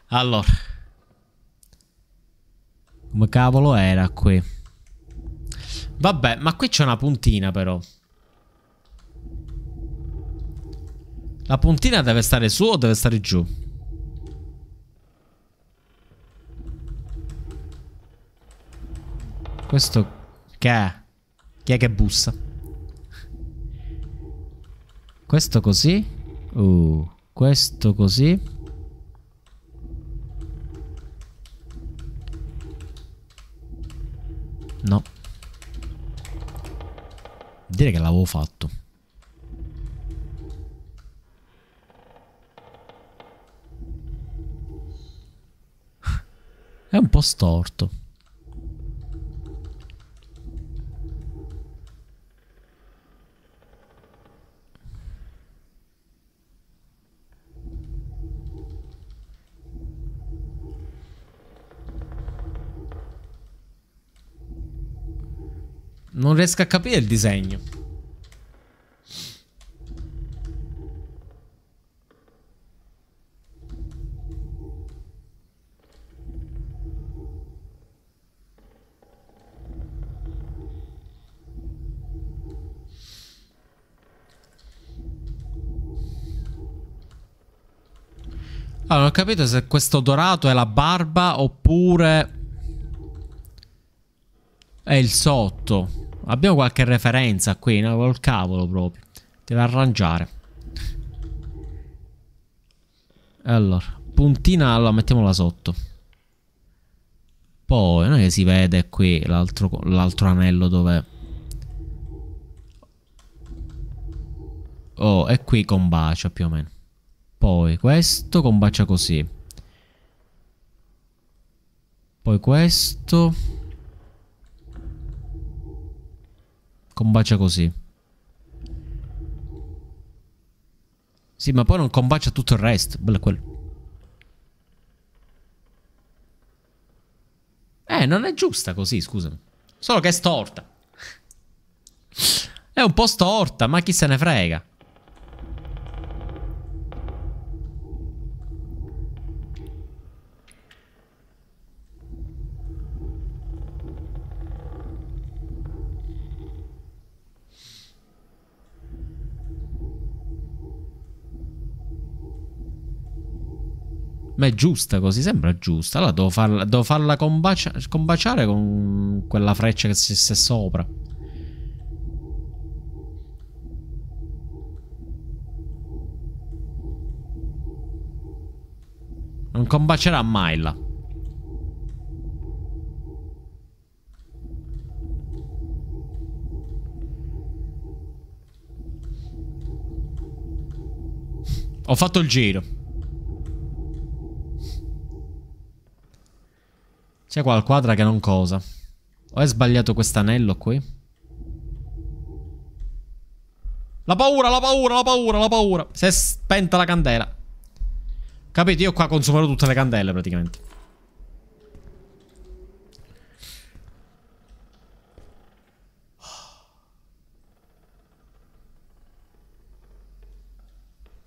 Allora. Come cavolo era qui? Vabbè, ma qui c'è una puntina però. La puntina deve stare su o deve stare giù? Questo che è? Chi è che bussa? Questo così? Uh, questo così? No. Dire che l'avevo fatto. È un po' storto. Non riesco a capire il disegno. Allora, ho capito se questo dorato è la barba oppure è il sotto. Abbiamo qualche referenza qui, no? Col cavolo proprio. Deve arrangiare. Allora, puntina, allora mettiamola sotto. Poi, non è che si vede qui l'altro anello dove... Oh, è qui combacia più o meno. Poi questo combacia così. Poi questo... Combacia così. Sì, ma poi non combacia tutto il resto. Bello quello. Eh, non è giusta così, scusami. Solo che è storta. È un po' storta, ma chi se ne frega. Ma è giusta così, sembra giusta. Allora devo farla, devo farla combacia combaciare con quella freccia che si sta sopra. Non combacerà mai là. Ho fatto il giro. C'è qua quadra che non cosa. O è sbagliato quest'anello qui? La paura, la paura, la paura, la paura. Si è spenta la candela. Capito? Io qua consumerò tutte le candele praticamente.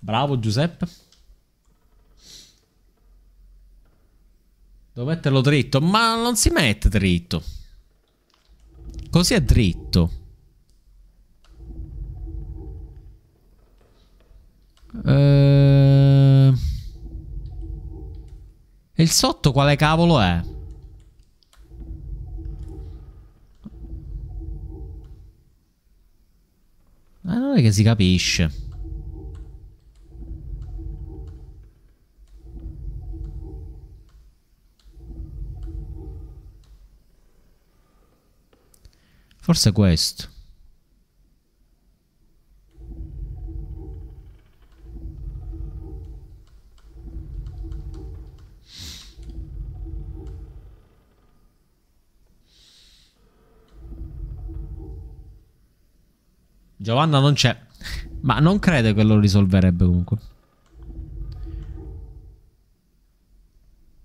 Bravo Giuseppe. Devo metterlo dritto, ma non si mette dritto. Così è dritto. E eh, il sotto quale cavolo è? Ma eh, non è che si capisce. Forse questo. Giovanna non c'è. Ma non crede che lo risolverebbe comunque.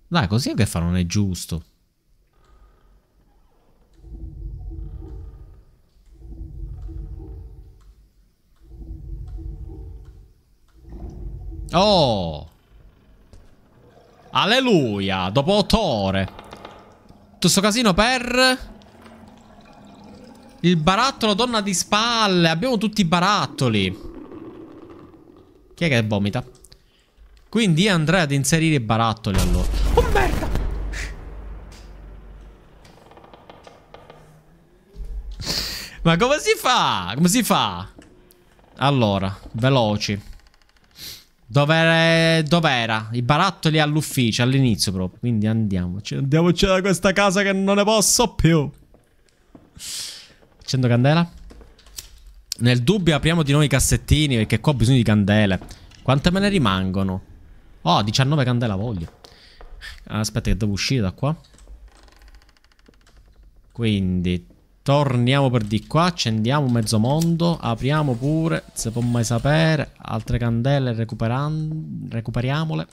Dai, così che fa non è giusto. Oh! Alleluia! Dopo otto ore. Tutto sto casino per... Il barattolo donna di spalle. Abbiamo tutti i barattoli. Chi è che vomita? Quindi andrei ad inserire i barattoli allora. Oh merda! Ma come si fa? Come si fa? Allora, veloci. Dove, era? I barattoli all'ufficio, all'inizio proprio. Quindi andiamoci. Andiamoci da questa casa che non ne posso più. Accendo candela. Nel dubbio apriamo di nuovo i cassettini perché qua ho bisogno di candele. Quante me ne rimangono? Oh, 19 candela voglio. Aspetta che devo uscire da qua. Quindi Torniamo per di qua, accendiamo mezzo mondo, apriamo pure, se può mai sapere, altre candele recuperiamole.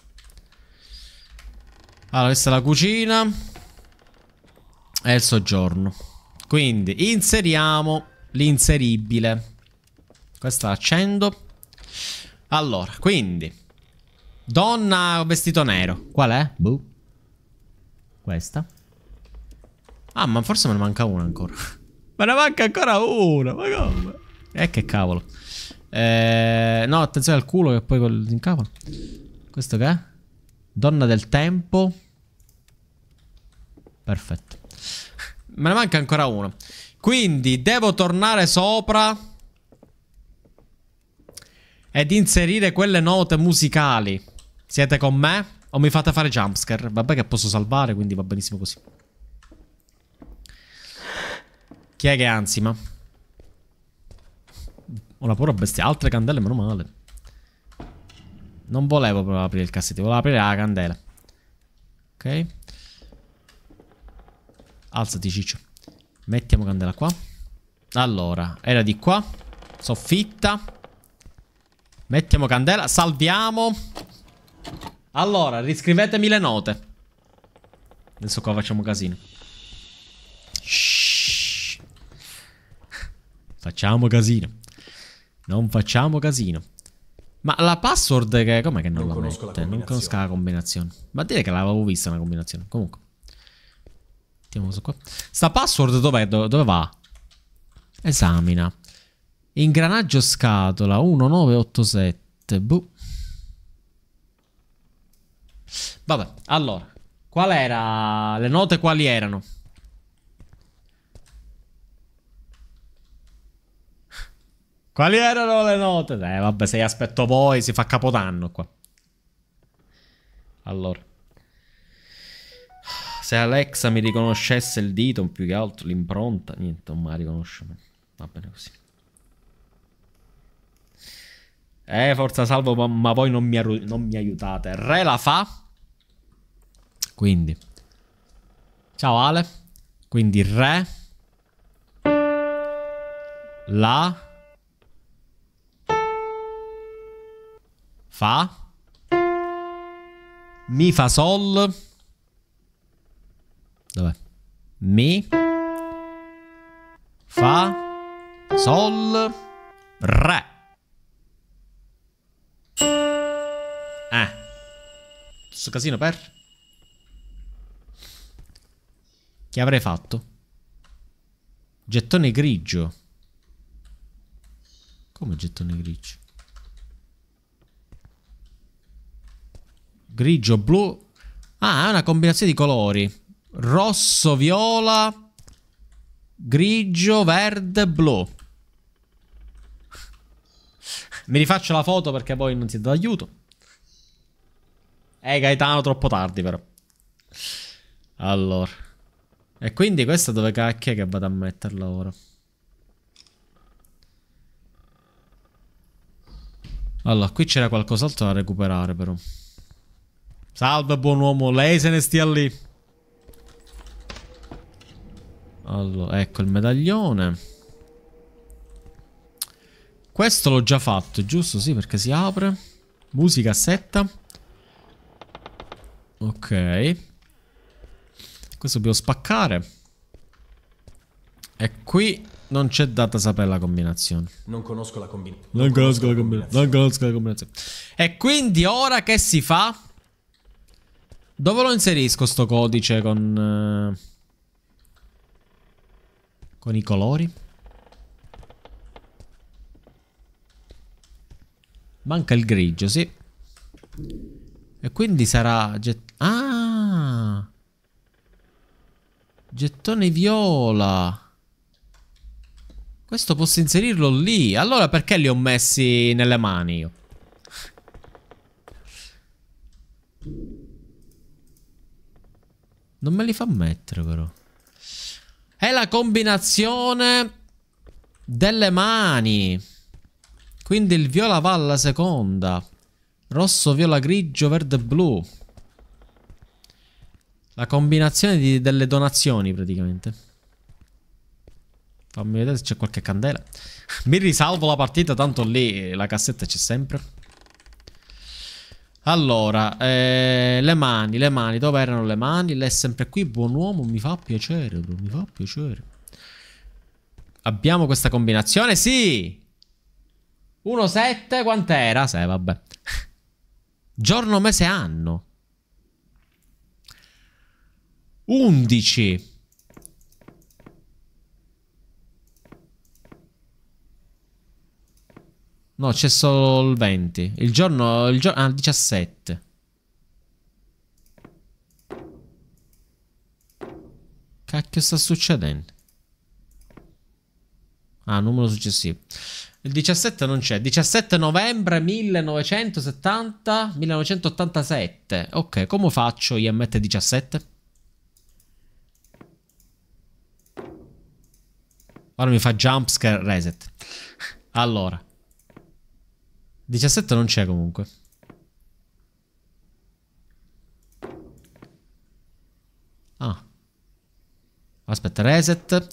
Allora, questa è la cucina e il soggiorno. Quindi inseriamo l'inseribile. Questa la accendo. Allora, quindi donna vestito nero. Qual è? Boh. Questa. Ah, ma forse me ne manca una ancora. Ma ne manca ancora una, ma come? Eh che cavolo. Eh, no, attenzione al culo che poi col... cavolo. Questo che è? Donna del tempo. Perfetto. Me ne manca ancora uno. Quindi devo tornare sopra ed inserire quelle note musicali. Siete con me? O mi fate fare jumpscare? Vabbè che posso salvare, quindi va benissimo così. Chi è che ansima? Ho la paura bestia. Altre candele, meno male. Non volevo proprio aprire il cassetto, volevo aprire la candela. Ok. Alzati, ciccio. Mettiamo candela qua. Allora, era di qua. Soffitta. Mettiamo candela. Salviamo. Allora, riscrivetemi le note. Adesso qua facciamo casino. Shhh. Facciamo casino. Non facciamo casino. Ma la password che... Com'è che non, non la mette? Non conosco la combinazione. Ma dire che l'avevo vista una combinazione. Comunque. Mettiamo questo qua. Sta password dov'è? Dove va? Esamina. Ingranaggio scatola 1987. Buh. Vabbè, allora. Qual era? Le note quali erano? Quali erano le note? Eh, vabbè, se aspetto voi, si fa capodanno qua. Allora. Se Alexa mi riconoscesse il dito, più che altro l'impronta, niente, non me la riconosce. Va bene così. Eh, forza salvo, ma, ma voi non mi, non mi aiutate. Re la fa. Quindi. Ciao Ale. Quindi re. La. Fa. Mi fa sol. Dov'è? Mi. Fa. Sol. Re. Eh. Sto casino per... Che avrei fatto? Gettone grigio. Come gettone grigio? grigio, blu. Ah, è una combinazione di colori. Rosso, viola, grigio, verde, blu. Mi rifaccio la foto perché poi non siete d'aiuto. Eh, Gaetano, troppo tardi però. Allora. E quindi questa dove cacchia che vado a metterla ora? Allora, qui c'era qualcos'altro da recuperare però. Salve buon uomo, lei se ne stia lì. Allora, ecco il medaglione. Questo l'ho già fatto, giusto? Sì, perché si apre. Musica setta. Ok. Questo dobbiamo spaccare. E qui non c'è data sapere la combinazione. Non conosco la, combi non non conosco conosco la combinazione. Non conosco la combinazione. E quindi ora che si fa? Dove lo inserisco sto codice con... Eh, con i colori? Manca il grigio, sì. E quindi sarà... Get ah! Gettone viola. Questo posso inserirlo lì. Allora perché li ho messi nelle mani io? Non me li fa mettere però. È la combinazione delle mani. Quindi il viola va alla seconda. Rosso, viola, grigio, verde, blu. La combinazione di, delle donazioni praticamente. Fammi vedere se c'è qualche candela. Mi risalvo la partita, tanto lì la cassetta c'è sempre. Allora, eh, le mani, le mani, dove erano le mani? Lei è sempre qui, buon uomo, mi fa piacere, bro, mi fa piacere. Abbiamo questa combinazione, sì! 1-7, quant'era? Se, vabbè. Giorno, mese, anno. 11. No, c'è solo il 20. Il giorno... Il giorno ah, 17. Cacchio sta succedendo? Ah, numero successivo. Il 17 non c'è. 17 novembre 1970... 1987. Ok, come faccio io a mettere 17? Ora mi fa jumpscare reset. Allora. 17 non c'è comunque. Ah. Aspetta, reset.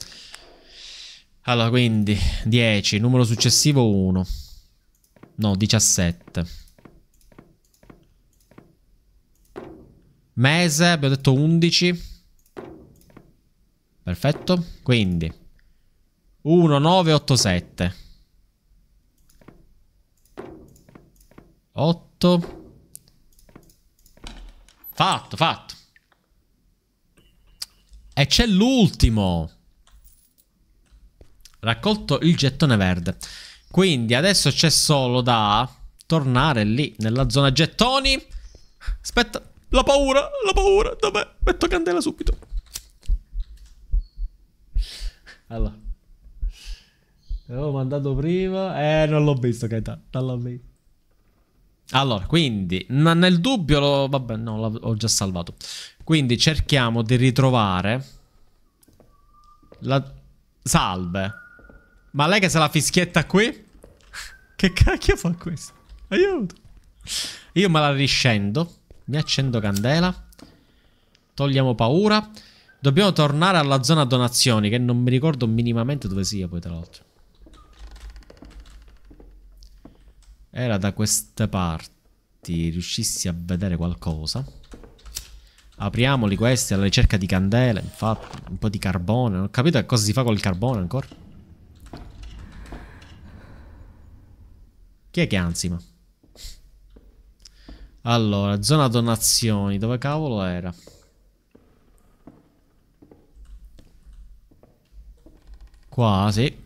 Allora, quindi 10, numero successivo 1. No, 17. Mese, abbiamo detto 11. Perfetto. Quindi 1, 9, 8, 7. 8. Fatto, fatto. E c'è l'ultimo. Raccolto il gettone verde. Quindi adesso c'è solo da tornare lì nella zona gettoni. Aspetta, la paura, la paura. Dov'è? Metto candela subito. Allora. L'avevo mandato prima. Eh, non l'ho visto, Caetano. Non l'ho visto. Allora, quindi, nel dubbio, lo, vabbè, no, l'ho già salvato. Quindi cerchiamo di ritrovare la... Salve. Ma lei che se la fischietta qui? che cacchio fa questo? Aiuto. Io me la riscendo. Mi accendo candela. Togliamo paura. Dobbiamo tornare alla zona donazioni, che non mi ricordo minimamente dove sia poi tra l'altro. Era da queste parti. Riuscissi a vedere qualcosa. Apriamoli questi alla ricerca di candele. Infatti, un po' di carbone. Non ho capito cosa si fa col carbone ancora. Chi è che ansima? Allora, zona donazioni. Dove cavolo era? Qua, sì.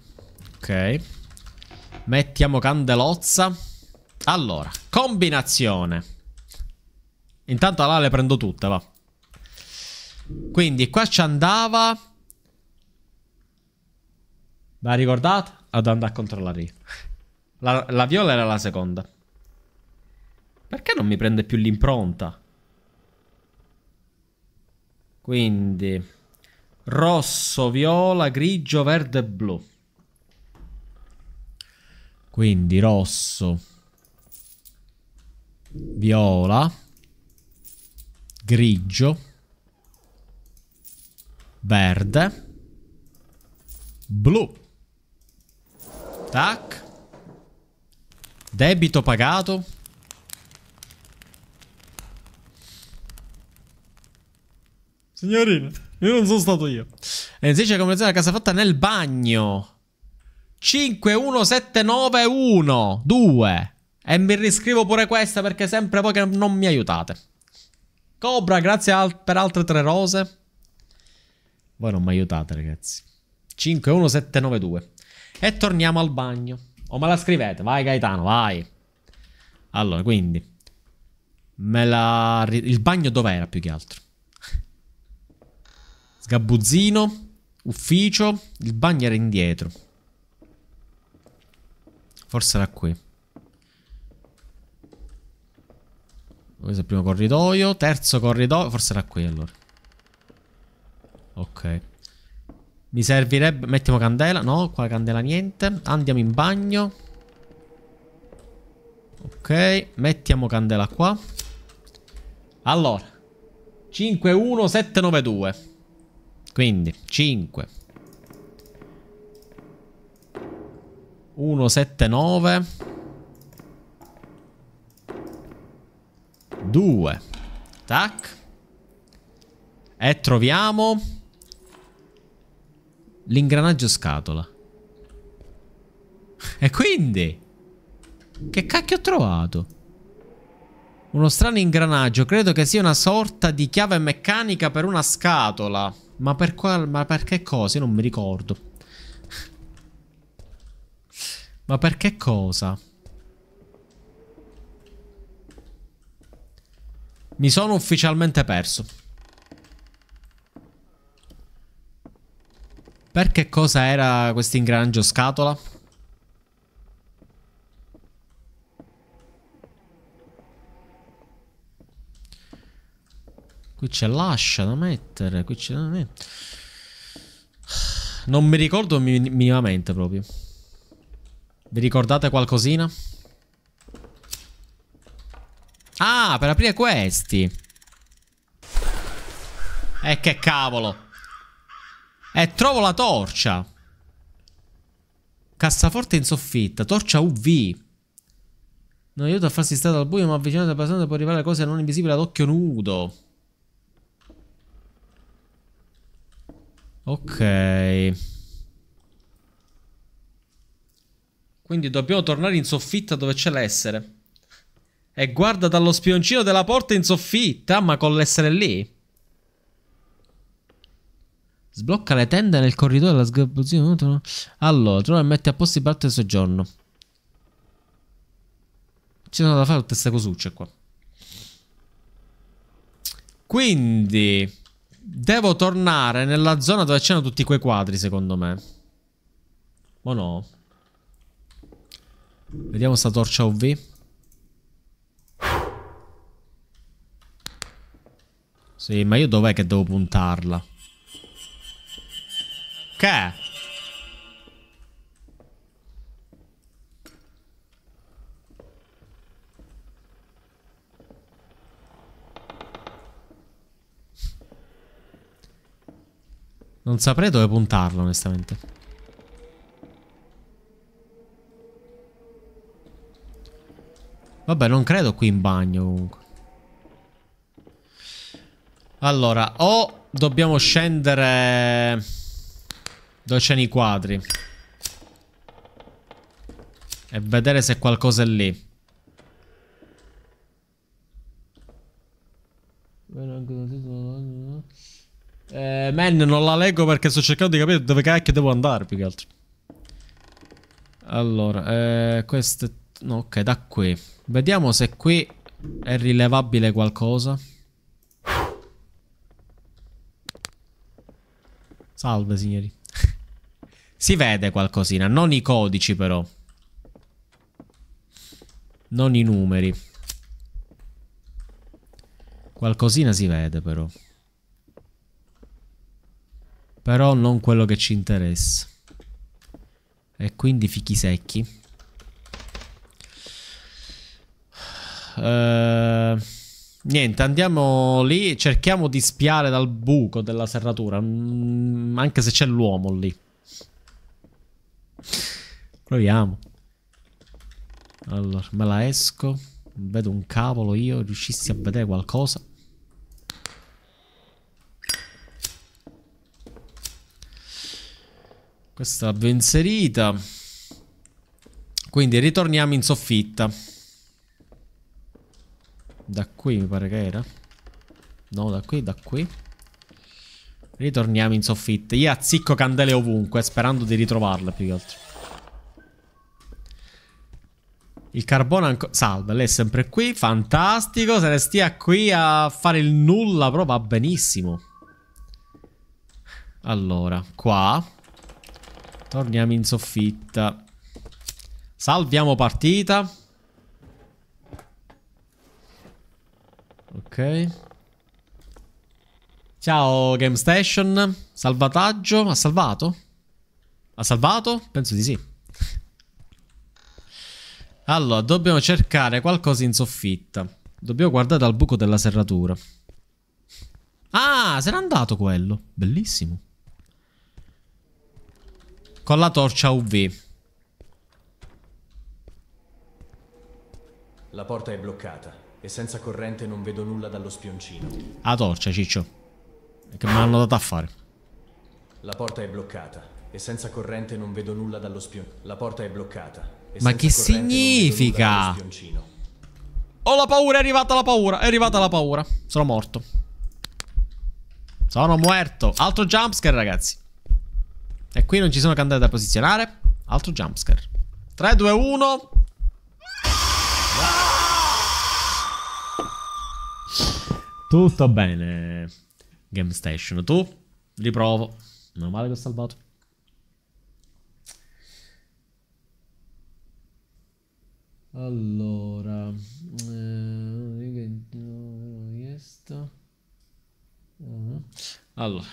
Ok. Mettiamo candelozza. Allora, combinazione. Intanto là le prendo tutte, va. Quindi qua ci andava... La ricordate? Ad andare a controllare io. La, la viola era la seconda. Perché non mi prende più l'impronta? Quindi... Rosso, viola, grigio, verde e blu. Quindi rosso viola, grigio, verde, blu. Tac. Debito pagato. Signorina, io non sono stato io. Enzisce come la casa fatta nel bagno. 51791 2 e mi riscrivo pure questa perché sempre voi che non mi aiutate. Cobra, grazie al per altre tre rose. Voi non mi aiutate, ragazzi. 51792. E torniamo al bagno. O me la scrivete, vai Gaetano, vai. Allora, quindi... Me la... Il bagno dov'era più che altro? Sgabuzzino, ufficio, il bagno era indietro. Forse era qui. Questo è il primo corridoio. Terzo corridoio. Forse era qui allora. Ok. Mi servirebbe... Mettiamo candela. No, qua candela niente. Andiamo in bagno. Ok. Mettiamo candela qua. Allora. 51792. Quindi 5. 179. Due. Tac. E troviamo... L'ingranaggio scatola. E quindi? Che cacchio ho trovato? Uno strano ingranaggio. Credo che sia una sorta di chiave meccanica per una scatola. Ma per, qual... Ma per che cosa? Io non mi ricordo. Ma per che cosa? Mi sono ufficialmente perso. Per che cosa era questo ingranaggio scatola? Qui c'è l'ascia da mettere, qui c'è da mettere. Non mi ricordo minimamente proprio. Vi ricordate qualcosina? Ah, per aprire questi. E eh, che cavolo. E eh, trovo la torcia. Cassaforte in soffitta, torcia UV. Non aiuta a farsi stare al buio, ma avvicinando la persona può arrivare a cose non invisibili ad occhio nudo. Ok. Quindi dobbiamo tornare in soffitta dove c'è l'essere. E guarda dallo spioncino della porta in soffitta, ma con l'essere lì. Sblocca le tende nel corridoio della sgabuzzina. Allora, trova e mette a posto i batteri del soggiorno. Ci sono da fare tutte queste cosucce qua. Quindi... Devo tornare nella zona dove c'erano tutti quei quadri, secondo me. O no? Vediamo sta torcia UV. Sì, ma io dov'è che devo puntarla? Che? Non saprei dove puntarla, onestamente. Vabbè, non credo qui in bagno comunque. Allora, o dobbiamo scendere... Dove c'è i quadri. E vedere se qualcosa è lì. Eh, man, non la leggo perché sto cercando di capire dove cacchio devo andare, più che altro. Allora, eh, queste... No, ok, da qui. Vediamo se qui è rilevabile qualcosa. Salve, signori. si vede qualcosina, non i codici però. Non i numeri. Qualcosina si vede però. Però non quello che ci interessa. E quindi fichi secchi. Ehm... Uh... Niente, andiamo lì, e cerchiamo di spiare dal buco della serratura, mm, anche se c'è l'uomo lì. Proviamo. Allora, me la esco. Vedo un cavolo io, riuscissi a vedere qualcosa. Questa l'abbiamo inserita. Quindi ritorniamo in soffitta. Da qui mi pare che era. No, da qui, da qui. Ritorniamo in soffitta. Io azzicco candele ovunque, sperando di ritrovarle più che altro. Il carbone ancora... Salve, lei è sempre qui, fantastico. Se ne stia qui a fare il nulla, però va benissimo. Allora, qua. Torniamo in soffitta. Salviamo partita. Ok. Ciao GameStation Salvataggio. Ha salvato? Ha salvato? Penso di sì. Allora, dobbiamo cercare qualcosa in soffitta. Dobbiamo guardare dal buco della serratura. Ah, se n'è andato quello. Bellissimo. Con la torcia UV. La porta è bloccata. E senza corrente non vedo nulla dallo spioncino. A torcia, ciccio. Che me l'hanno data a fare. La porta è bloccata. E senza corrente non vedo nulla dallo spioncino. La porta è bloccata. E Ma che significa? Ho la paura, è arrivata la paura. È arrivata la paura. Sono morto. Sono morto. Altro jumpscare, ragazzi. E qui non ci sono candidati da posizionare. Altro jumpscare. 3, 2, 1. Tutto bene, GameStation. Tu? Riprovo. Meno male che ho salvato. Allora, eh, eh. allora,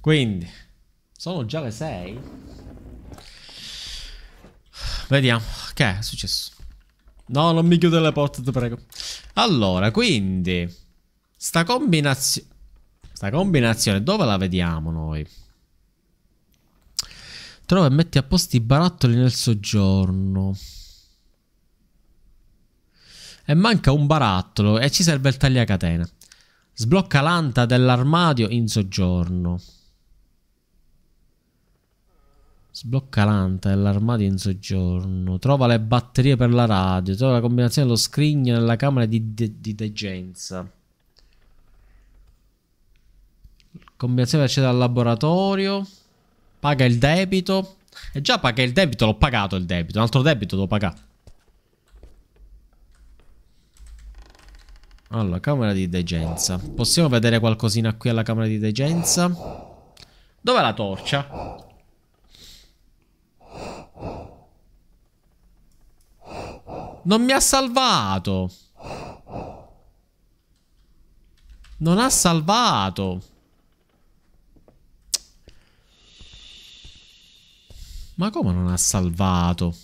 quindi sono già le 6. Vediamo che è successo. No, non mi chiude le porte, ti prego. Allora, quindi... Sta combinazione... Sta combinazione, dove la vediamo noi? Trova e metti a posto i barattoli nel soggiorno. E manca un barattolo e ci serve il tagliacatena. Sblocca l'anta dell'armadio in soggiorno. Sblocca l'anta l'armadio in soggiorno. Trova le batterie per la radio. Trova la combinazione dello scrigno nella camera di, de di degenza. Combinazione per accedere al laboratorio. Paga il debito. E già paga il debito, l'ho pagato il debito. Un altro debito devo pagare. Allora, camera di degenza. Possiamo vedere qualcosina qui alla camera di degenza? Dov'è la torcia? Non mi ha salvato. Non ha salvato. Ma come non ha salvato?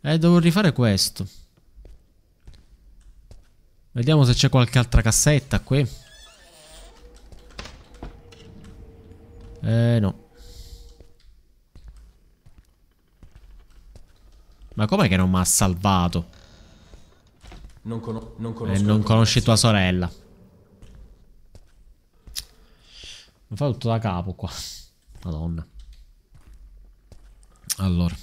Eh, devo rifare questo. Vediamo se c'è qualche altra cassetta qui. Eh, no. Ma com'è che non mi ha salvato? Non, con non eh, conosco. E eh, non conosci tua sorella. Mi fa tutto da capo qua. Madonna. Allora.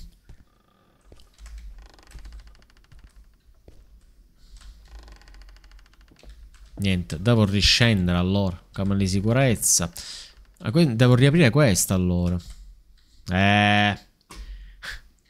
Niente, devo riscendere allora. Camera di sicurezza. Ah, devo riaprire questa allora. Eh...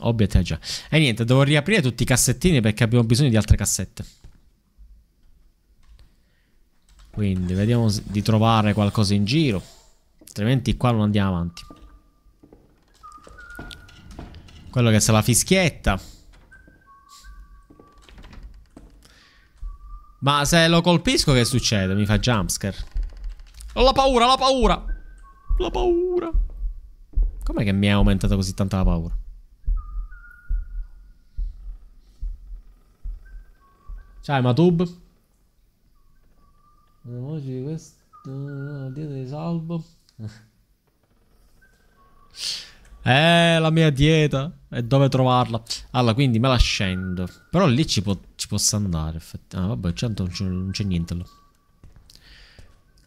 Obiet già. E niente, devo riaprire tutti i cassettini perché abbiamo bisogno di altre cassette. Quindi vediamo di trovare qualcosa in giro. Altrimenti qua non andiamo avanti. Quello che sa la fischietta. Ma se lo colpisco che succede? Mi fa jumpscare. Ho la paura, la paura. La paura. Com'è che mi è aumentata così tanta la paura? Ciao ma tub? Emoji di questo... dieta di salvo. Eh, la mia dieta. E dove trovarla? Allora, quindi me la scendo. Però lì ci, po ci posso andare. Ah, vabbè, certo non c'è niente là.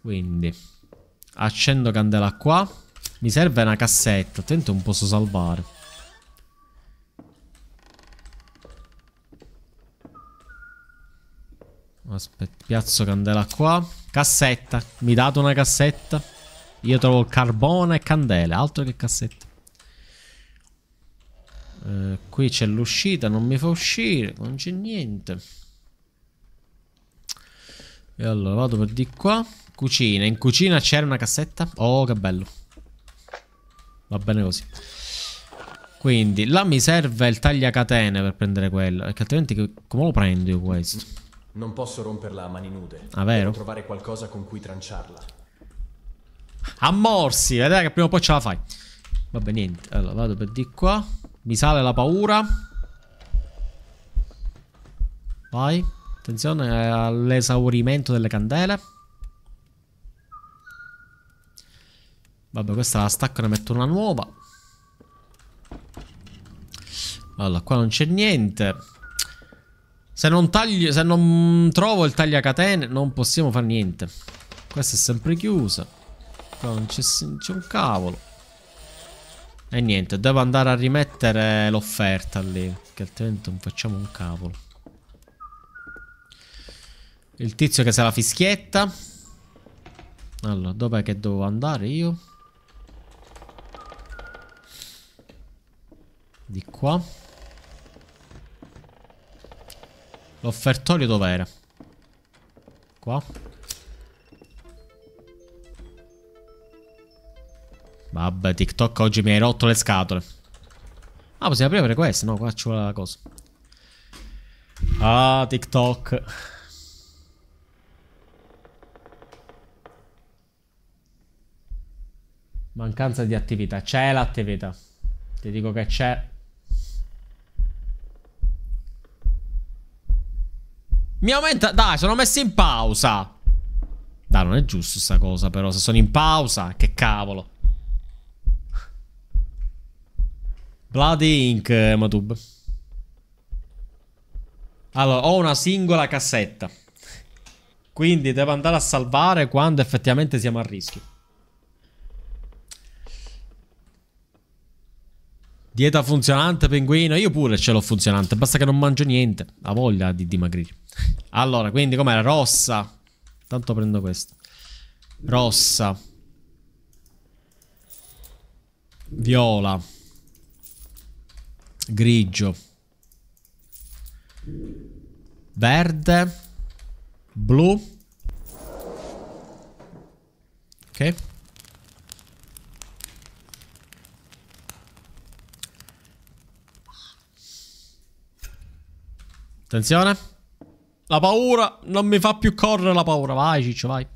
Quindi. Accendo candela qua. Mi serve una cassetta. Attento non posso salvare. Aspetta, piazzo candela qua. Cassetta. Mi date una cassetta? Io trovo carbone e candele, altro che cassetta. Eh, qui c'è l'uscita, non mi fa uscire, non c'è niente. E allora vado per di qua. Cucina, in cucina c'era una cassetta. Oh, che bello. Va bene così. Quindi, là mi serve il tagliacatene per prendere quello. Perché altrimenti come lo prendo io questo? Non posso romperla a mani nude. Ah, vero? Devo trovare qualcosa con cui tranciarla. A morsi, vedrai che prima o poi ce la fai. Vabbè, niente. Allora, vado per di qua. Mi sale la paura. Vai. Attenzione all'esaurimento delle candele. Vabbè, questa la stacco e ne metto una nuova. Allora, qua non c'è niente. Se non, taglio, se non trovo il tagliacatene non possiamo fare niente. Questa è sempre chiusa. Qua non c'è un cavolo. E niente, devo andare a rimettere l'offerta lì. Che altrimenti non facciamo un cavolo. Il tizio che se la fischietta. Allora, dov'è che devo andare io? Di qua. L'offertorio dov'era? Qua? Vabbè, TikTok oggi mi hai rotto le scatole. Ah, possiamo aprire questo? No, qua ci vuole la cosa. Ah, TikTok. Mancanza di attività. C'è l'attività. Ti dico che c'è Mi aumenta... Dai, sono messo in pausa. Dai, non è giusto sta cosa però. Se sono in pausa, che cavolo. Bloody Ink, eh, Matub. Allora, ho una singola cassetta. Quindi devo andare a salvare quando effettivamente siamo a rischio. Dieta funzionante, pinguino. Io pure ce l'ho funzionante. Basta che non mangio niente. Ha voglia di dimagrire. Allora, quindi com'era? Rossa. Tanto prendo questa. Rossa. Viola. Grigio. Verde. Blu. Ok. Attenzione. La paura non mi fa più correre la paura. Vai, Ciccio, vai.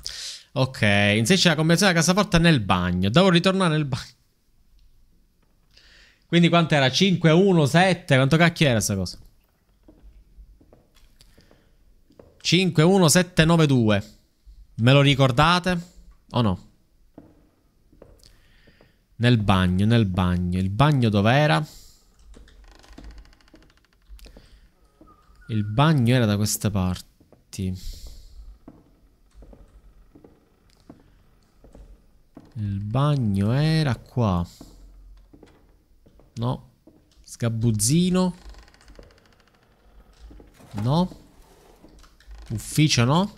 Ok, inserisci la convenzione della cassaforte nel bagno. Devo ritornare nel bagno. Quindi quanto era? 5, 1, 7? Quanto cacchio era questa cosa? 5, 1, 7, 9, 2. Me lo ricordate? O no? Nel bagno, nel bagno. Il bagno dov'era? Il bagno era da queste parti. Il bagno era qua. No. Sgabuzzino. No. Ufficio no.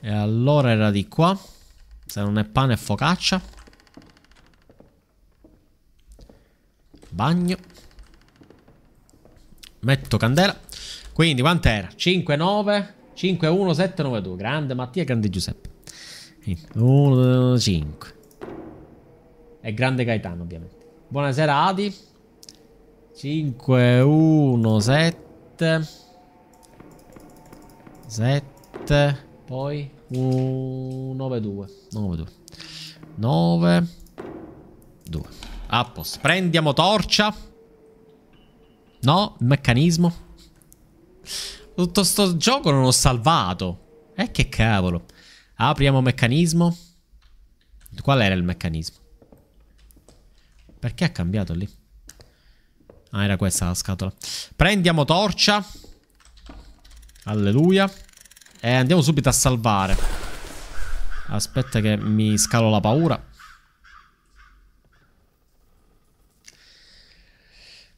E allora era di qua. Se non è pane è focaccia. Bagno. Metto candela. Quindi quant'era? 5, 9, 5, 1, 7, 9, 2. Grande Mattia, grande Giuseppe. 1, 5. E grande Gaetano, ovviamente. Buonasera, Adi. 5, 1, 7. 7. Poi 1, 9, 2. 9, 2. 9, 2. A posto. Prendiamo torcia. No, il meccanismo. Tutto sto gioco non l'ho salvato. E eh, che cavolo. Apriamo meccanismo. Qual era il meccanismo? Perché ha cambiato lì? Ah, era questa la scatola. Prendiamo torcia. Alleluia. E andiamo subito a salvare. Aspetta che mi scalo la paura.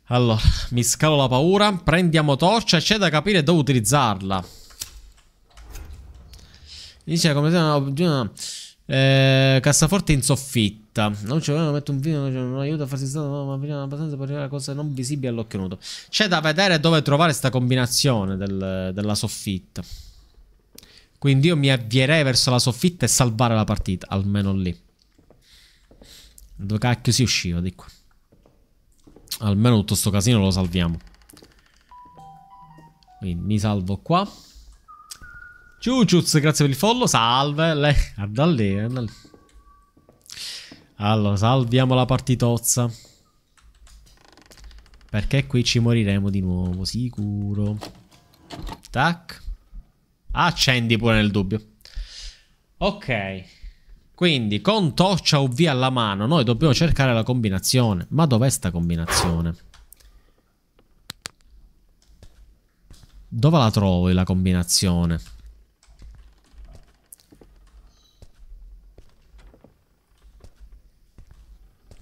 Allora, mi scalo la paura. Prendiamo torcia. C'è da capire dove utilizzarla. Dice come se... Una... Eh, cassaforte in soffitta. Non ci vogliono mettere un video, non aiuta a farsi stato, no, ma prima abbastanza per arrivare a cose non visibili all'occhio nudo. C'è da vedere dove trovare questa combinazione del, della soffitta. Quindi io mi avvierei verso la soffitta e salvare la partita, almeno lì. Dove cacchio si usciva di qua? Almeno tutto sto casino lo salviamo. Quindi mi salvo qua. Ciuciuz, grazie per il follow. Salve. Le... Da lì, da lì. Allora, salviamo la partitozza. Perché qui ci moriremo di nuovo, sicuro. Tac. Accendi pure nel dubbio. Ok. Quindi con torcia o via alla mano noi dobbiamo cercare la combinazione. Ma dov'è sta combinazione? Dove la trovo la combinazione?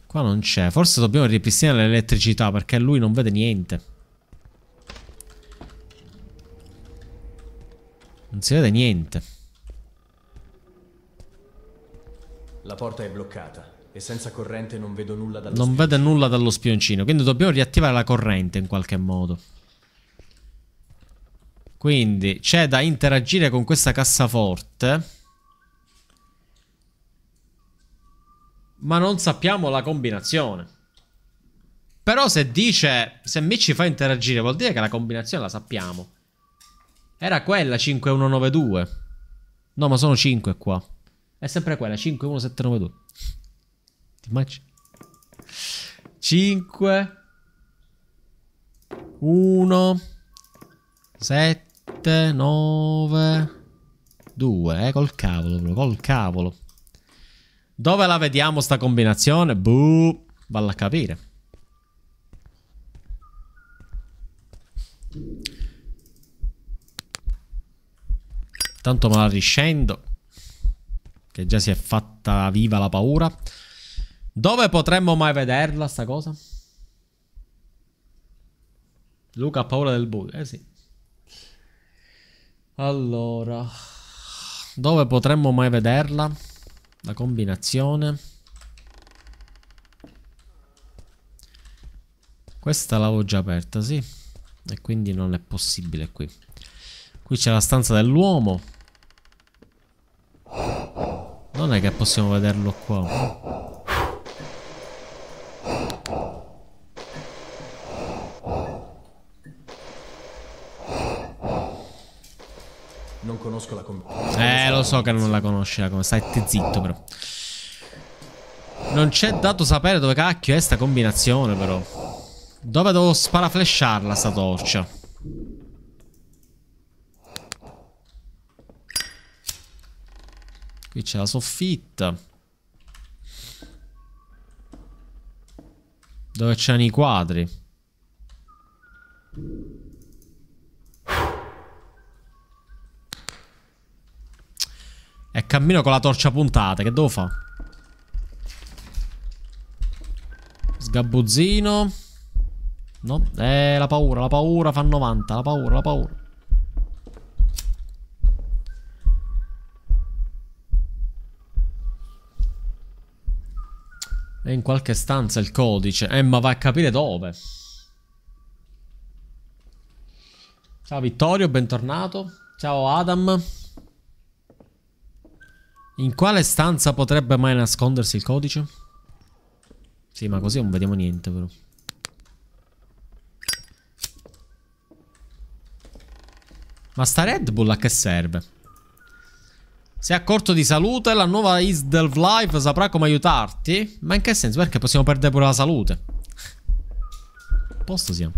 Qua non c'è. Forse dobbiamo ripristinare l'elettricità perché lui non vede niente. Non si vede niente. La porta è bloccata e senza corrente non vedo nulla dallo Non spioncino. vede nulla dallo spioncino, quindi dobbiamo riattivare la corrente in qualche modo. Quindi c'è da interagire con questa cassaforte. Ma non sappiamo la combinazione. Però se dice, se mi ci fa interagire, vuol dire che la combinazione la sappiamo. Era quella 5192. No, ma sono 5 qua. È sempre quella, 5 1 7 9 2 Ti immagini? 5 1 7 9 2, eh, col cavolo, bro, col cavolo. Dove la vediamo sta combinazione? Buh, valla a capire. Tanto me la riscendo che già si è fatta viva la paura. Dove potremmo mai vederla sta cosa? Luca ha paura del buio, eh sì. Allora, dove potremmo mai vederla? La combinazione. Questa l'avevo già aperta, sì. E quindi non è possibile qui. Qui c'è la stanza dell'uomo. Non è che possiamo vederlo qua. Non conosco la compagnia. Eh, lo so che non la conosce la compagnia. Stai zitto, però. Non c'è dato sapere dove cacchio è sta combinazione, però. Dove devo sparaflesciarla sta torcia? Qui c'è la soffitta. Dove c'erano i quadri. E cammino con la torcia puntata, che devo fare? Sgabuzzino. No, eh, la paura, la paura fa 90, la paura, la paura. È in qualche stanza il codice. Eh, ma va a capire dove. Ciao Vittorio, bentornato. Ciao Adam. In quale stanza potrebbe mai nascondersi il codice? Sì, ma così non vediamo niente però. Ma sta Red Bull a che serve? Se è corto di salute, la nuova Isdelv Life saprà come aiutarti? Ma in che senso? Perché possiamo perdere pure la salute? A posto siamo.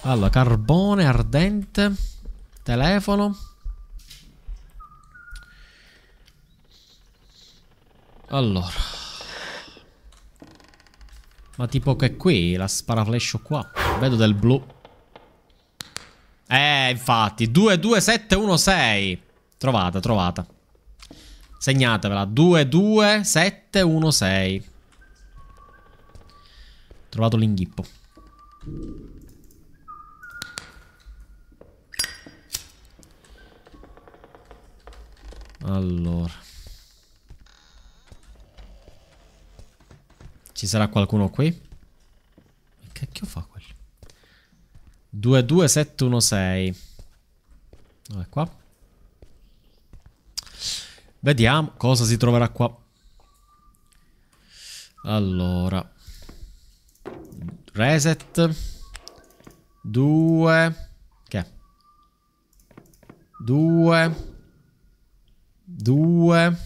Allora, carbone ardente. Telefono. Allora. Ma tipo che qui, la sparaflescio qua. Vedo del blu. Eh, infatti, 22716. Trovata, trovata. Segnatevela. 22716. Trovato l'inghippo. Allora. Ci sarà qualcuno qui? Che cacchio fa quello? 22716. Dov'è qua? Vediamo cosa si troverà qua. Allora. Reset. Due. Che? Due. Due.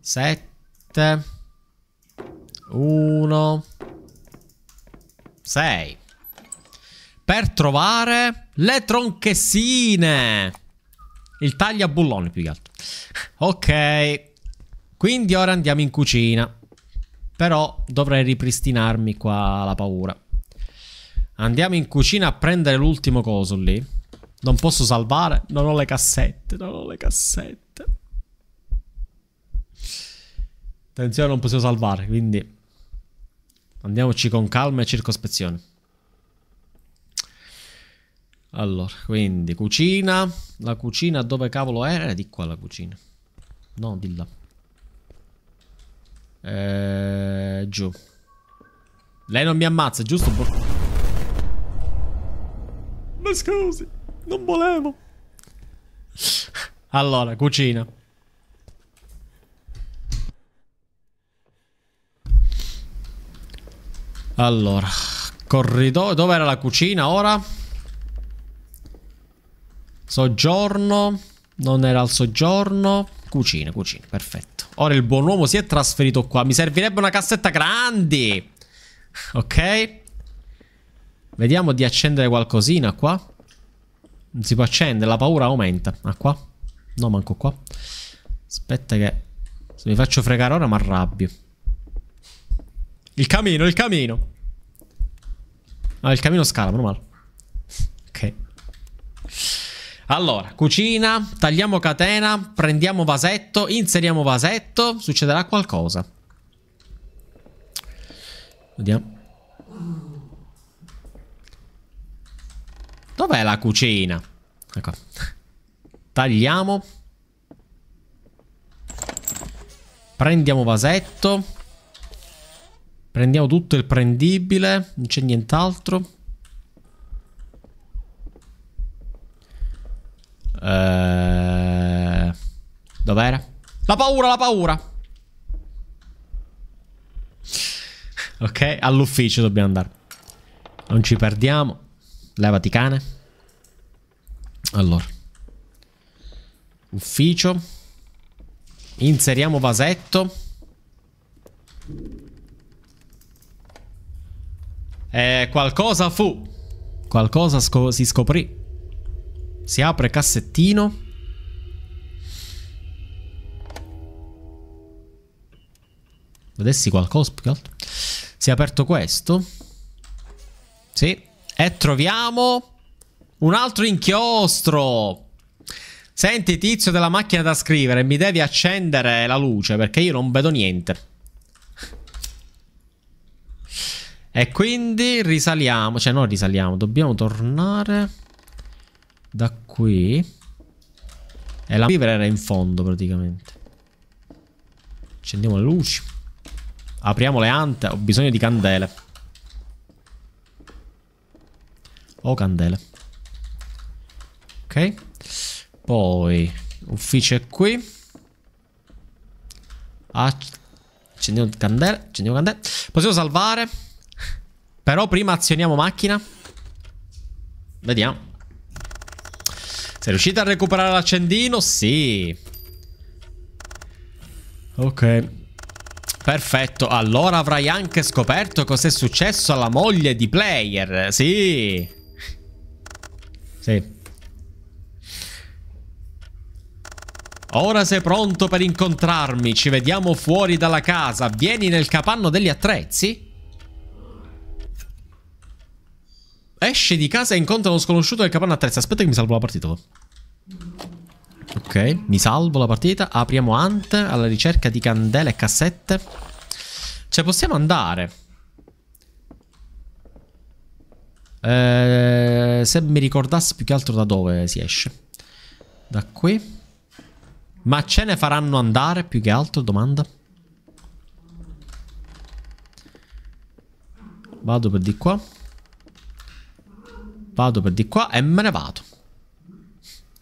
Sette. Uno. Sei. Per trovare le tronchessine. Il taglia bullone più che altro. ok. Quindi ora andiamo in cucina. Però dovrei ripristinarmi qua la paura. Andiamo in cucina a prendere l'ultimo coso lì. Non posso salvare. Non ho le cassette. Non ho le cassette. Attenzione, non posso salvare. Quindi andiamoci con calma e circospezione. Allora, quindi cucina. La cucina dove cavolo è? Di qua la cucina. No, di là. Eeeh, giù. Lei non mi ammazza, giusto? Ma scusi, non volevo. Allora, cucina. Allora, corridoio. Dove era la cucina ora? Soggiorno. Non era al soggiorno. Cucina, cucina, perfetto. Ora il buon uomo si è trasferito qua. Mi servirebbe una cassetta grande. Ok. Vediamo di accendere qualcosina qua. Non si può accendere, la paura aumenta. Ah, qua? No, manco qua. Aspetta che... Se mi faccio fregare ora mi arrabbio. Il camino, il camino. Ah, il camino scala, meno male. Ok. Allora, cucina, tagliamo catena, prendiamo vasetto, inseriamo vasetto, succederà qualcosa. Vediamo. Dov'è la cucina? Ecco. Tagliamo. Prendiamo vasetto. Prendiamo tutto il prendibile. Non c'è nient'altro. Eh, dov'era? La paura, la paura. Ok, all'ufficio dobbiamo andare. Non ci perdiamo. Levati cane. Allora. Ufficio. Inseriamo vasetto. E eh, qualcosa fu. Qualcosa sco si scoprì. Si apre cassettino. Vedessi qualcosa Si è aperto questo. Sì. E troviamo un altro inchiostro. Senti tizio della macchina da scrivere, mi devi accendere la luce perché io non vedo niente. E quindi risaliamo, cioè non risaliamo, dobbiamo tornare da qui. E la river era in fondo praticamente. Accendiamo le luci. Apriamo le ante. Ho bisogno di candele. Ho candele. Ok. Poi, ufficio è qui. Accendiamo candele. Accendiamo candele. Possiamo salvare. Però prima azioniamo macchina. Vediamo. Sei riuscita a recuperare l'accendino? Sì. Ok. Perfetto, allora avrai anche scoperto cos'è successo alla moglie di player. Sì. Sì. Ora sei pronto per incontrarmi. Ci vediamo fuori dalla casa. Vieni nel capanno degli attrezzi. Esce di casa e incontra uno sconosciuto del capanno a attrezzi. Aspetta che mi salvo la partita. Oh. Ok, mi salvo la partita. Apriamo Ant alla ricerca di candele e cassette. Cioè, possiamo andare. Eh, se mi ricordassi più che altro da dove si esce. Da qui. Ma ce ne faranno andare più che altro? Domanda. Vado per di qua. Vado per di qua e me ne vado.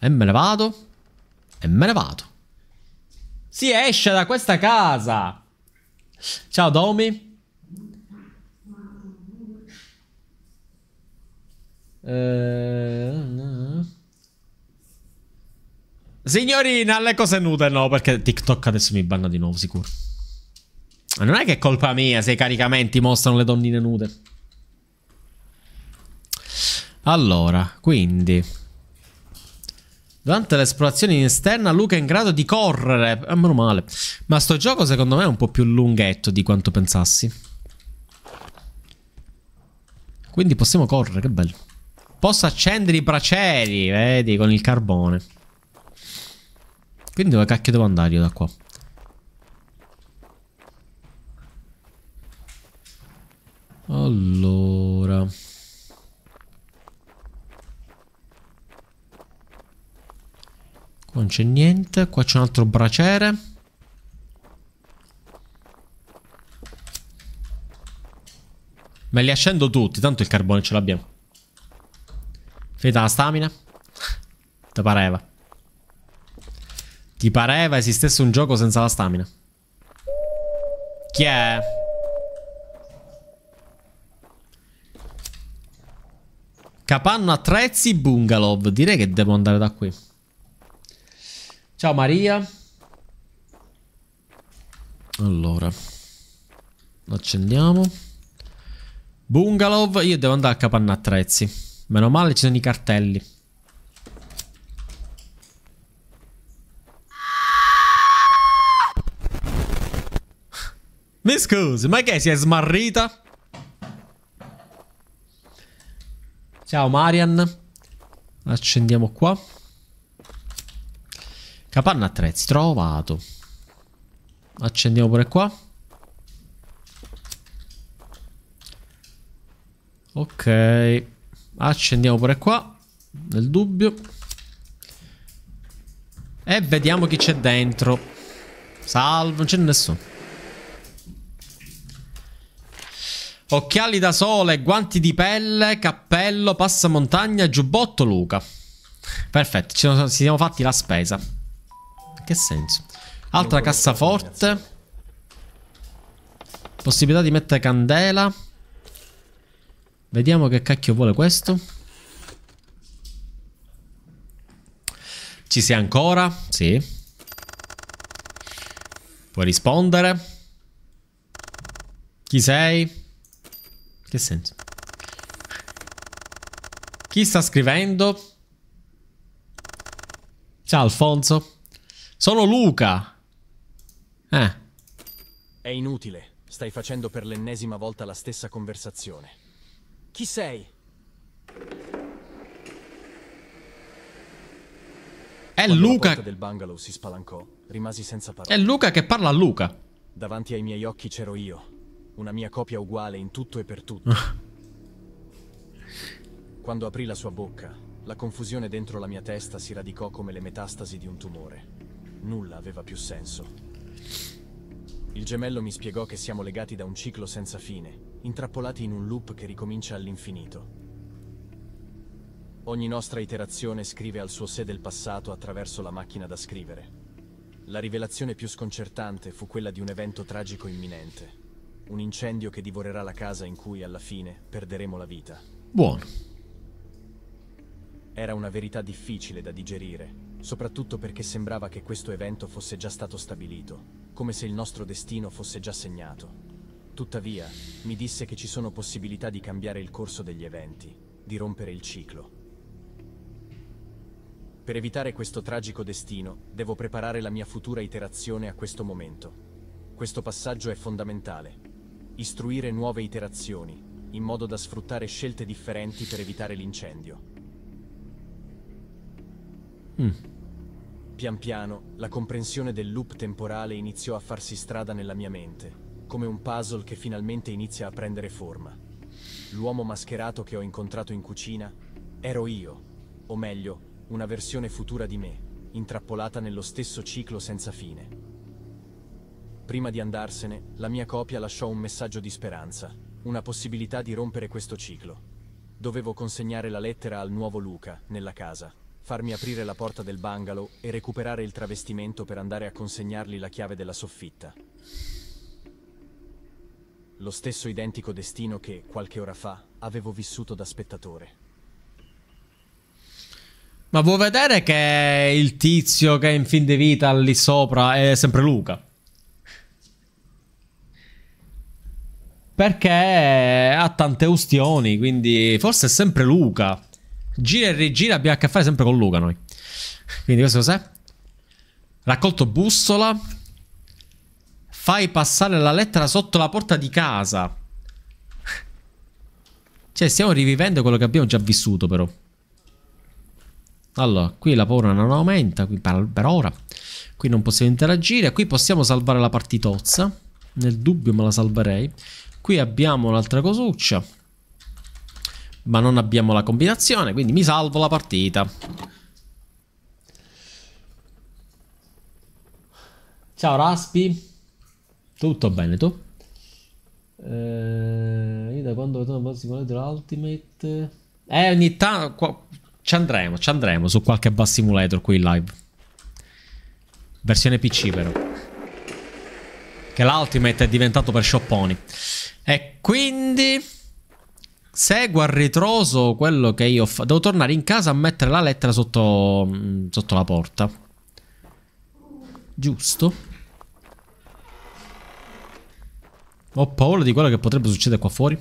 E me ne vado. E me ne vado. Si esce da questa casa. Ciao Domi. Ehm... Signorina, le cose nude no, perché TikTok adesso mi banna di nuovo, sicuro. Ma non è che è colpa mia se i caricamenti mostrano le donnine nude. Allora, quindi... Durante l'esplorazione in esterna Luca è in grado di correre. Eh, meno male. Ma sto gioco secondo me è un po' più lunghetto di quanto pensassi. Quindi possiamo correre, che bello. Posso accendere i braceri, vedi, con il carbone. Quindi dove cacchio devo andare io da qua? Allora... Non c'è niente. Qua c'è un altro braciere. Me li accendo tutti, tanto il carbone ce l'abbiamo. Finita la stamina. Ti pareva. Ti pareva esistesse un gioco senza la stamina. Chi è? Capanno attrezzi bungalow. Direi che devo andare da qui. Ciao Maria. Allora. Accendiamo. Bungalow. Io devo andare a capanna attrezzi. Meno male ci sono i cartelli. Mi scusi, ma che si è smarrita? Ciao Marian. Accendiamo qua. Capanna attrezzi, trovato. Accendiamo pure qua. Ok. Accendiamo pure qua. Nel dubbio. E vediamo chi c'è dentro. Salvo, non c'è nessuno. Occhiali da sole, guanti di pelle, cappello, passamontagna, giubbotto Luca. Perfetto, ci siamo fatti la spesa che senso? Altra cassaforte. Possibilità di mettere candela. Vediamo che cacchio vuole questo. Ci sei ancora? Sì. Puoi rispondere. Chi sei? Che senso? Chi sta scrivendo? Ciao Alfonso. Solo Luca. Eh. È inutile. Stai facendo per l'ennesima volta la stessa conversazione. Chi sei? È Quando Luca. La porta del bungalow si spalancò. Rimasi senza parole. È Luca che parla a Luca. Davanti ai miei occhi c'ero io. Una mia copia uguale in tutto e per tutto. Quando aprì la sua bocca, la confusione dentro la mia testa si radicò come le metastasi di un tumore nulla aveva più senso. Il gemello mi spiegò che siamo legati da un ciclo senza fine, intrappolati in un loop che ricomincia all'infinito. Ogni nostra iterazione scrive al suo sé del passato attraverso la macchina da scrivere. La rivelazione più sconcertante fu quella di un evento tragico imminente. Un incendio che divorerà la casa in cui, alla fine, perderemo la vita. Buono. Era una verità difficile da digerire, soprattutto perché sembrava che questo evento fosse già stato stabilito, come se il nostro destino fosse già segnato. Tuttavia, mi disse che ci sono possibilità di cambiare il corso degli eventi, di rompere il ciclo. Per evitare questo tragico destino, devo preparare la mia futura iterazione a questo momento. Questo passaggio è fondamentale. Istruire nuove iterazioni, in modo da sfruttare scelte differenti per evitare l'incendio. Mm. Pian piano, la comprensione del loop temporale iniziò a farsi strada nella mia mente, come un puzzle che finalmente inizia a prendere forma. L'uomo mascherato che ho incontrato in cucina ero io, o meglio, una versione futura di me, intrappolata nello stesso ciclo senza fine. Prima di andarsene, la mia copia lasciò un messaggio di speranza, una possibilità di rompere questo ciclo. Dovevo consegnare la lettera al nuovo Luca, nella casa farmi aprire la porta del bungalow e recuperare il travestimento per andare a consegnargli la chiave della soffitta. Lo stesso identico destino che, qualche ora fa, avevo vissuto da spettatore. Ma vuoi vedere che il tizio che è in fin di vita lì sopra è sempre Luca? Perché ha tante ustioni, quindi forse è sempre Luca. Gira e rigira abbiamo a che fare sempre con Luca noi. Quindi questo cos'è? Raccolto bussola. Fai passare la lettera sotto la porta di casa. Cioè, stiamo rivivendo quello che abbiamo già vissuto, però. Allora, qui la paura non aumenta, qui per, per ora. Qui non possiamo interagire. Qui possiamo salvare la partitozza. Nel dubbio me la salverei. Qui abbiamo un'altra cosuccia ma non abbiamo la combinazione, quindi mi salvo la partita. Ciao Raspi, tutto bene tu? Eh, io da quando vedo un simulator Ultimate... Eh, ogni tanto... Ci andremo, ci andremo su qualche bus simulator qui in live. Versione PC però. Che l'Ultimate è diventato per Shopponi. E quindi... Seguo a ritroso quello che io fa... Devo tornare in casa a mettere la lettera sotto, mm, sotto la porta. Giusto. Ho paura di quello che potrebbe succedere qua fuori.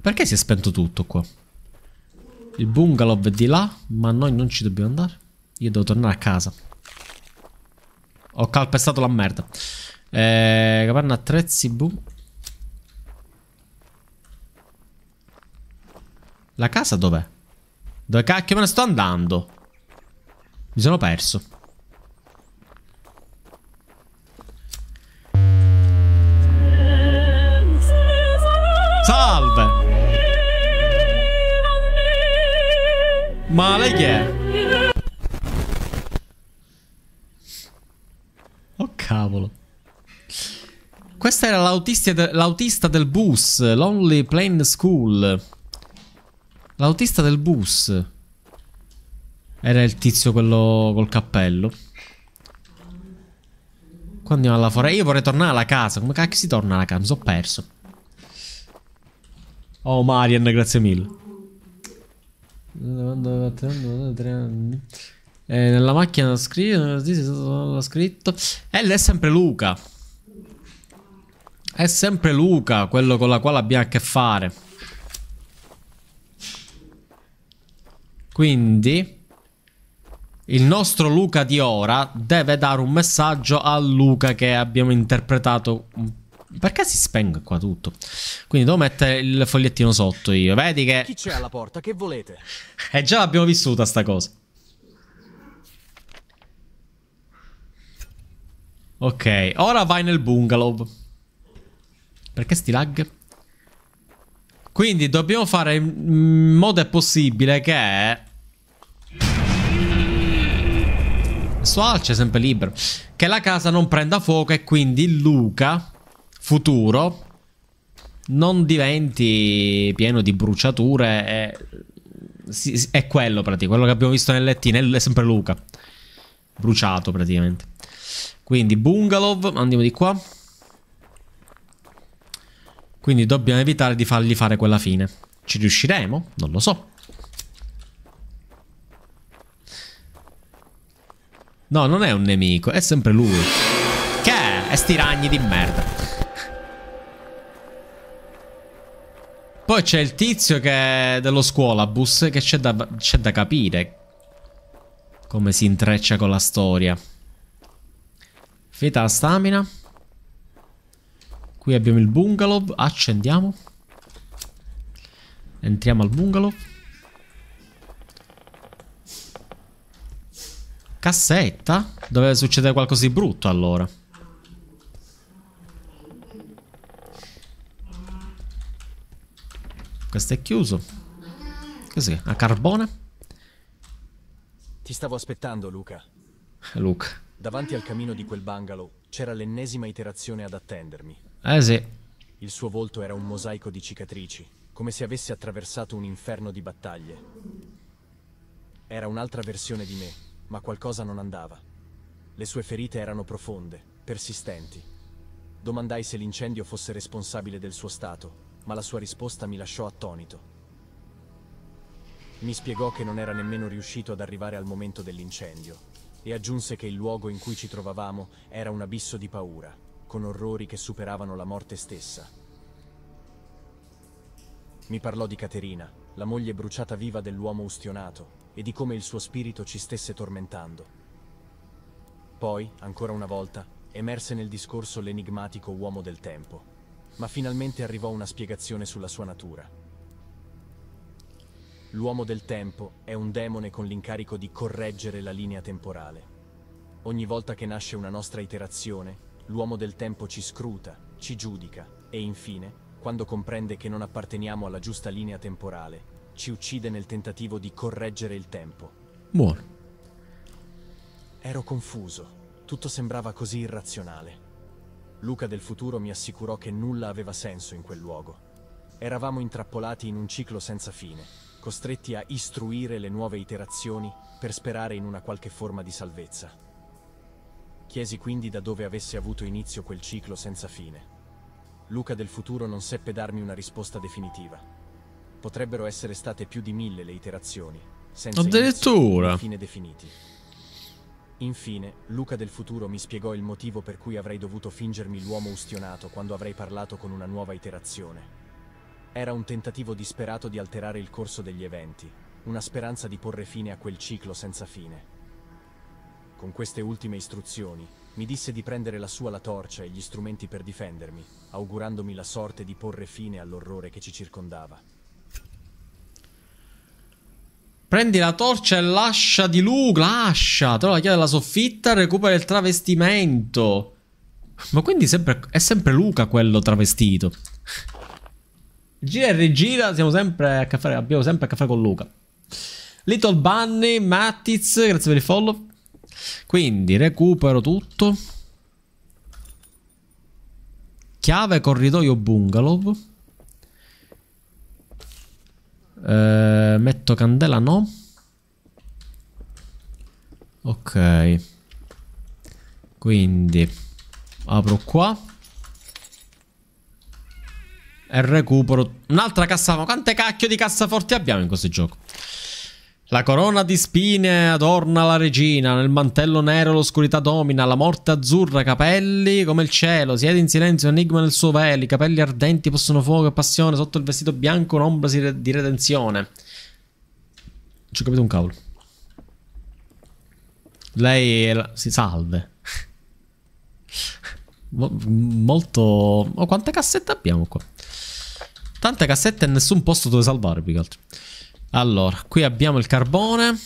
Perché si è spento tutto qua? Il bungalow è di là, ma noi non ci dobbiamo andare. Io devo tornare a casa. Ho calpestato la merda. Eh, capanna attrezzi, boom. La casa dov'è? Dove cacchio me ne sto andando? Mi sono perso. Salve! Ma lei chi è? Oh cavolo. Questa era l'autista de del bus, Lonely Plain School. L'autista del bus. Era il tizio quello col cappello. Qua andiamo alla foresta. Io vorrei tornare alla casa. Come cacchio si torna alla casa? Mi sono perso. Oh, Marian, grazie mille. Eh, nella macchina scritto, scritto. Eh, Ed è sempre Luca. È sempre Luca, quello con la quale abbiamo a che fare. Quindi il nostro Luca di ora deve dare un messaggio a Luca che abbiamo interpretato perché si spenga qua tutto? Quindi devo mettere il fogliettino sotto io. Vedi che... Chi c'è alla porta? Che volete? E eh, già l'abbiamo vissuta sta cosa. Ok, ora vai nel bungalow. Perché sti lag? Quindi dobbiamo fare in modo possibile che Sto alce è sempre libero. Che la casa non prenda fuoco e quindi Luca, futuro, non diventi pieno di bruciature. È, è quello praticamente, quello che abbiamo visto nel lettino, è sempre Luca. Bruciato praticamente. Quindi bungalow, andiamo di qua. Quindi dobbiamo evitare di fargli fare quella fine. Ci riusciremo? Non lo so. No, non è un nemico, è sempre lui. Che è? E sti ragni di merda. Poi c'è il tizio che è dello scuolabus che c'è da, da capire come si intreccia con la storia. Feta la stamina. Qui abbiamo il bungalow, accendiamo. Entriamo al bungalow. Cassetta? Doveva succedere qualcosa di brutto allora. Questo è chiuso. Così, a carbone. Ti stavo aspettando, Luca. Luca. Davanti al camino di quel bungalow c'era l'ennesima iterazione ad attendermi. Eh sì. Il suo volto era un mosaico di cicatrici, come se avesse attraversato un inferno di battaglie. Era un'altra versione di me, ma qualcosa non andava. Le sue ferite erano profonde, persistenti. Domandai se l'incendio fosse responsabile del suo stato, ma la sua risposta mi lasciò attonito. Mi spiegò che non era nemmeno riuscito ad arrivare al momento dell'incendio e aggiunse che il luogo in cui ci trovavamo era un abisso di paura, con orrori che superavano la morte stessa. Mi parlò di Caterina, la moglie bruciata viva dell'uomo ustionato, e di come il suo spirito ci stesse tormentando. Poi, ancora una volta, emerse nel discorso l'enigmatico uomo del tempo, ma finalmente arrivò una spiegazione sulla sua natura. L'uomo del tempo è un demone con l'incarico di correggere la linea temporale. Ogni volta che nasce una nostra iterazione, l'uomo del tempo ci scruta, ci giudica e infine, quando comprende che non apparteniamo alla giusta linea temporale, ci uccide nel tentativo di correggere il tempo. Buono. Ero confuso. Tutto sembrava così irrazionale. Luca del futuro mi assicurò che nulla aveva senso in quel luogo. Eravamo intrappolati in un ciclo senza fine, costretti a istruire le nuove iterazioni per sperare in una qualche forma di salvezza. Chiesi quindi da dove avesse avuto inizio quel ciclo senza fine. Luca del futuro non seppe darmi una risposta definitiva. Potrebbero essere state più di mille le iterazioni, senza Addirittura. fine definiti. Infine, Luca del futuro mi spiegò il motivo per cui avrei dovuto fingermi l'uomo ustionato quando avrei parlato con una nuova iterazione. Era un tentativo disperato di alterare il corso degli eventi, una speranza di porre fine a quel ciclo senza fine. Con queste ultime istruzioni, mi disse di prendere la sua la torcia e gli strumenti per difendermi, augurandomi la sorte di porre fine all'orrore che ci circondava. Prendi la torcia e lascia di Luke, lascia! Trova la chiave della soffitta, recupera il travestimento. Ma quindi sempre, è sempre Luca quello travestito. Gira e rigira, siamo sempre a caffè, abbiamo sempre a caffè con Luca. Little Bunny, Mattiz, grazie per il follow. Quindi recupero tutto. Chiave corridoio bungalow. Eh, metto candela no. Ok. Quindi apro qua. E recupero un'altra cassa. quante cacchio di cassaforti abbiamo in questo gioco? La corona di spine adorna la regina, nel mantello nero l'oscurità domina, la morte azzurra, capelli come il cielo, siede in silenzio, enigma nel suo velo, capelli ardenti possono fuoco e passione, sotto il vestito bianco un'ombra di redenzione. Non ci ho capito un cavolo. Lei la... si salve. Molto... Oh, quante cassette abbiamo qua? Tante cassette e nessun posto dove salvare, più che altro. Allora, qui abbiamo il carbone.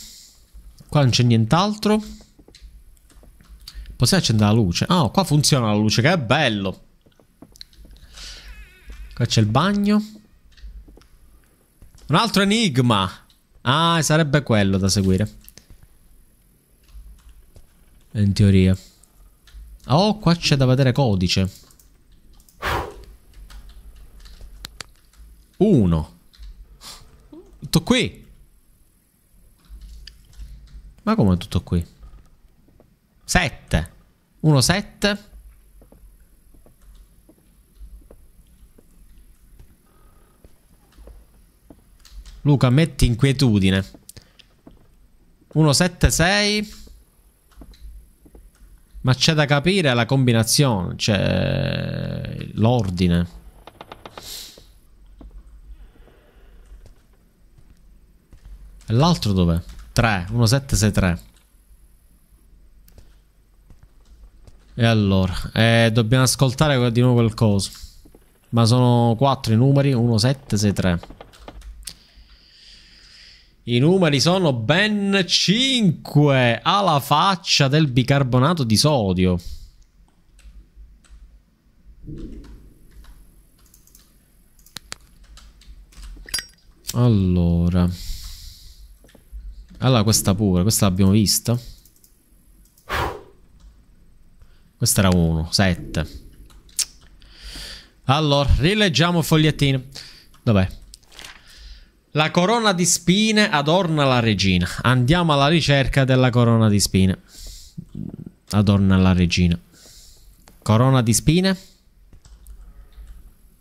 Qua non c'è nient'altro. Possiamo accendere la luce? Ah, oh, qua funziona la luce, che bello. Qua c'è il bagno. Un altro enigma. Ah, sarebbe quello da seguire. In teoria. Oh, qua c'è da vedere codice. 1 tutto qui? Ma come tutto qui? 7 1, 7 Luca metti inquietudine 1, 7, 6 ma c'è da capire la combinazione, cioè l'ordine. E L'altro dov'è? 3, 1763. E allora, eh, dobbiamo ascoltare di nuovo qualcosa. Ma sono 4 i numeri, 1763. I numeri sono ben 5 alla faccia del bicarbonato di sodio. Allora... Allora questa pure, questa l'abbiamo vista. Questa era 1, 7. Allora, rileggiamo il fogliettino. Dov'è? La corona di spine adorna la regina. Andiamo alla ricerca della corona di spine. Adorna la regina. Corona di spine?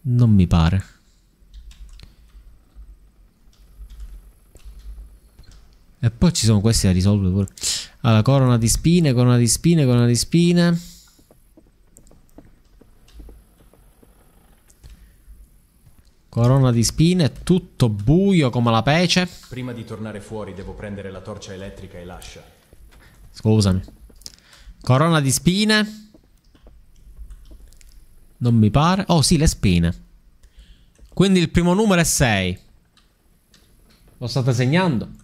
Non mi pare. E poi ci sono questi da risolvere pure. Allora, corona di spine, corona di spine, corona di spine. Corona di spine, tutto buio come la pece. Prima di tornare fuori devo prendere la torcia elettrica e lascia. Scusami. Corona di spine. Non mi pare. Oh sì, le spine. Quindi il primo numero è 6. Lo state segnando?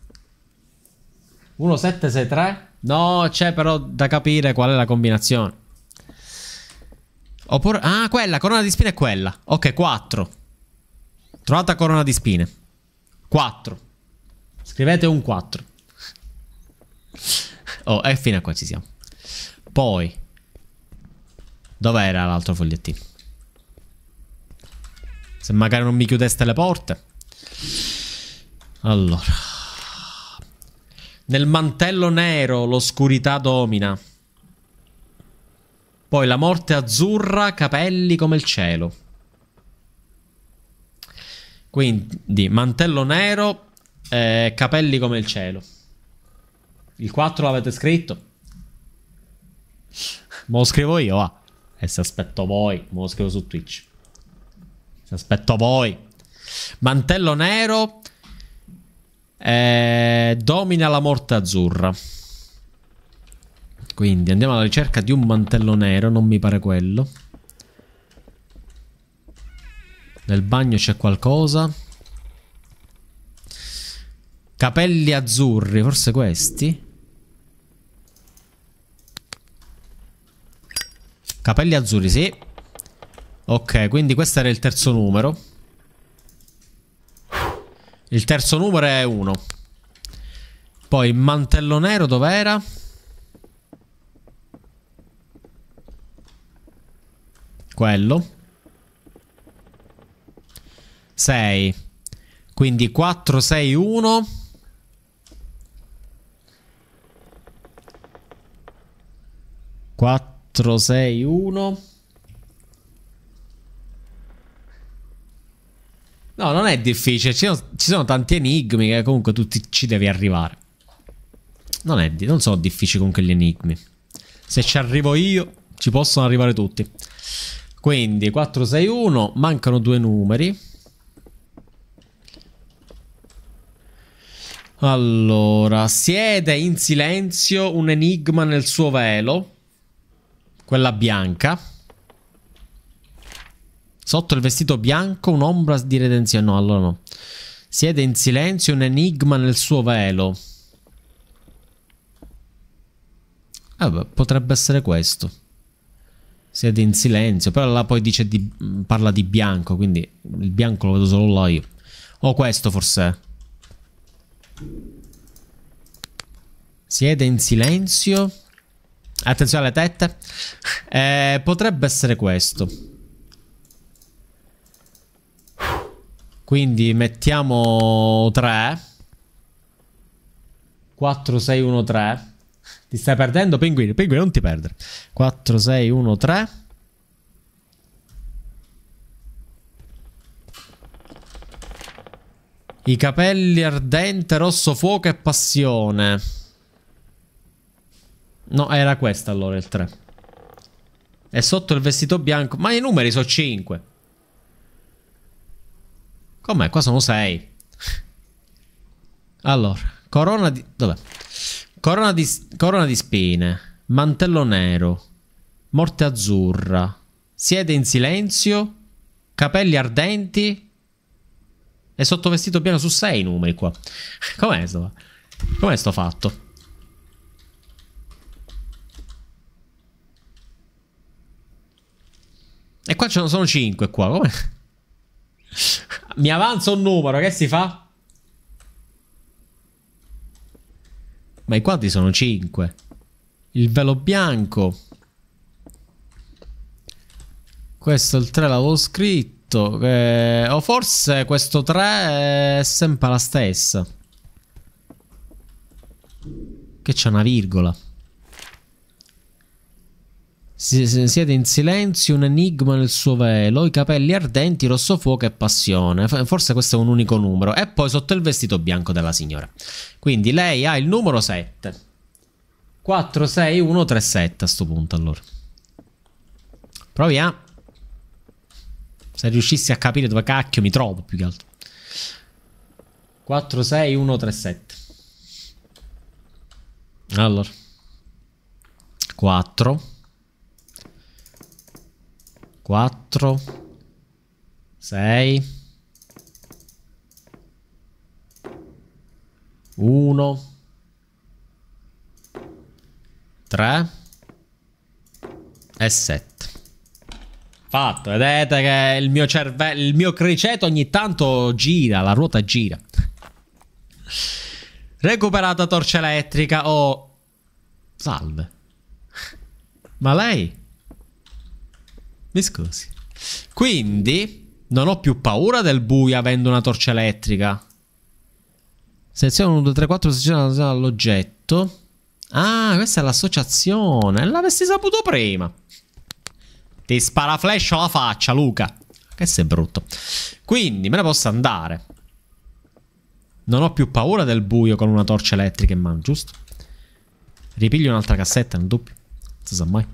1763? No, c'è però da capire qual è la combinazione. Oppure... Ah, quella, corona di spine è quella. Ok, 4. Trovata corona di spine. 4. Scrivete un 4. Oh, e fino a qua ci siamo. Poi... Dov'era l'altro fogliettino? Se magari non mi chiudeste le porte. Allora... Nel mantello nero l'oscurità domina. Poi la morte azzurra, capelli come il cielo. Quindi mantello nero, eh, capelli come il cielo. Il 4 l'avete scritto? Mo lo scrivo io, va. E se aspetto voi, mo lo scrivo su Twitch. Se aspetto voi. Mantello nero, eh, domina la morte azzurra. Quindi andiamo alla ricerca di un mantello nero, non mi pare quello. Nel bagno c'è qualcosa. Capelli azzurri, forse questi? Capelli azzurri, sì. Ok, quindi questo era il terzo numero. Il terzo numero è 1. Poi mantello nero dov'era? Quello. 6. Quindi 4, 6, 1. Quattro, sei, uno. No, non è difficile. Ci sono, ci sono tanti enigmi che comunque tu ci devi arrivare. Non, è, non sono difficili comunque gli enigmi. Se ci arrivo io, ci possono arrivare tutti. Quindi 461, mancano due numeri. Allora, siede in silenzio un enigma nel suo velo, quella bianca. Sotto il vestito bianco un'ombra di redenzione. No, allora no. Siede in silenzio un enigma nel suo velo. Ah, beh, potrebbe essere questo. Siede in silenzio, però là poi dice di, parla di bianco, quindi il bianco lo vedo solo là io. O questo forse. Siede in silenzio. Attenzione alle tette. Eh, potrebbe essere questo. Quindi mettiamo 3. 4, 6, 1, 3. Ti stai perdendo, pinguino. Pinguino, non ti perdere. 4, 6, 1, 3. I capelli ardente, rosso fuoco e passione. No, era questa allora il 3. E sotto il vestito bianco. Ma i numeri sono 5. Com'è? Qua sono 6. Allora, corona di... Dov'è? Corona di, corona di spine, mantello nero, morte azzurra, siede in silenzio, capelli ardenti e sottovestito pieno su 6 numeri qua. Com'è sto? Com'è sto fatto? E qua ce ne sono 5 qua, com'è? Mi avanza un numero, che si fa? Ma i quadri sono 5. Il velo bianco. Questo il 3 l'avevo scritto. Eh, o forse questo 3 è sempre la stessa. Che c'è una virgola. Siete in silenzio, un enigma nel suo velo, i capelli ardenti, rosso fuoco e passione. Forse questo è un unico numero. E poi sotto il vestito bianco della signora. Quindi lei ha il numero 7. 46137 a sto punto allora. Provi a... Se riuscissi a capire dove cacchio mi trovo più che altro. 46137. Allora. 4 4 6 1 3 e 7 Fatto, vedete che il mio cervello, il mio criceto ogni tanto gira, la ruota gira Recuperata torcia elettrica o... Oh. Salve Ma lei? Discorsi. Quindi non ho più paura del buio avendo una torcia elettrica. Seleziono 1, 2, 3, 4, seleziona all'oggetto. Ah, questa è l'associazione. L'avessi saputo prima. Ti spara flash alla faccia, Luca. Che sei brutto. Quindi me ne posso andare. Non ho più paura del buio con una torcia elettrica in mano, giusto? Ripiglio un'altra cassetta, non dubbio. Non si sa mai.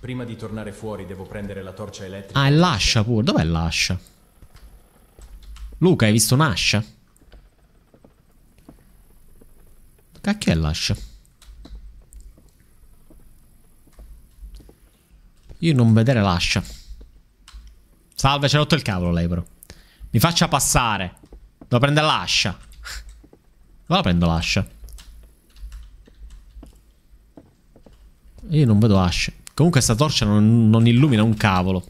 Prima di tornare fuori devo prendere la torcia elettrica. Ah, è l'ascia pure. Dov'è l'ascia? Luca, hai visto un'ascia? Cacchio è l'ascia? Io non vedere l'ascia. Salve, ci ha rotto il cavolo lei però. Mi faccia passare. Devo prendere l'ascia. Dove la prendo l'ascia? Io non vedo ascia. Comunque sta torcia non, non illumina un cavolo.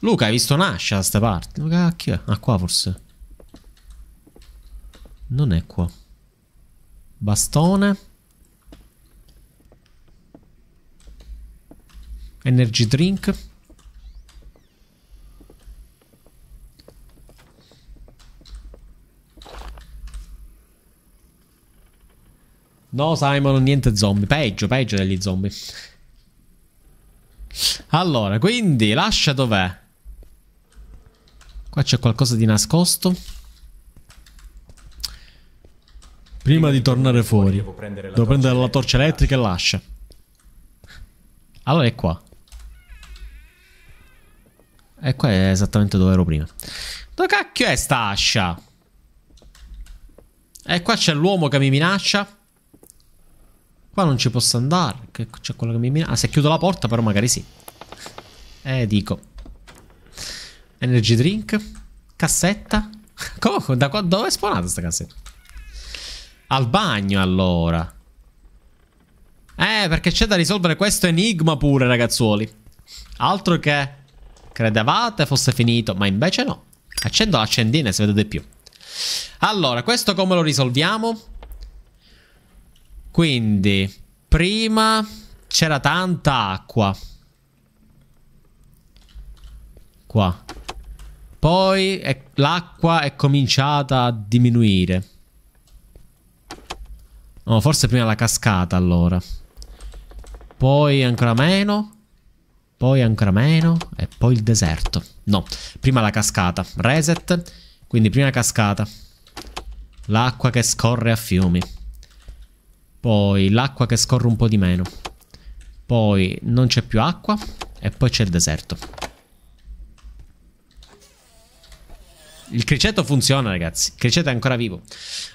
Luca, hai visto un'ascia da sta parte? Ma cacchio. Ah, qua forse. Non è qua. Bastone. Energy drink. No, Simon, niente zombie. Peggio, peggio degli zombie. Allora, quindi lascia dov'è? Qua c'è qualcosa di nascosto. Prima di tornare fuori, devo prendere la, devo torcia, la torcia elettrica e lascia. Allora è qua. E qua è esattamente dove ero prima. Dove cacchio è sta ascia? E qua c'è l'uomo che mi minaccia. Qua non ci posso andare. C'è quello che mi minaccia. Ah, se chiudo la porta, però magari sì. Eh, dico. Energy drink. Cassetta. Come? Da qua, dove è spawnata questa cassetta? Al bagno, allora. Eh, perché c'è da risolvere questo enigma pure, ragazzuoli. Altro che credevate fosse finito, ma invece no. Accendo l'accendina se vedete più. Allora, questo come lo risolviamo? Quindi, prima c'era tanta acqua qua. Poi l'acqua è cominciata a diminuire. No, forse prima la cascata allora. Poi ancora meno. Poi ancora meno. E poi il deserto. No, prima la cascata. Reset. Quindi prima la cascata. L'acqua che scorre a fiumi. Poi l'acqua che scorre un po' di meno. Poi non c'è più acqua. E poi c'è il deserto. Il criceto funziona, ragazzi. Il criceto è ancora vivo.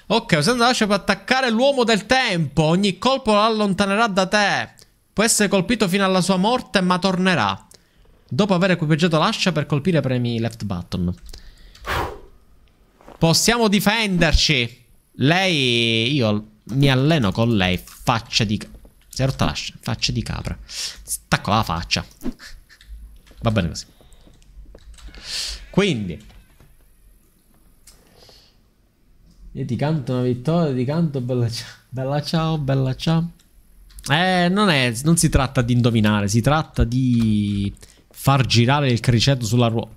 Ok, usando l'ascia può attaccare l'uomo del tempo. Ogni colpo lo allontanerà da te. Può essere colpito fino alla sua morte, ma tornerà. Dopo aver equipaggiato l'ascia per colpire premi left button. Possiamo difenderci. Lei... Io mi alleno con lei. Faccia di... Si è rotta l'ascia. Faccia di capra. Stacco la faccia. Va bene così. Quindi... Io ti canto una vittoria, ti canto bella ciao, bella ciao, bella ciao. Eh, non, è, non si tratta di indovinare, si tratta di far girare il criceto sulla, ruo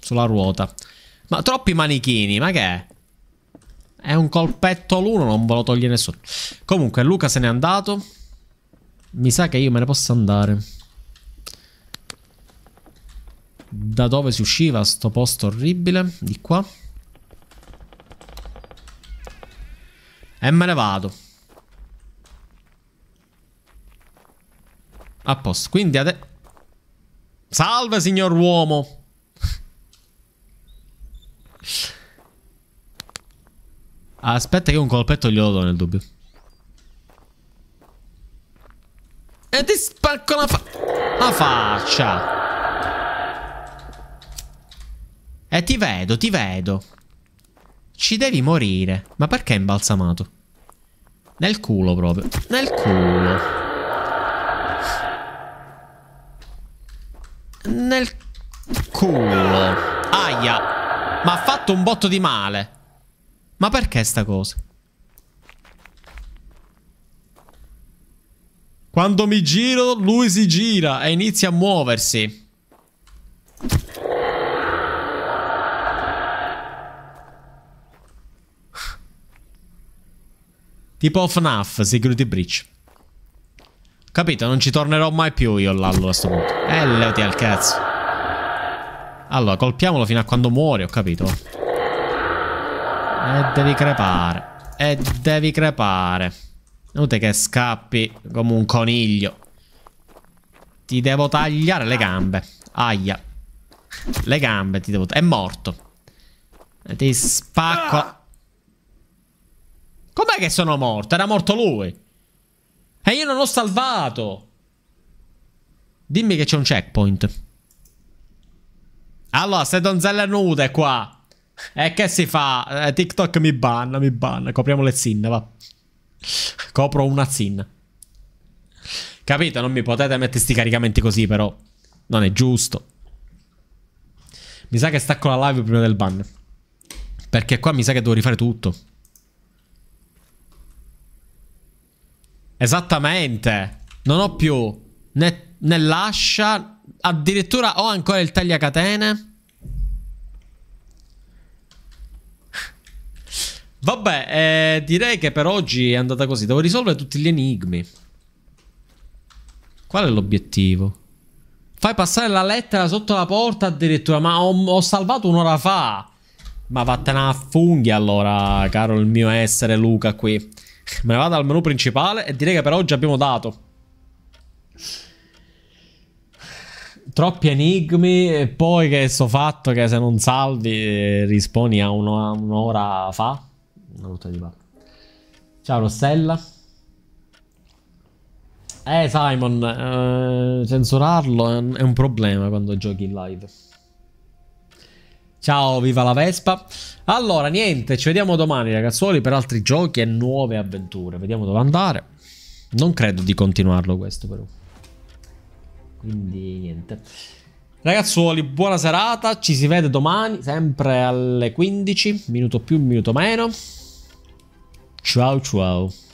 sulla ruota. Ma troppi manichini, ma che è? È un colpetto l'uno, non ve lo toglie nessuno. Comunque, Luca se n'è andato. Mi sa che io me ne posso andare. Da dove si usciva sto posto orribile? Di qua. E me ne vado. A posto. Quindi adesso... Salve, signor uomo! Ah, aspetta che un colpetto glielo do nel dubbio. E ti spacco la, fa la faccia! E ti vedo, ti vedo. Ci devi morire. Ma perché è imbalsamato? Nel culo proprio. Nel culo. Nel culo. Aia. Ma ha fatto un botto di male. Ma perché sta cosa? Quando mi giro, lui si gira e inizia a muoversi. Tipo FNAF, Security Breach. Capito, non ci tornerò mai più io all'allo a sto punto. Eh, levati al cazzo. Allora, colpiamolo fino a quando muore, ho capito. E devi crepare. E devi crepare. Vedete che scappi come un coniglio. Ti devo tagliare le gambe. Aia. Le gambe ti devo... È morto. Ti spacco... Ah! Com'è che sono morto? Era morto lui. E io non l'ho salvato. Dimmi che c'è un checkpoint. Allora, se donzella nuda è qua. E che si fa? Eh, TikTok mi banna, mi banna. Copriamo le zinne, va. Copro una zin. Capito? Non mi potete mettere sti caricamenti così, però. Non è giusto. Mi sa che stacco la live prima del ban. Perché qua mi sa che devo rifare tutto. Esattamente. Non ho più né, né l'ascia. Addirittura ho ancora il tagliacatene. Vabbè, eh, direi che per oggi è andata così. Devo risolvere tutti gli enigmi. Qual è l'obiettivo? Fai passare la lettera sotto la porta addirittura. Ma ho, ho salvato un'ora fa. Ma vattene a funghi allora, caro il mio essere Luca qui. Me ne vado al menu principale e direi che per oggi abbiamo dato. Troppi enigmi e poi che sto fatto che se non salvi eh, risponi a un'ora fa. Una rotta di palla. Ciao Rossella. Eh Simon, eh, censurarlo è un problema quando giochi in live. Ciao, viva la Vespa. Allora, niente, ci vediamo domani ragazzuoli per altri giochi e nuove avventure. Vediamo dove andare. Non credo di continuarlo questo però. Quindi niente. Ragazzuoli, buona serata, ci si vede domani, sempre alle 15, minuto più, minuto meno. Ciao ciao.